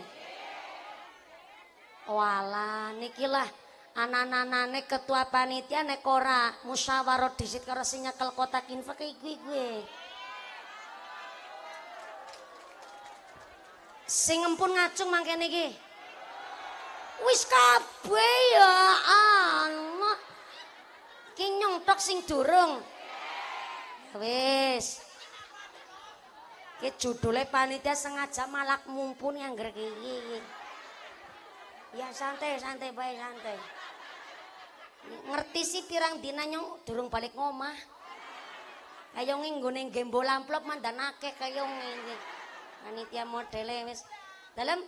Wala, nikilah anak anane ketua panitia nek ora musyawarah disit karo sing nyekel kotak info ke iki kuwi. Sing empun ngacung mangkene iki. Wis kabeh ya Allah. Ki nyongtok sing durung. Wis. Ki judule panitia sengaja malak mumpuni anggere iki. Ya santai, santai, baik santai. Ngerti sih pirang dina nyong durung balik ngomah. Kayo nginggone gembol amplop mandan akeh kayong ngene. manitia modele wis dalem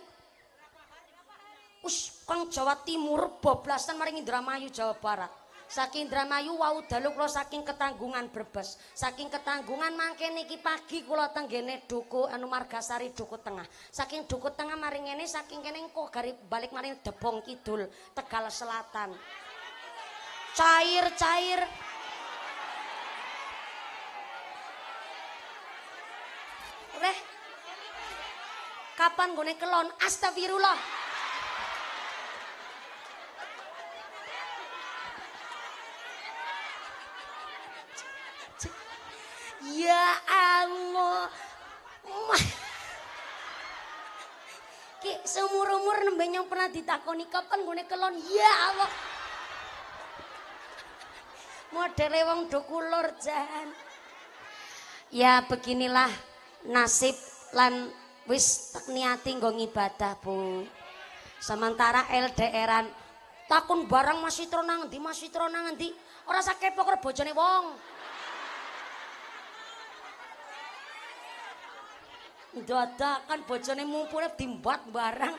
Us, Kang Jawa Timur boblasan maring Indramayu Jawa Barat. Saking Dramayu wau dalu kula saking ketanggungan Brebes. Saking ketanggungan mangke niki pagi kula tenggene Duku anu Margasari Duku Tengah. Saking Duku Tengah mari ngene saking kene engko garip balik maring Debong Kidul, Tegal Selatan. Cair-cair Reh. Kapan gue kelon? Astagfirullah. seumur-umur nembe nyong pernah ditakoni kapan gue kelon ya Allah (laughs) modere wong dokulor jan ya beginilah nasib lan wis tak niati nggo ngibadah Bu sementara LDRan takun barang masih tronang di masih tronang di ora sakepok bojone wong dadakan bojone mumpune dimbat barang.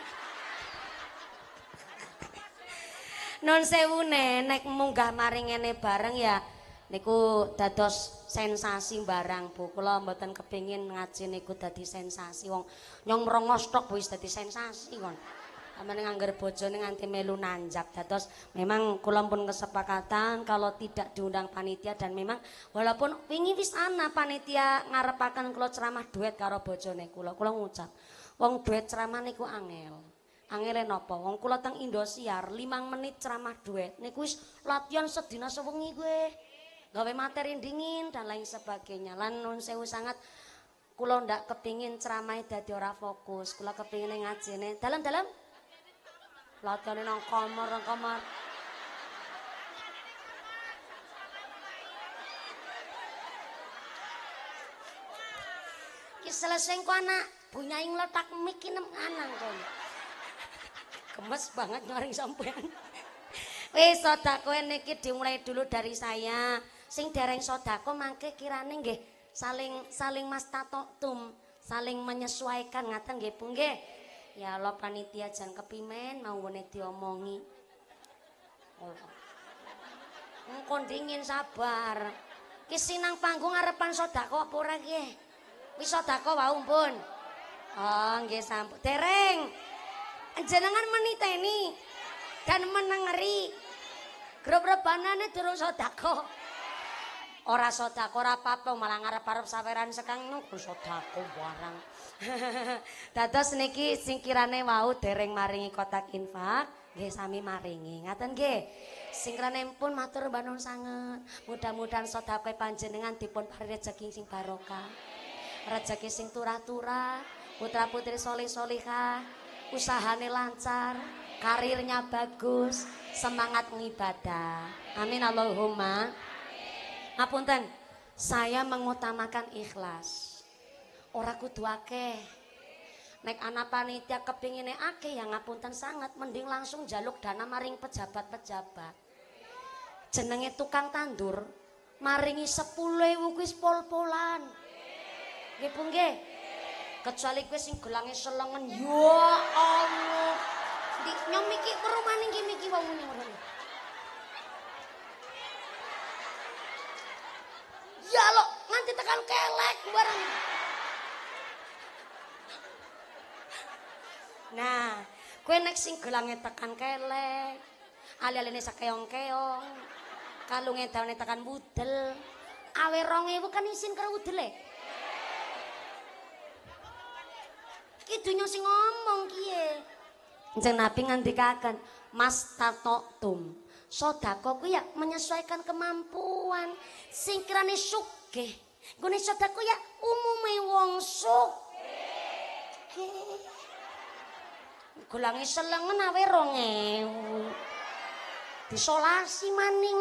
Non sewu nenek munggah maring ngene bareng ya niku dados sensasi barang Bu. Kula mboten kepengin ngaji niku dadi sensasi wong nyong merongos tok wis dadi sensasi kon aman ngangger bojone nganti melu nanjak dados memang kula pun kesepakatan kalau tidak diundang panitia dan memang walaupun wingi wis ana panitia ngarepaken kula ceramah duet karo bojone kula kula ngucap wong duet ceramah niku angel Angel napa wong kula teng Indosiar 5 menit ceramah duet niku wis latihan sedina sewengi gue gawe materi dingin dan lain sebagainya lan nun sewu sangat kulo ndak kepingin ceramai e dadi ora fokus Kulo kepingin nih dalam-dalam Latane nang kamar, nang kamar. Ki selesai ku anak, bunyaing letak mik ki nem anang kon. Gemes banget nyaring sampean. Wis sedako niki dimulai dulu dari saya. Sing dereng sedako mangke kirane nggih saling saling mastatok tum, saling menyesuaikan ngaten nggih Bu Ya lo panitia jan kepimen mau ngene diomongi. Oh. dingin sabar. Ki sinang panggung arepan sedako apa ora ki? Wis sedako wae mpun. Oh nggih sampun. Dereng. Jenengan meniteni dan menengeri grup rebanane durung sedako. ora sedako ora apa malang malah ngarep-arep saweran sekang nunggu sedako barang. (laughs) Dados niki singkirane wau dereng maringi kotak infak, nggih sami maringi. Ngaten nggih. singkirane pun matur banun sangat Mudah-mudahan sedako panjenengan dipun paringi rezeki sing barokah. Rezeki sing turah tura putra-putri solih solihah usahane lancar, karirnya bagus, semangat ngibadah. Amin Allahumma. Ngapunten, saya mengutamakan ikhlas. Ora kudu akeh. Nek anak panitia kepingine akeh ya ngapunten sangat mending langsung jaluk dana maring pejabat-pejabat. Jenenge tukang tandur maringi sepuluh kuwi pol-polan. Nggih pun nggih. Kecuali kuwi sing gelange selengen. Ya Allah. Nyomiki nyom iki perumane iki miki jaluk iya, nganti tekan kelek barang. Nah, kue nek sing gelangnya tekan kelek, ali-aline sakeong-keong, kalunge dawane tekan budel. Awe 2000 kan isin karo udele. e. dunya sing ngomong kiye. Jeneng Nabi ngandikaken, "Mas tum." Sodako ku ya menyesuaikan kemampuan. Singkirane sugih. Gone sodako ya umume wong sugih. Golange selengen awe Disolasi maning.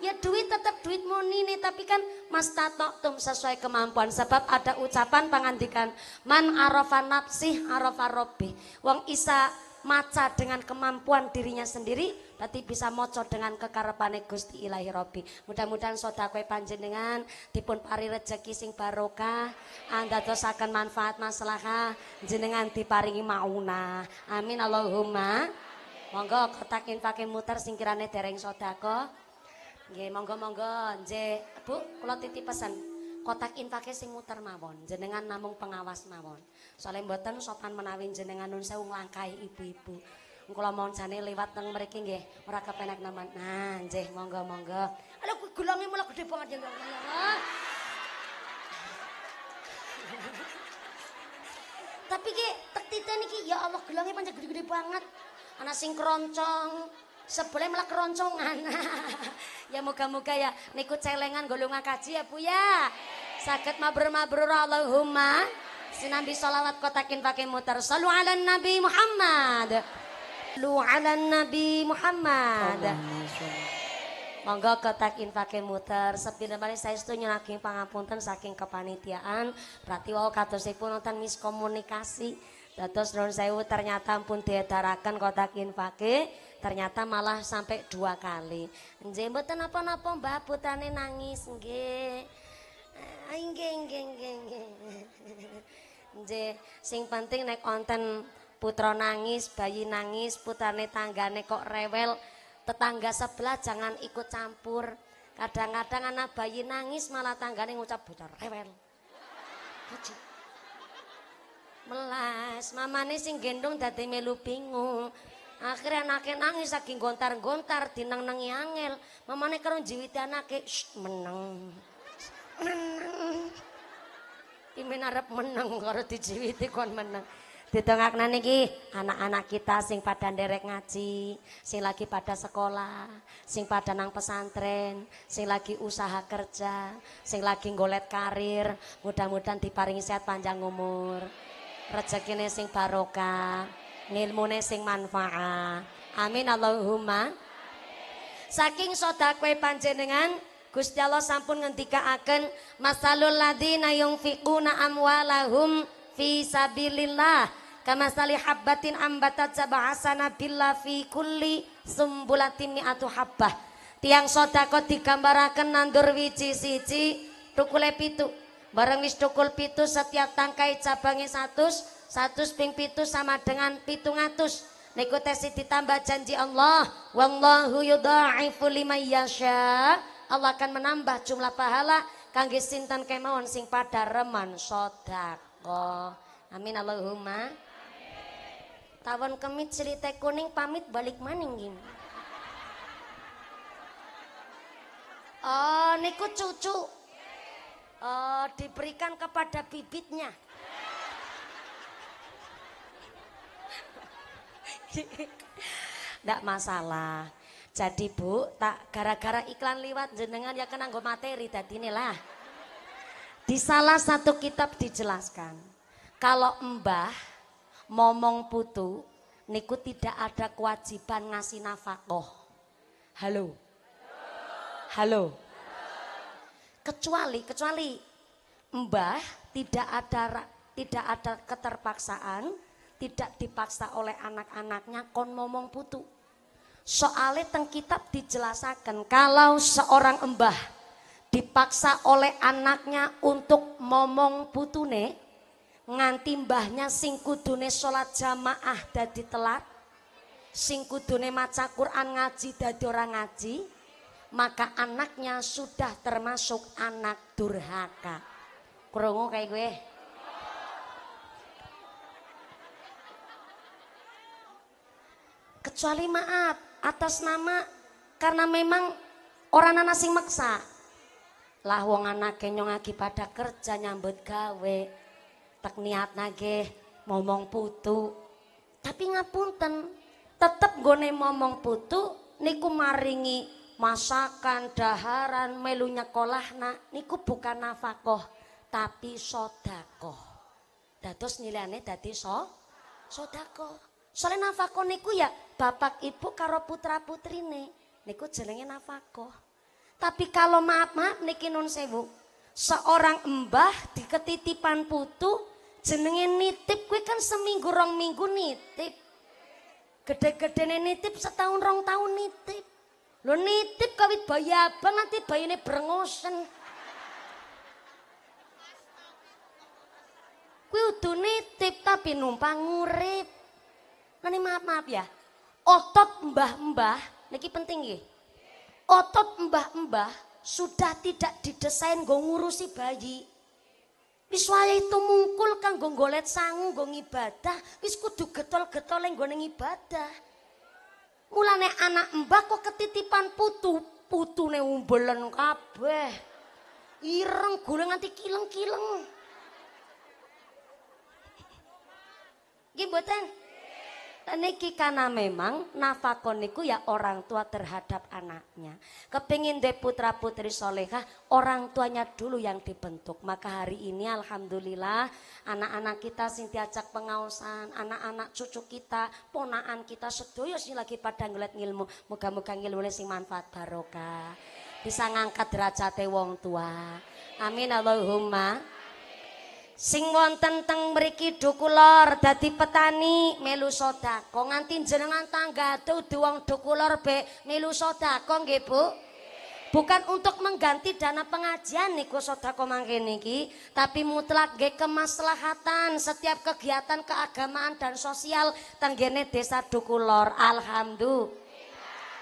Ya duit tetap duit nih tapi kan mas tum sesuai kemampuan sebab ada ucapan pengantikan man arafa nafsih arafa robbi. Wong isa maca dengan kemampuan dirinya sendiri berarti bisa moco dengan kekarepane Gusti Ilahi Robi mudah-mudahan kue panjenengan dipun pari rejeki sing barokah anda dosakan manfaat masalah, jenengan diparingi mauna amin Allahumma monggo kotakin pakai muter singkirane dereng sodako Nggih, monggo-monggo, Bu, kula titip pesan kotak infaknya sing muter mawon jenengan namung pengawas mawon soalnya mboten sopan menawin jenengan nun sewu nglangkai ibu-ibu kula moncane lewat nang mriki nggih ora kepenak naman nah nggih monggo monggo lho gulunge mulo gede banget ya Allah tapi ki nih iki ya Allah gelangnya pancen gede-gede banget ana sing keroncong Sebelum malah keroncongan. (laughs) ya moga-moga ya niku celengan golongan kaji ya Bu ya. Sakit mabrur-mabrur Allahumma. Sinambi sholawat kotakin pakai muter. Salu ala Nabi Muhammad. Salu ala Nabi Muhammad. Monggo kin pakai muter dan balik saya setuju nyelaki pangapunten saking kepanitiaan berarti wau kata pun nonton miskomunikasi Datos non saya ternyata pun kota kin pakai ternyata malah sampai dua kali nggih apa napa-napa Mbah nangis nangis nge nge nge nge J sing penting nek konten putra nangis bayi nangis putane tanggane kok rewel tetangga sebelah jangan ikut campur kadang-kadang anak bayi nangis malah tanggane ngucap bocor rewel melas mamane sing gendong dadi melu bingung Akhirnya anaknya nangis saking gontar-gontar dinang-nangi angel. Mamane karo jiwiti anake menang. Menang. Timen arep menang kalau dijiwiti kon menang. Ditongakna niki anak-anak kita sing pada nderek ngaji, sing lagi pada sekolah, sing pada nang pesantren, sing lagi usaha kerja, sing lagi golet karir, mudah-mudahan diparingi sehat panjang umur. Rezekine sing barokah ilmune sing manfaat. Amin Allahumma. Saking sedekah panjenengan Gusti Allah sampun akan masalul ladina fikuna amwalahum fi sabilillah Kamasali habbatin ambatat sabahasana billah fi kulli sumbulatin mi'atu habbah. Tiang sedekah digambaraken nandur wiji sici tukule pitu. Bareng wis tukul pitu setiap tangkai cabangnya satus satu ping pitu sama dengan pitung atus. Niku tesi ditambah janji Allah. Wallahu yudha'ifu lima yasha. Allah akan menambah jumlah pahala kangge sinten kemauan sing pada reman sodako. Amin Allahumma. Tawon kemit cerita kuning pamit balik maning gini. Oh, niku cucu. Oh, diberikan kepada bibitnya. Tidak masalah. Jadi Bu, tak gara-gara iklan liwat jenengan ya kena materi tadi inilah. Di salah satu kitab dijelaskan, kalau Mbah momong putu niku tidak ada kewajiban ngasih nafkah. Halo. Halo. Kecuali kecuali Mbah tidak ada tidak ada keterpaksaan tidak dipaksa oleh anak-anaknya kon momong putu. Soalnya teng kitab dijelaskan kalau seorang embah dipaksa oleh anaknya untuk momong putune nganti mbahnya sing kudune salat jamaah dadi telat sing kudune maca Quran ngaji dadi orang ngaji maka anaknya sudah termasuk anak durhaka. Krungu kayak gue. kecuali maaf atas nama karena memang orang anak sing maksa lah wong anak kenyong lagi pada kerja nyambut gawe tak niat nage ngomong putu tapi ngapunten tetep gone ngomong putu niku maringi masakan daharan melunya kolah nak niku bukan nafakoh tapi sodakoh datus nilainya dadi so sodakoh Soalnya nafako niku ya bapak ibu karo putra putrine niku jenenge nafako. Tapi kalau maaf maaf niki nun sewu seorang embah di ketitipan putu jenenge nitip kue kan seminggu rong minggu nitip gede-gede nitip setahun rong tahun nitip lo nitip kawit bayi apa nanti bayi ini berengosen kue udah nitip tapi numpang ngurip Nani maaf-maaf ya. Otot mbah-mbah niki penting nggih. Otot mbah-mbah sudah tidak didesain go ngurusi bayi. Wis itu mungkul kanggo golet sangu go ibadah, wis kudu getol-getol ning gue ibadah. Mulane anak mbah kok ketitipan putu, putune umbelen kabeh. Ireng gue nanti kileng-kileng. Gimboten? niki karena memang nafakon niku ya orang tua terhadap anaknya. Kepingin de putra putri solehah orang tuanya dulu yang dibentuk. Maka hari ini alhamdulillah anak-anak kita sing diajak pengawasan, anak-anak cucu kita, ponaan kita sedoyo sih lagi pada ngeliat ilmu. Moga-moga ngilmune sing manfaat barokah. Bisa ngangkat derajat wong tua. Amin Allahumma sing wonten teng mriki dukulor dadi petani melu sodako nganti jenengan tangga tuh wong dukulor be melu sodako nggih Bu bukan untuk mengganti dana pengajian niku sodako mangke niki tapi mutlak ge kemaslahatan setiap kegiatan keagamaan dan sosial tenggene desa dukulor alhamdulillah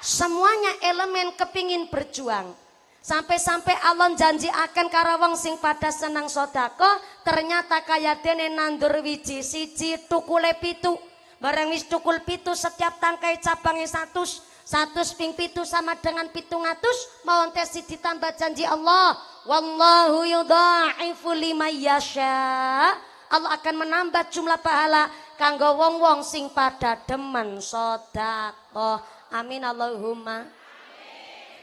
semuanya elemen kepingin berjuang Sampai-sampai Allah janji akan karawang sing pada senang sodako Ternyata kaya dene nandur wiji siji tukule pitu Barang wis tukul pitu setiap tangkai cabangnya satu Satu ping pitu sama dengan pitu ngatus Mau tesi ditambah janji Allah Wallahu yudha'ifu lima yasha Allah akan menambah jumlah pahala Kanggo wong-wong sing pada demen sodako Amin Allahumma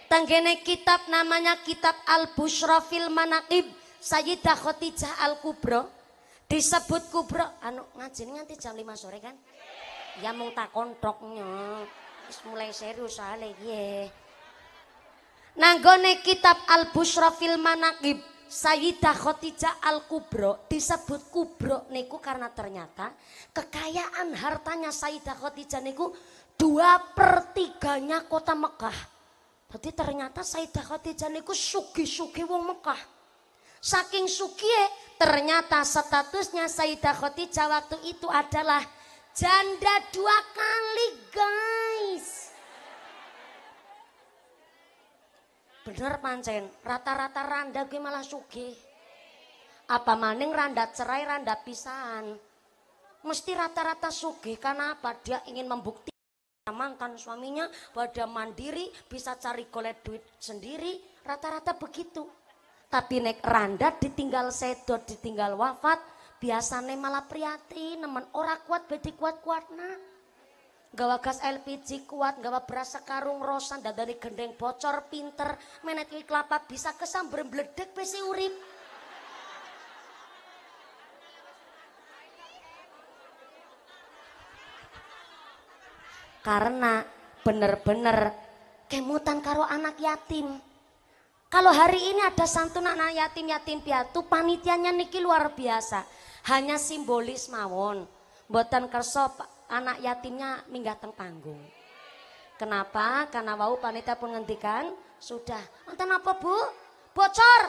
Tenggene kitab namanya kitab Al-Bushra fil Manaqib Sayyidah Khotijah al kubro disebut Kubro. anu ngajin nganti jam lima sore kan ya mau tak kontoknya, mulai serius ale ye iya. Nanggone kitab Al-Bushra fil Manaqib Sayyidah Khotijah Al-Kubro disebut Kubro niku karena ternyata kekayaan hartanya Sayyidah Khotijah niku dua per tiganya kota Mekah. Berarti ternyata Sayyidah Khadijah niku sugi-sugi wong Mekah. Saking suki, ternyata statusnya Sayyidah Khadijah waktu itu adalah janda dua kali guys. Bener pancen, rata-rata randa gue malah sugi. Apa maning randa cerai, randa pisahan. Mesti rata-rata sugi karena apa? Dia ingin membuktikan mantan suaminya pada mandiri bisa cari golet duit sendiri rata-rata begitu tapi nek Randa ditinggal sedot ditinggal wafat biasanya malah prihatin nemen ora kuat beti kuat kuat nah gawa gas LPG kuat, gawa beras sekarung rosan, dan dari gendeng bocor, pinter, menet kelapa bisa kesam berbledek besi urip. karena bener-bener kemutan karo anak yatim. Kalau hari ini ada santun anak yatim-yatim piatu, panitianya niki luar biasa. Hanya simbolis mawon. buatan kersop anak yatimnya minggah teng panggung. Kenapa? Karena wau panitia pun ngendikan, sudah. Enten apa bu? Bocor.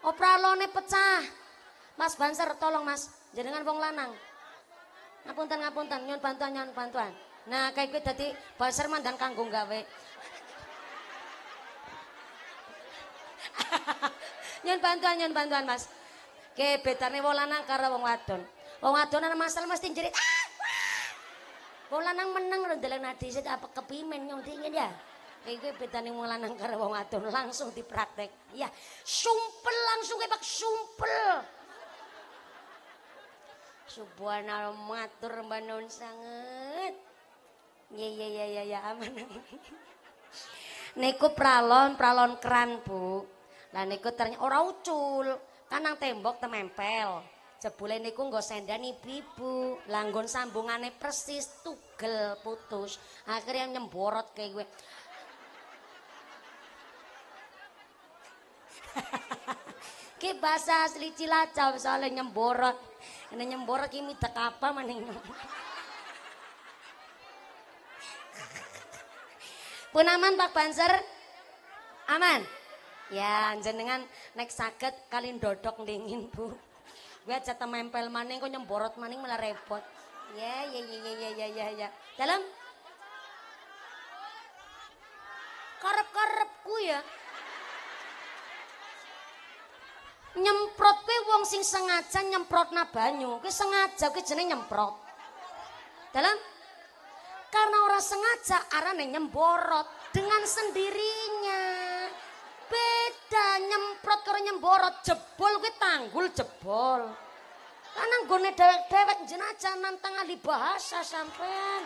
Opralone pecah. Mas Banser tolong mas, jenengan wong lanang ngapunten ngapunten nyon bantuan nyon bantuan nah kayak gue tadi baser mandan kanggung gawe (laughs) nyon bantuan nyon bantuan mas ke bedane wong lanang karo wong wadon wong wadon ana masalah mesti jerit ah, wong lanang meneng lho ndeleng nadi sik apa kepimen nyong dingin ya gue bedane wong lanang karo wong wadon langsung dipraktek. ya sumpel langsung kebak sumpel. Subhanallah matur non sangat. Ya ya ya ya ya aman. niko niku pralon pralon keran bu. Lah niku ternyata orang ucul, kanang tembok temempel. Jebule niku nggo sendan ibu langgon sambungane persis tugel putus. Akhirnya nyemborot kayak gue. Ki bahasa asli Cilacap soalnya nyemborot. Karena nyembor kimi tak apa maning. Pun aman Pak Banser? Aman? Ya, dengan naik sakit kalian dodok dingin bu. Gue aja tempel maning, kok nyemborot maning malah repot. Ya, ya, ya, ya, ya, ya, ya, ya. Dalam? Karep-karepku ya. nyemprot kuwi wong sing sengaja nyemprot na banyu kuwi sengaja kuwi jeneng nyemprot dalam karena orang sengaja arane nyemborot dengan sendirinya beda nyemprot karo nyemborot jebol kuwi tanggul jebol karena gue dewek dewek jenajah nantang ahli bahasa sampean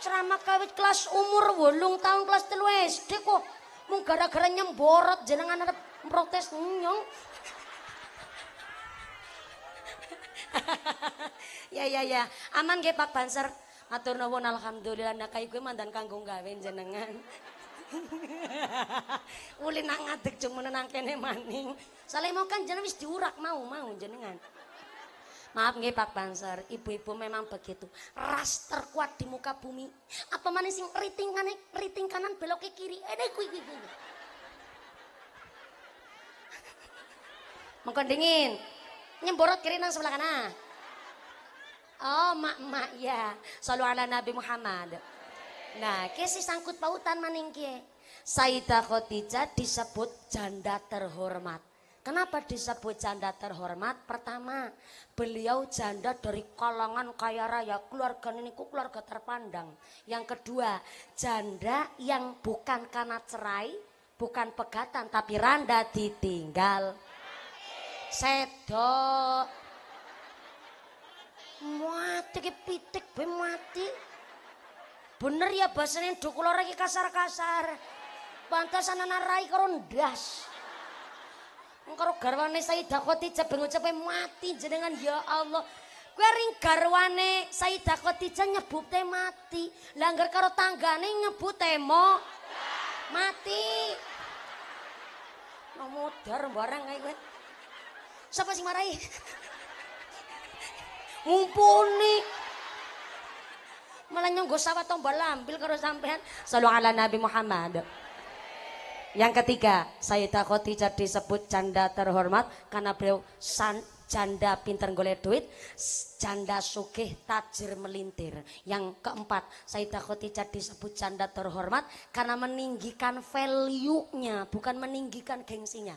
ceramah kawit kelas umur wulung tahun kelas telu SD kok Mung gara-gara nyemborot jenengan ada protes nyong. (laughs) ya ya ya, aman ge Pak Banser. atur nuwun alhamdulillah (laughs) nak gue mandan kanggung gawe jenengan. Uli nang ngadeg jumeneng nang maning. Saleh mau kan jeneng wis diurak mau mau jenengan. Maaf nggih Pak Banser, ibu-ibu memang begitu. Ras terkuat di muka bumi. Apa mana sing riting kanan, riting kanan belok ke kiri. Ada kuih kuwi kuwi. Mengkon dingin. Nyemborot kiri nang sebelah kanan. Oh, mak-mak ya. Salu ala Nabi Muhammad. Nah, kesi sangkut pautan maning kie. Sayyidah Khadijah disebut janda terhormat. Kenapa disebut janda terhormat? Pertama, beliau janda dari kalangan kaya raya, keluarga niku keluarga terpandang. Yang kedua, janda yang bukan karena cerai, bukan pegatan, tapi randa ditinggal. Sedok. Mati ke pitik be mati. Bener ya bahasanya dukulor lagi kasar-kasar. Pantasan anak rai kerundas karwane garwane Sayyidah Khadijah bengocepe mati jenengan ya Allah. gue ring garwane Sayyidah nyebut teh mati. Langgar karo tanggane teh mo mati. Nomodar barang kayak gue siapa sih marahi? (laughs) Mumpuni. malah nyonggo sawah tombol ambil karo sampean sallu ala nabi Muhammad yang ketiga, Sayyidah Khadijah disebut janda terhormat karena beliau san, janda pinter golek duit, janda sugih tajir melintir. Yang keempat, Sayyidah Khadijah disebut janda terhormat karena meninggikan value-nya, bukan meninggikan gengsinya.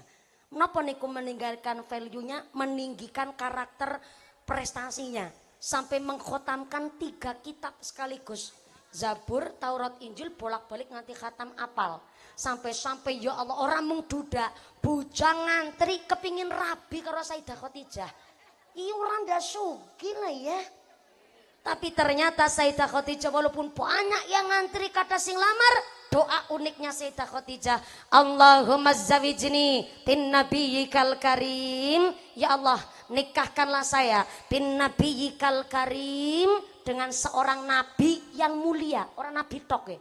Kenapa niku meninggalkan value-nya, meninggikan karakter prestasinya sampai mengkhotamkan tiga kitab sekaligus. Zabur, Taurat, Injil bolak-balik nganti khatam apal sampai-sampai ya Allah orang mung duda bujang ngantri kepingin rabi karo Sayyidah Khadijah iya orang dah sugi lah ya tapi ternyata Sayyidah Khadijah walaupun banyak yang ngantri kata sing lamar doa uniknya Sayyidah Khadijah Allahumma zawijni bin kal karim ya Allah nikahkanlah saya bin kal karim dengan seorang nabi yang mulia orang nabi tok ya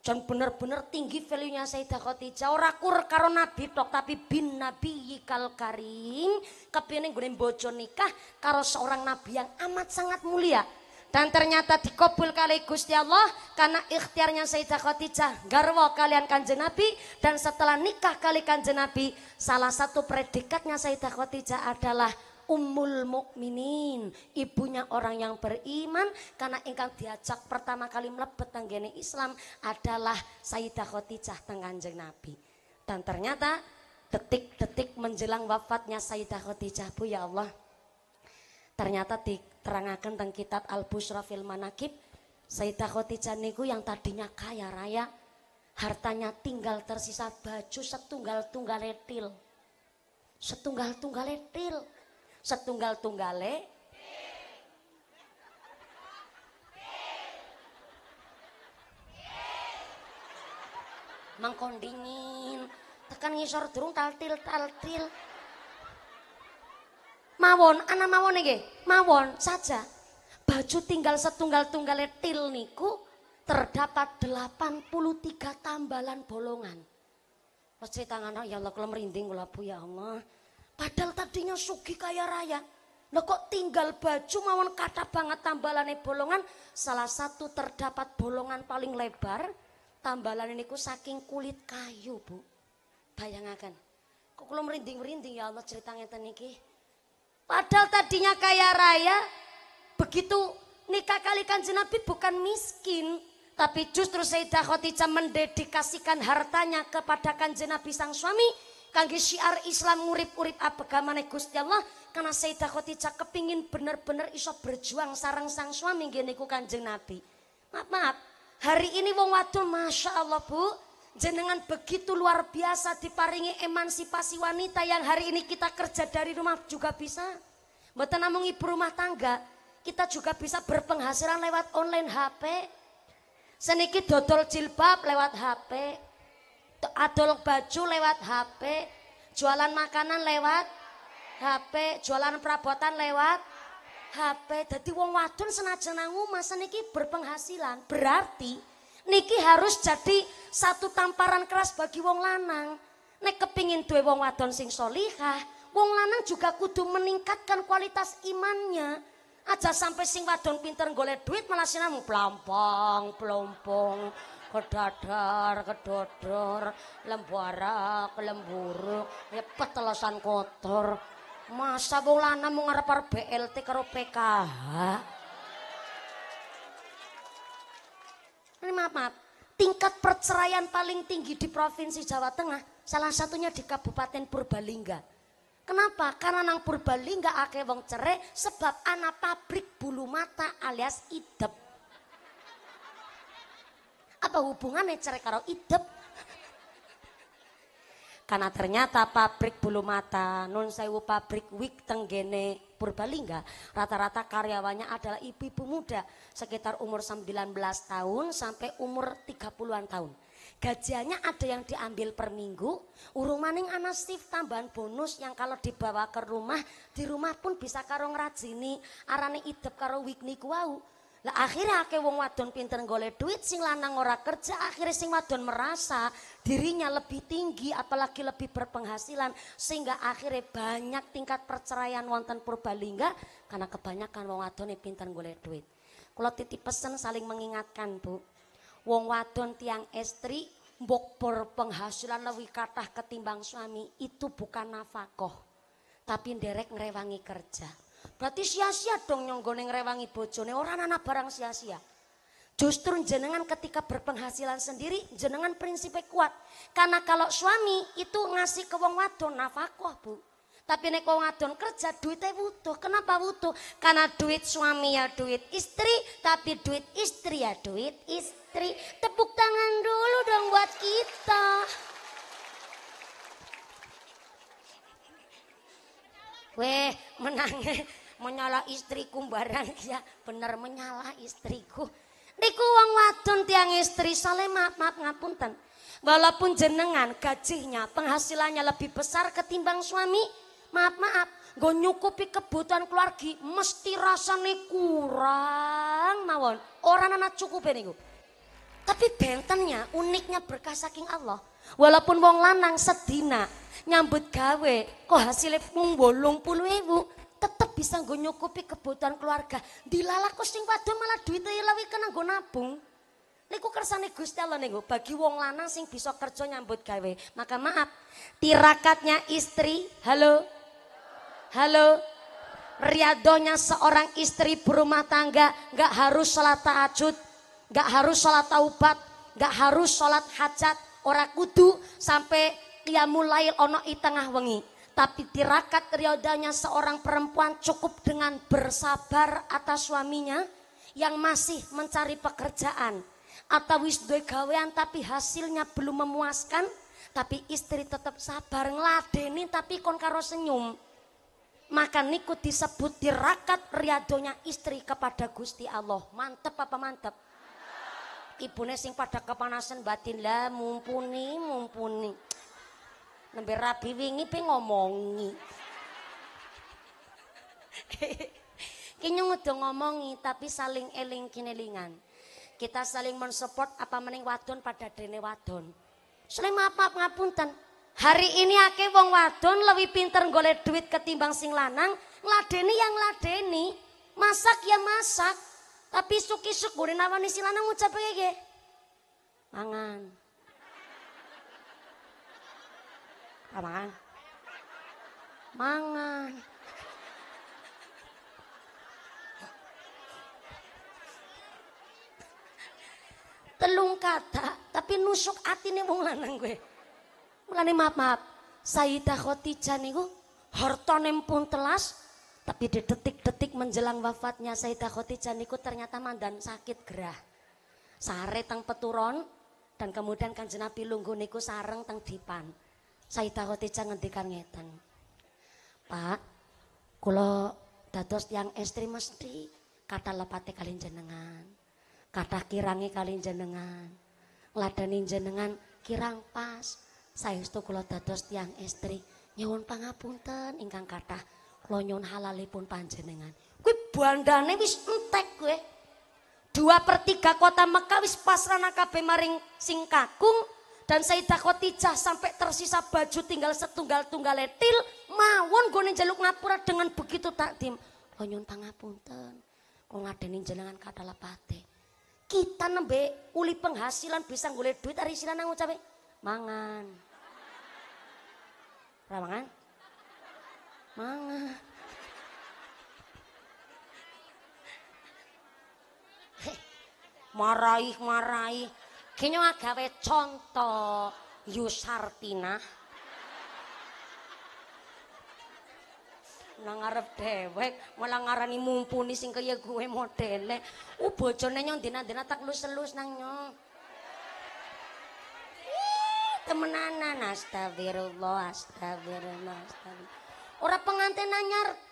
dan benar-benar tinggi value-nya Sayyidah Khadijah ora kur karo nabi tok tapi bin nabi yikal karim kepene gue bojo nikah karo seorang nabi yang amat sangat mulia dan ternyata dikabul kali Gusti Allah karena ikhtiarnya Sayyidah Khadijah garwa kalian kanjeng Nabi dan setelah nikah kali kanjeng Nabi salah satu predikatnya Sayyidah Khadijah adalah ummul mukminin, ibunya orang yang beriman karena engkang diajak pertama kali mlebet tanggene Islam adalah Sayyidah Khadijah teng Kanjeng Nabi. Dan ternyata detik-detik menjelang wafatnya Sayyidah Khadijah Bu ya Allah. Ternyata diterangkan teng kitab al Busra fil Manakib Sayyidah Khadijah niku yang tadinya kaya raya hartanya tinggal tersisa baju setunggal-tunggal etil setunggal-tunggal etil setunggal-tunggale dingin tekan ngisor durung taltil taltil mawon anak mawon nge mawon saja baju tinggal setunggal tunggale til niku terdapat 83 tambalan bolongan Pas tangan ya Allah kalau merinding kula Bu ya Allah Padahal tadinya sugi kaya raya. Nah kok tinggal baju mawon kata banget tambalane bolongan. Salah satu terdapat bolongan paling lebar. Tambalan ini ku saking kulit kayu bu. Bayangkan, Kok kalau merinding-merinding ya Allah ceritanya ngeten Padahal tadinya kaya raya. Begitu nikah kali kanjeng Nabi bukan miskin. Tapi justru Sayyidah Khotija mendedikasikan hartanya kepada kanjeng Nabi sang suami kangge syiar Islam ngurip-urip abegamane Gusti Allah karena Sayyidah Khadijah kepingin bener-bener iso berjuang sarang sang suami gini niku Kanjeng Nabi. Maaf, maaf. Hari ini wong wadon Masya Allah Bu, jenengan begitu luar biasa diparingi emansipasi wanita yang hari ini kita kerja dari rumah juga bisa. Mboten namung ibu rumah tangga, kita juga bisa berpenghasilan lewat online HP. Seniki dodol jilbab lewat HP adol baju lewat HP, jualan makanan lewat HP, jualan perabotan lewat HP. Jadi wong wadon senajan nangu masa niki berpenghasilan. Berarti niki harus jadi satu tamparan keras bagi wong lanang. Nek kepingin duwe wong wadon sing solihah, wong lanang juga kudu meningkatkan kualitas imannya. Aja sampai sing wadon pinter golek duit malah sinamu plompong, plompong kedadar kedodor lembuara lemburuk ya petelasan kotor masa wong mau mung ngarep BLT karo PKH ini maaf, maaf tingkat perceraian paling tinggi di provinsi Jawa Tengah salah satunya di Kabupaten Purbalingga Kenapa? Karena nang Purbalingga ake wong cerai sebab anak pabrik bulu mata alias idep apa hubungannya cerai karo idep karena ternyata pabrik bulu mata, non sewu pabrik wig tenggene Purbalingga, rata-rata karyawannya adalah ibu-ibu muda sekitar umur 19 tahun sampai umur 30-an tahun. Gajiannya ada yang diambil per minggu, urung maning anak tambahan bonus yang kalau dibawa ke rumah, di rumah pun bisa karo ngerajini, arane idep karo wig niku wau. Lah akhirnya ake wong wadon pinter golek duit sing lanang ora kerja akhirnya sing wadon merasa dirinya lebih tinggi apalagi lebih berpenghasilan sehingga akhirnya banyak tingkat perceraian wonten Purbalingga karena kebanyakan wong wadon pinter golek duit. Kalau titip pesen saling mengingatkan bu, wong wadon tiang estri mbok berpenghasilan lebih kathah ketimbang suami itu bukan nafkah tapi derek ngerewangi kerja. Berarti sia-sia dong nyenggone ngrewangi bojone, orang anak barang sia-sia. Justru jenengan ketika berpenghasilan sendiri, jenengan prinsipnya kuat. Karena kalau suami itu ngasih ke wong wadon nafkah, Bu. Tapi nek wong wadon kerja duitnya butuh. Kenapa butuh? Karena duit suami ya duit istri, tapi duit istri ya duit istri. Tepuk tangan dulu dong buat kita. Weh, menangis, menyala istriku barang (laughs) ya bener menyala istriku. Niku wong wadon tiang istri saleh maaf maaf ngapunten. Walaupun jenengan gajinya penghasilannya lebih besar ketimbang suami, maaf maaf gue nyukupi kebutuhan keluarga mesti rasane kurang mawon orang anak cukup ini, tapi bentennya uniknya berkah saking Allah Walaupun wong lanang sedina nyambut gawe kok hasilnya bolong puluh ibu, tetep bisa gue nyukupi kebutuhan keluarga. Dilalah kok sing wadon malah duitnya luwih kena gue nabung. Niku kersane Gusti Allah niku bagi wong lanang sing bisa kerja nyambut gawe. Maka maaf, tirakatnya istri, halo. Halo. Riadonya seorang istri berumah tangga nggak harus sholat tahajud, nggak harus sholat taubat, nggak harus sholat hajat, ora kudu sampai ia mulai ono i tengah wengi. Tapi tirakat riodanya seorang perempuan cukup dengan bersabar atas suaminya yang masih mencari pekerjaan. Atau wis gawean tapi hasilnya belum memuaskan. Tapi istri tetap sabar ngeladeni tapi kon karo senyum. Maka niku disebut tirakat riadonya istri kepada Gusti Allah. Mantep apa mantep? ibune sing pada kepanasan batin lah mumpuni mumpuni. Nembe rabi wingi pe ngomongi. (laughs) Kinyung udah ngomongi tapi saling eling kinelingan. Kita saling mensupport apa mening wadon pada dene wadon. Selain maaf ngapunten. Hari ini ake wong wadon lebih pinter golek duit ketimbang sing lanang, ngladeni yang ngladeni, masak ya masak. Tapi isuk-isuk gue nawani si lanang ngucap kayak Mangan. Apa mangan? Mangan. Telung kata, tapi nusuk nih wong lanang gue. Mulane maaf-maaf. Sayyidah koti niku hartane pun telas, tapi di detik-detik menjelang wafatnya Sayyidah Khotijah niku ternyata mandan sakit gerah. Sare tang peturon dan kemudian kan jenapi lunggu niku sareng tang dipan. Sayyidah Khotijah ngendikan ngeten. Pak, kula dados yang istri mesti kata lepate kali jenengan. Kata kirangi kali jenengan. Ngladeni jenengan kirang pas. saya itu kula dados yang istri nyuwun pangapunten ingkang kathah Lonyon halalipun panjenengan. Kuwi bandane wis entek kue. Dua per tiga kota Mekah wis pasrana kabeh maring singkakung dan dan takut Khotijah sampai tersisa baju tinggal setunggal-tunggal etil mawon gone jaluk ngapura dengan begitu takdim. Kula nyuwun pangapunten. Kula ngadeni jenengan kadalapate. Kita nembe uli penghasilan bisa golek duit arisinan nang ucape mangan. Ramangan? Manga. maraih maraih kene gawe contoh Yusartina nang arep dewek malah ngarani mumpuni sing kaya gue modele uh bojone nyong dina-dina tak lus-lus nang nyong temenanan astagfirullah astagfirullah astagfirullah Orang pengantin anyar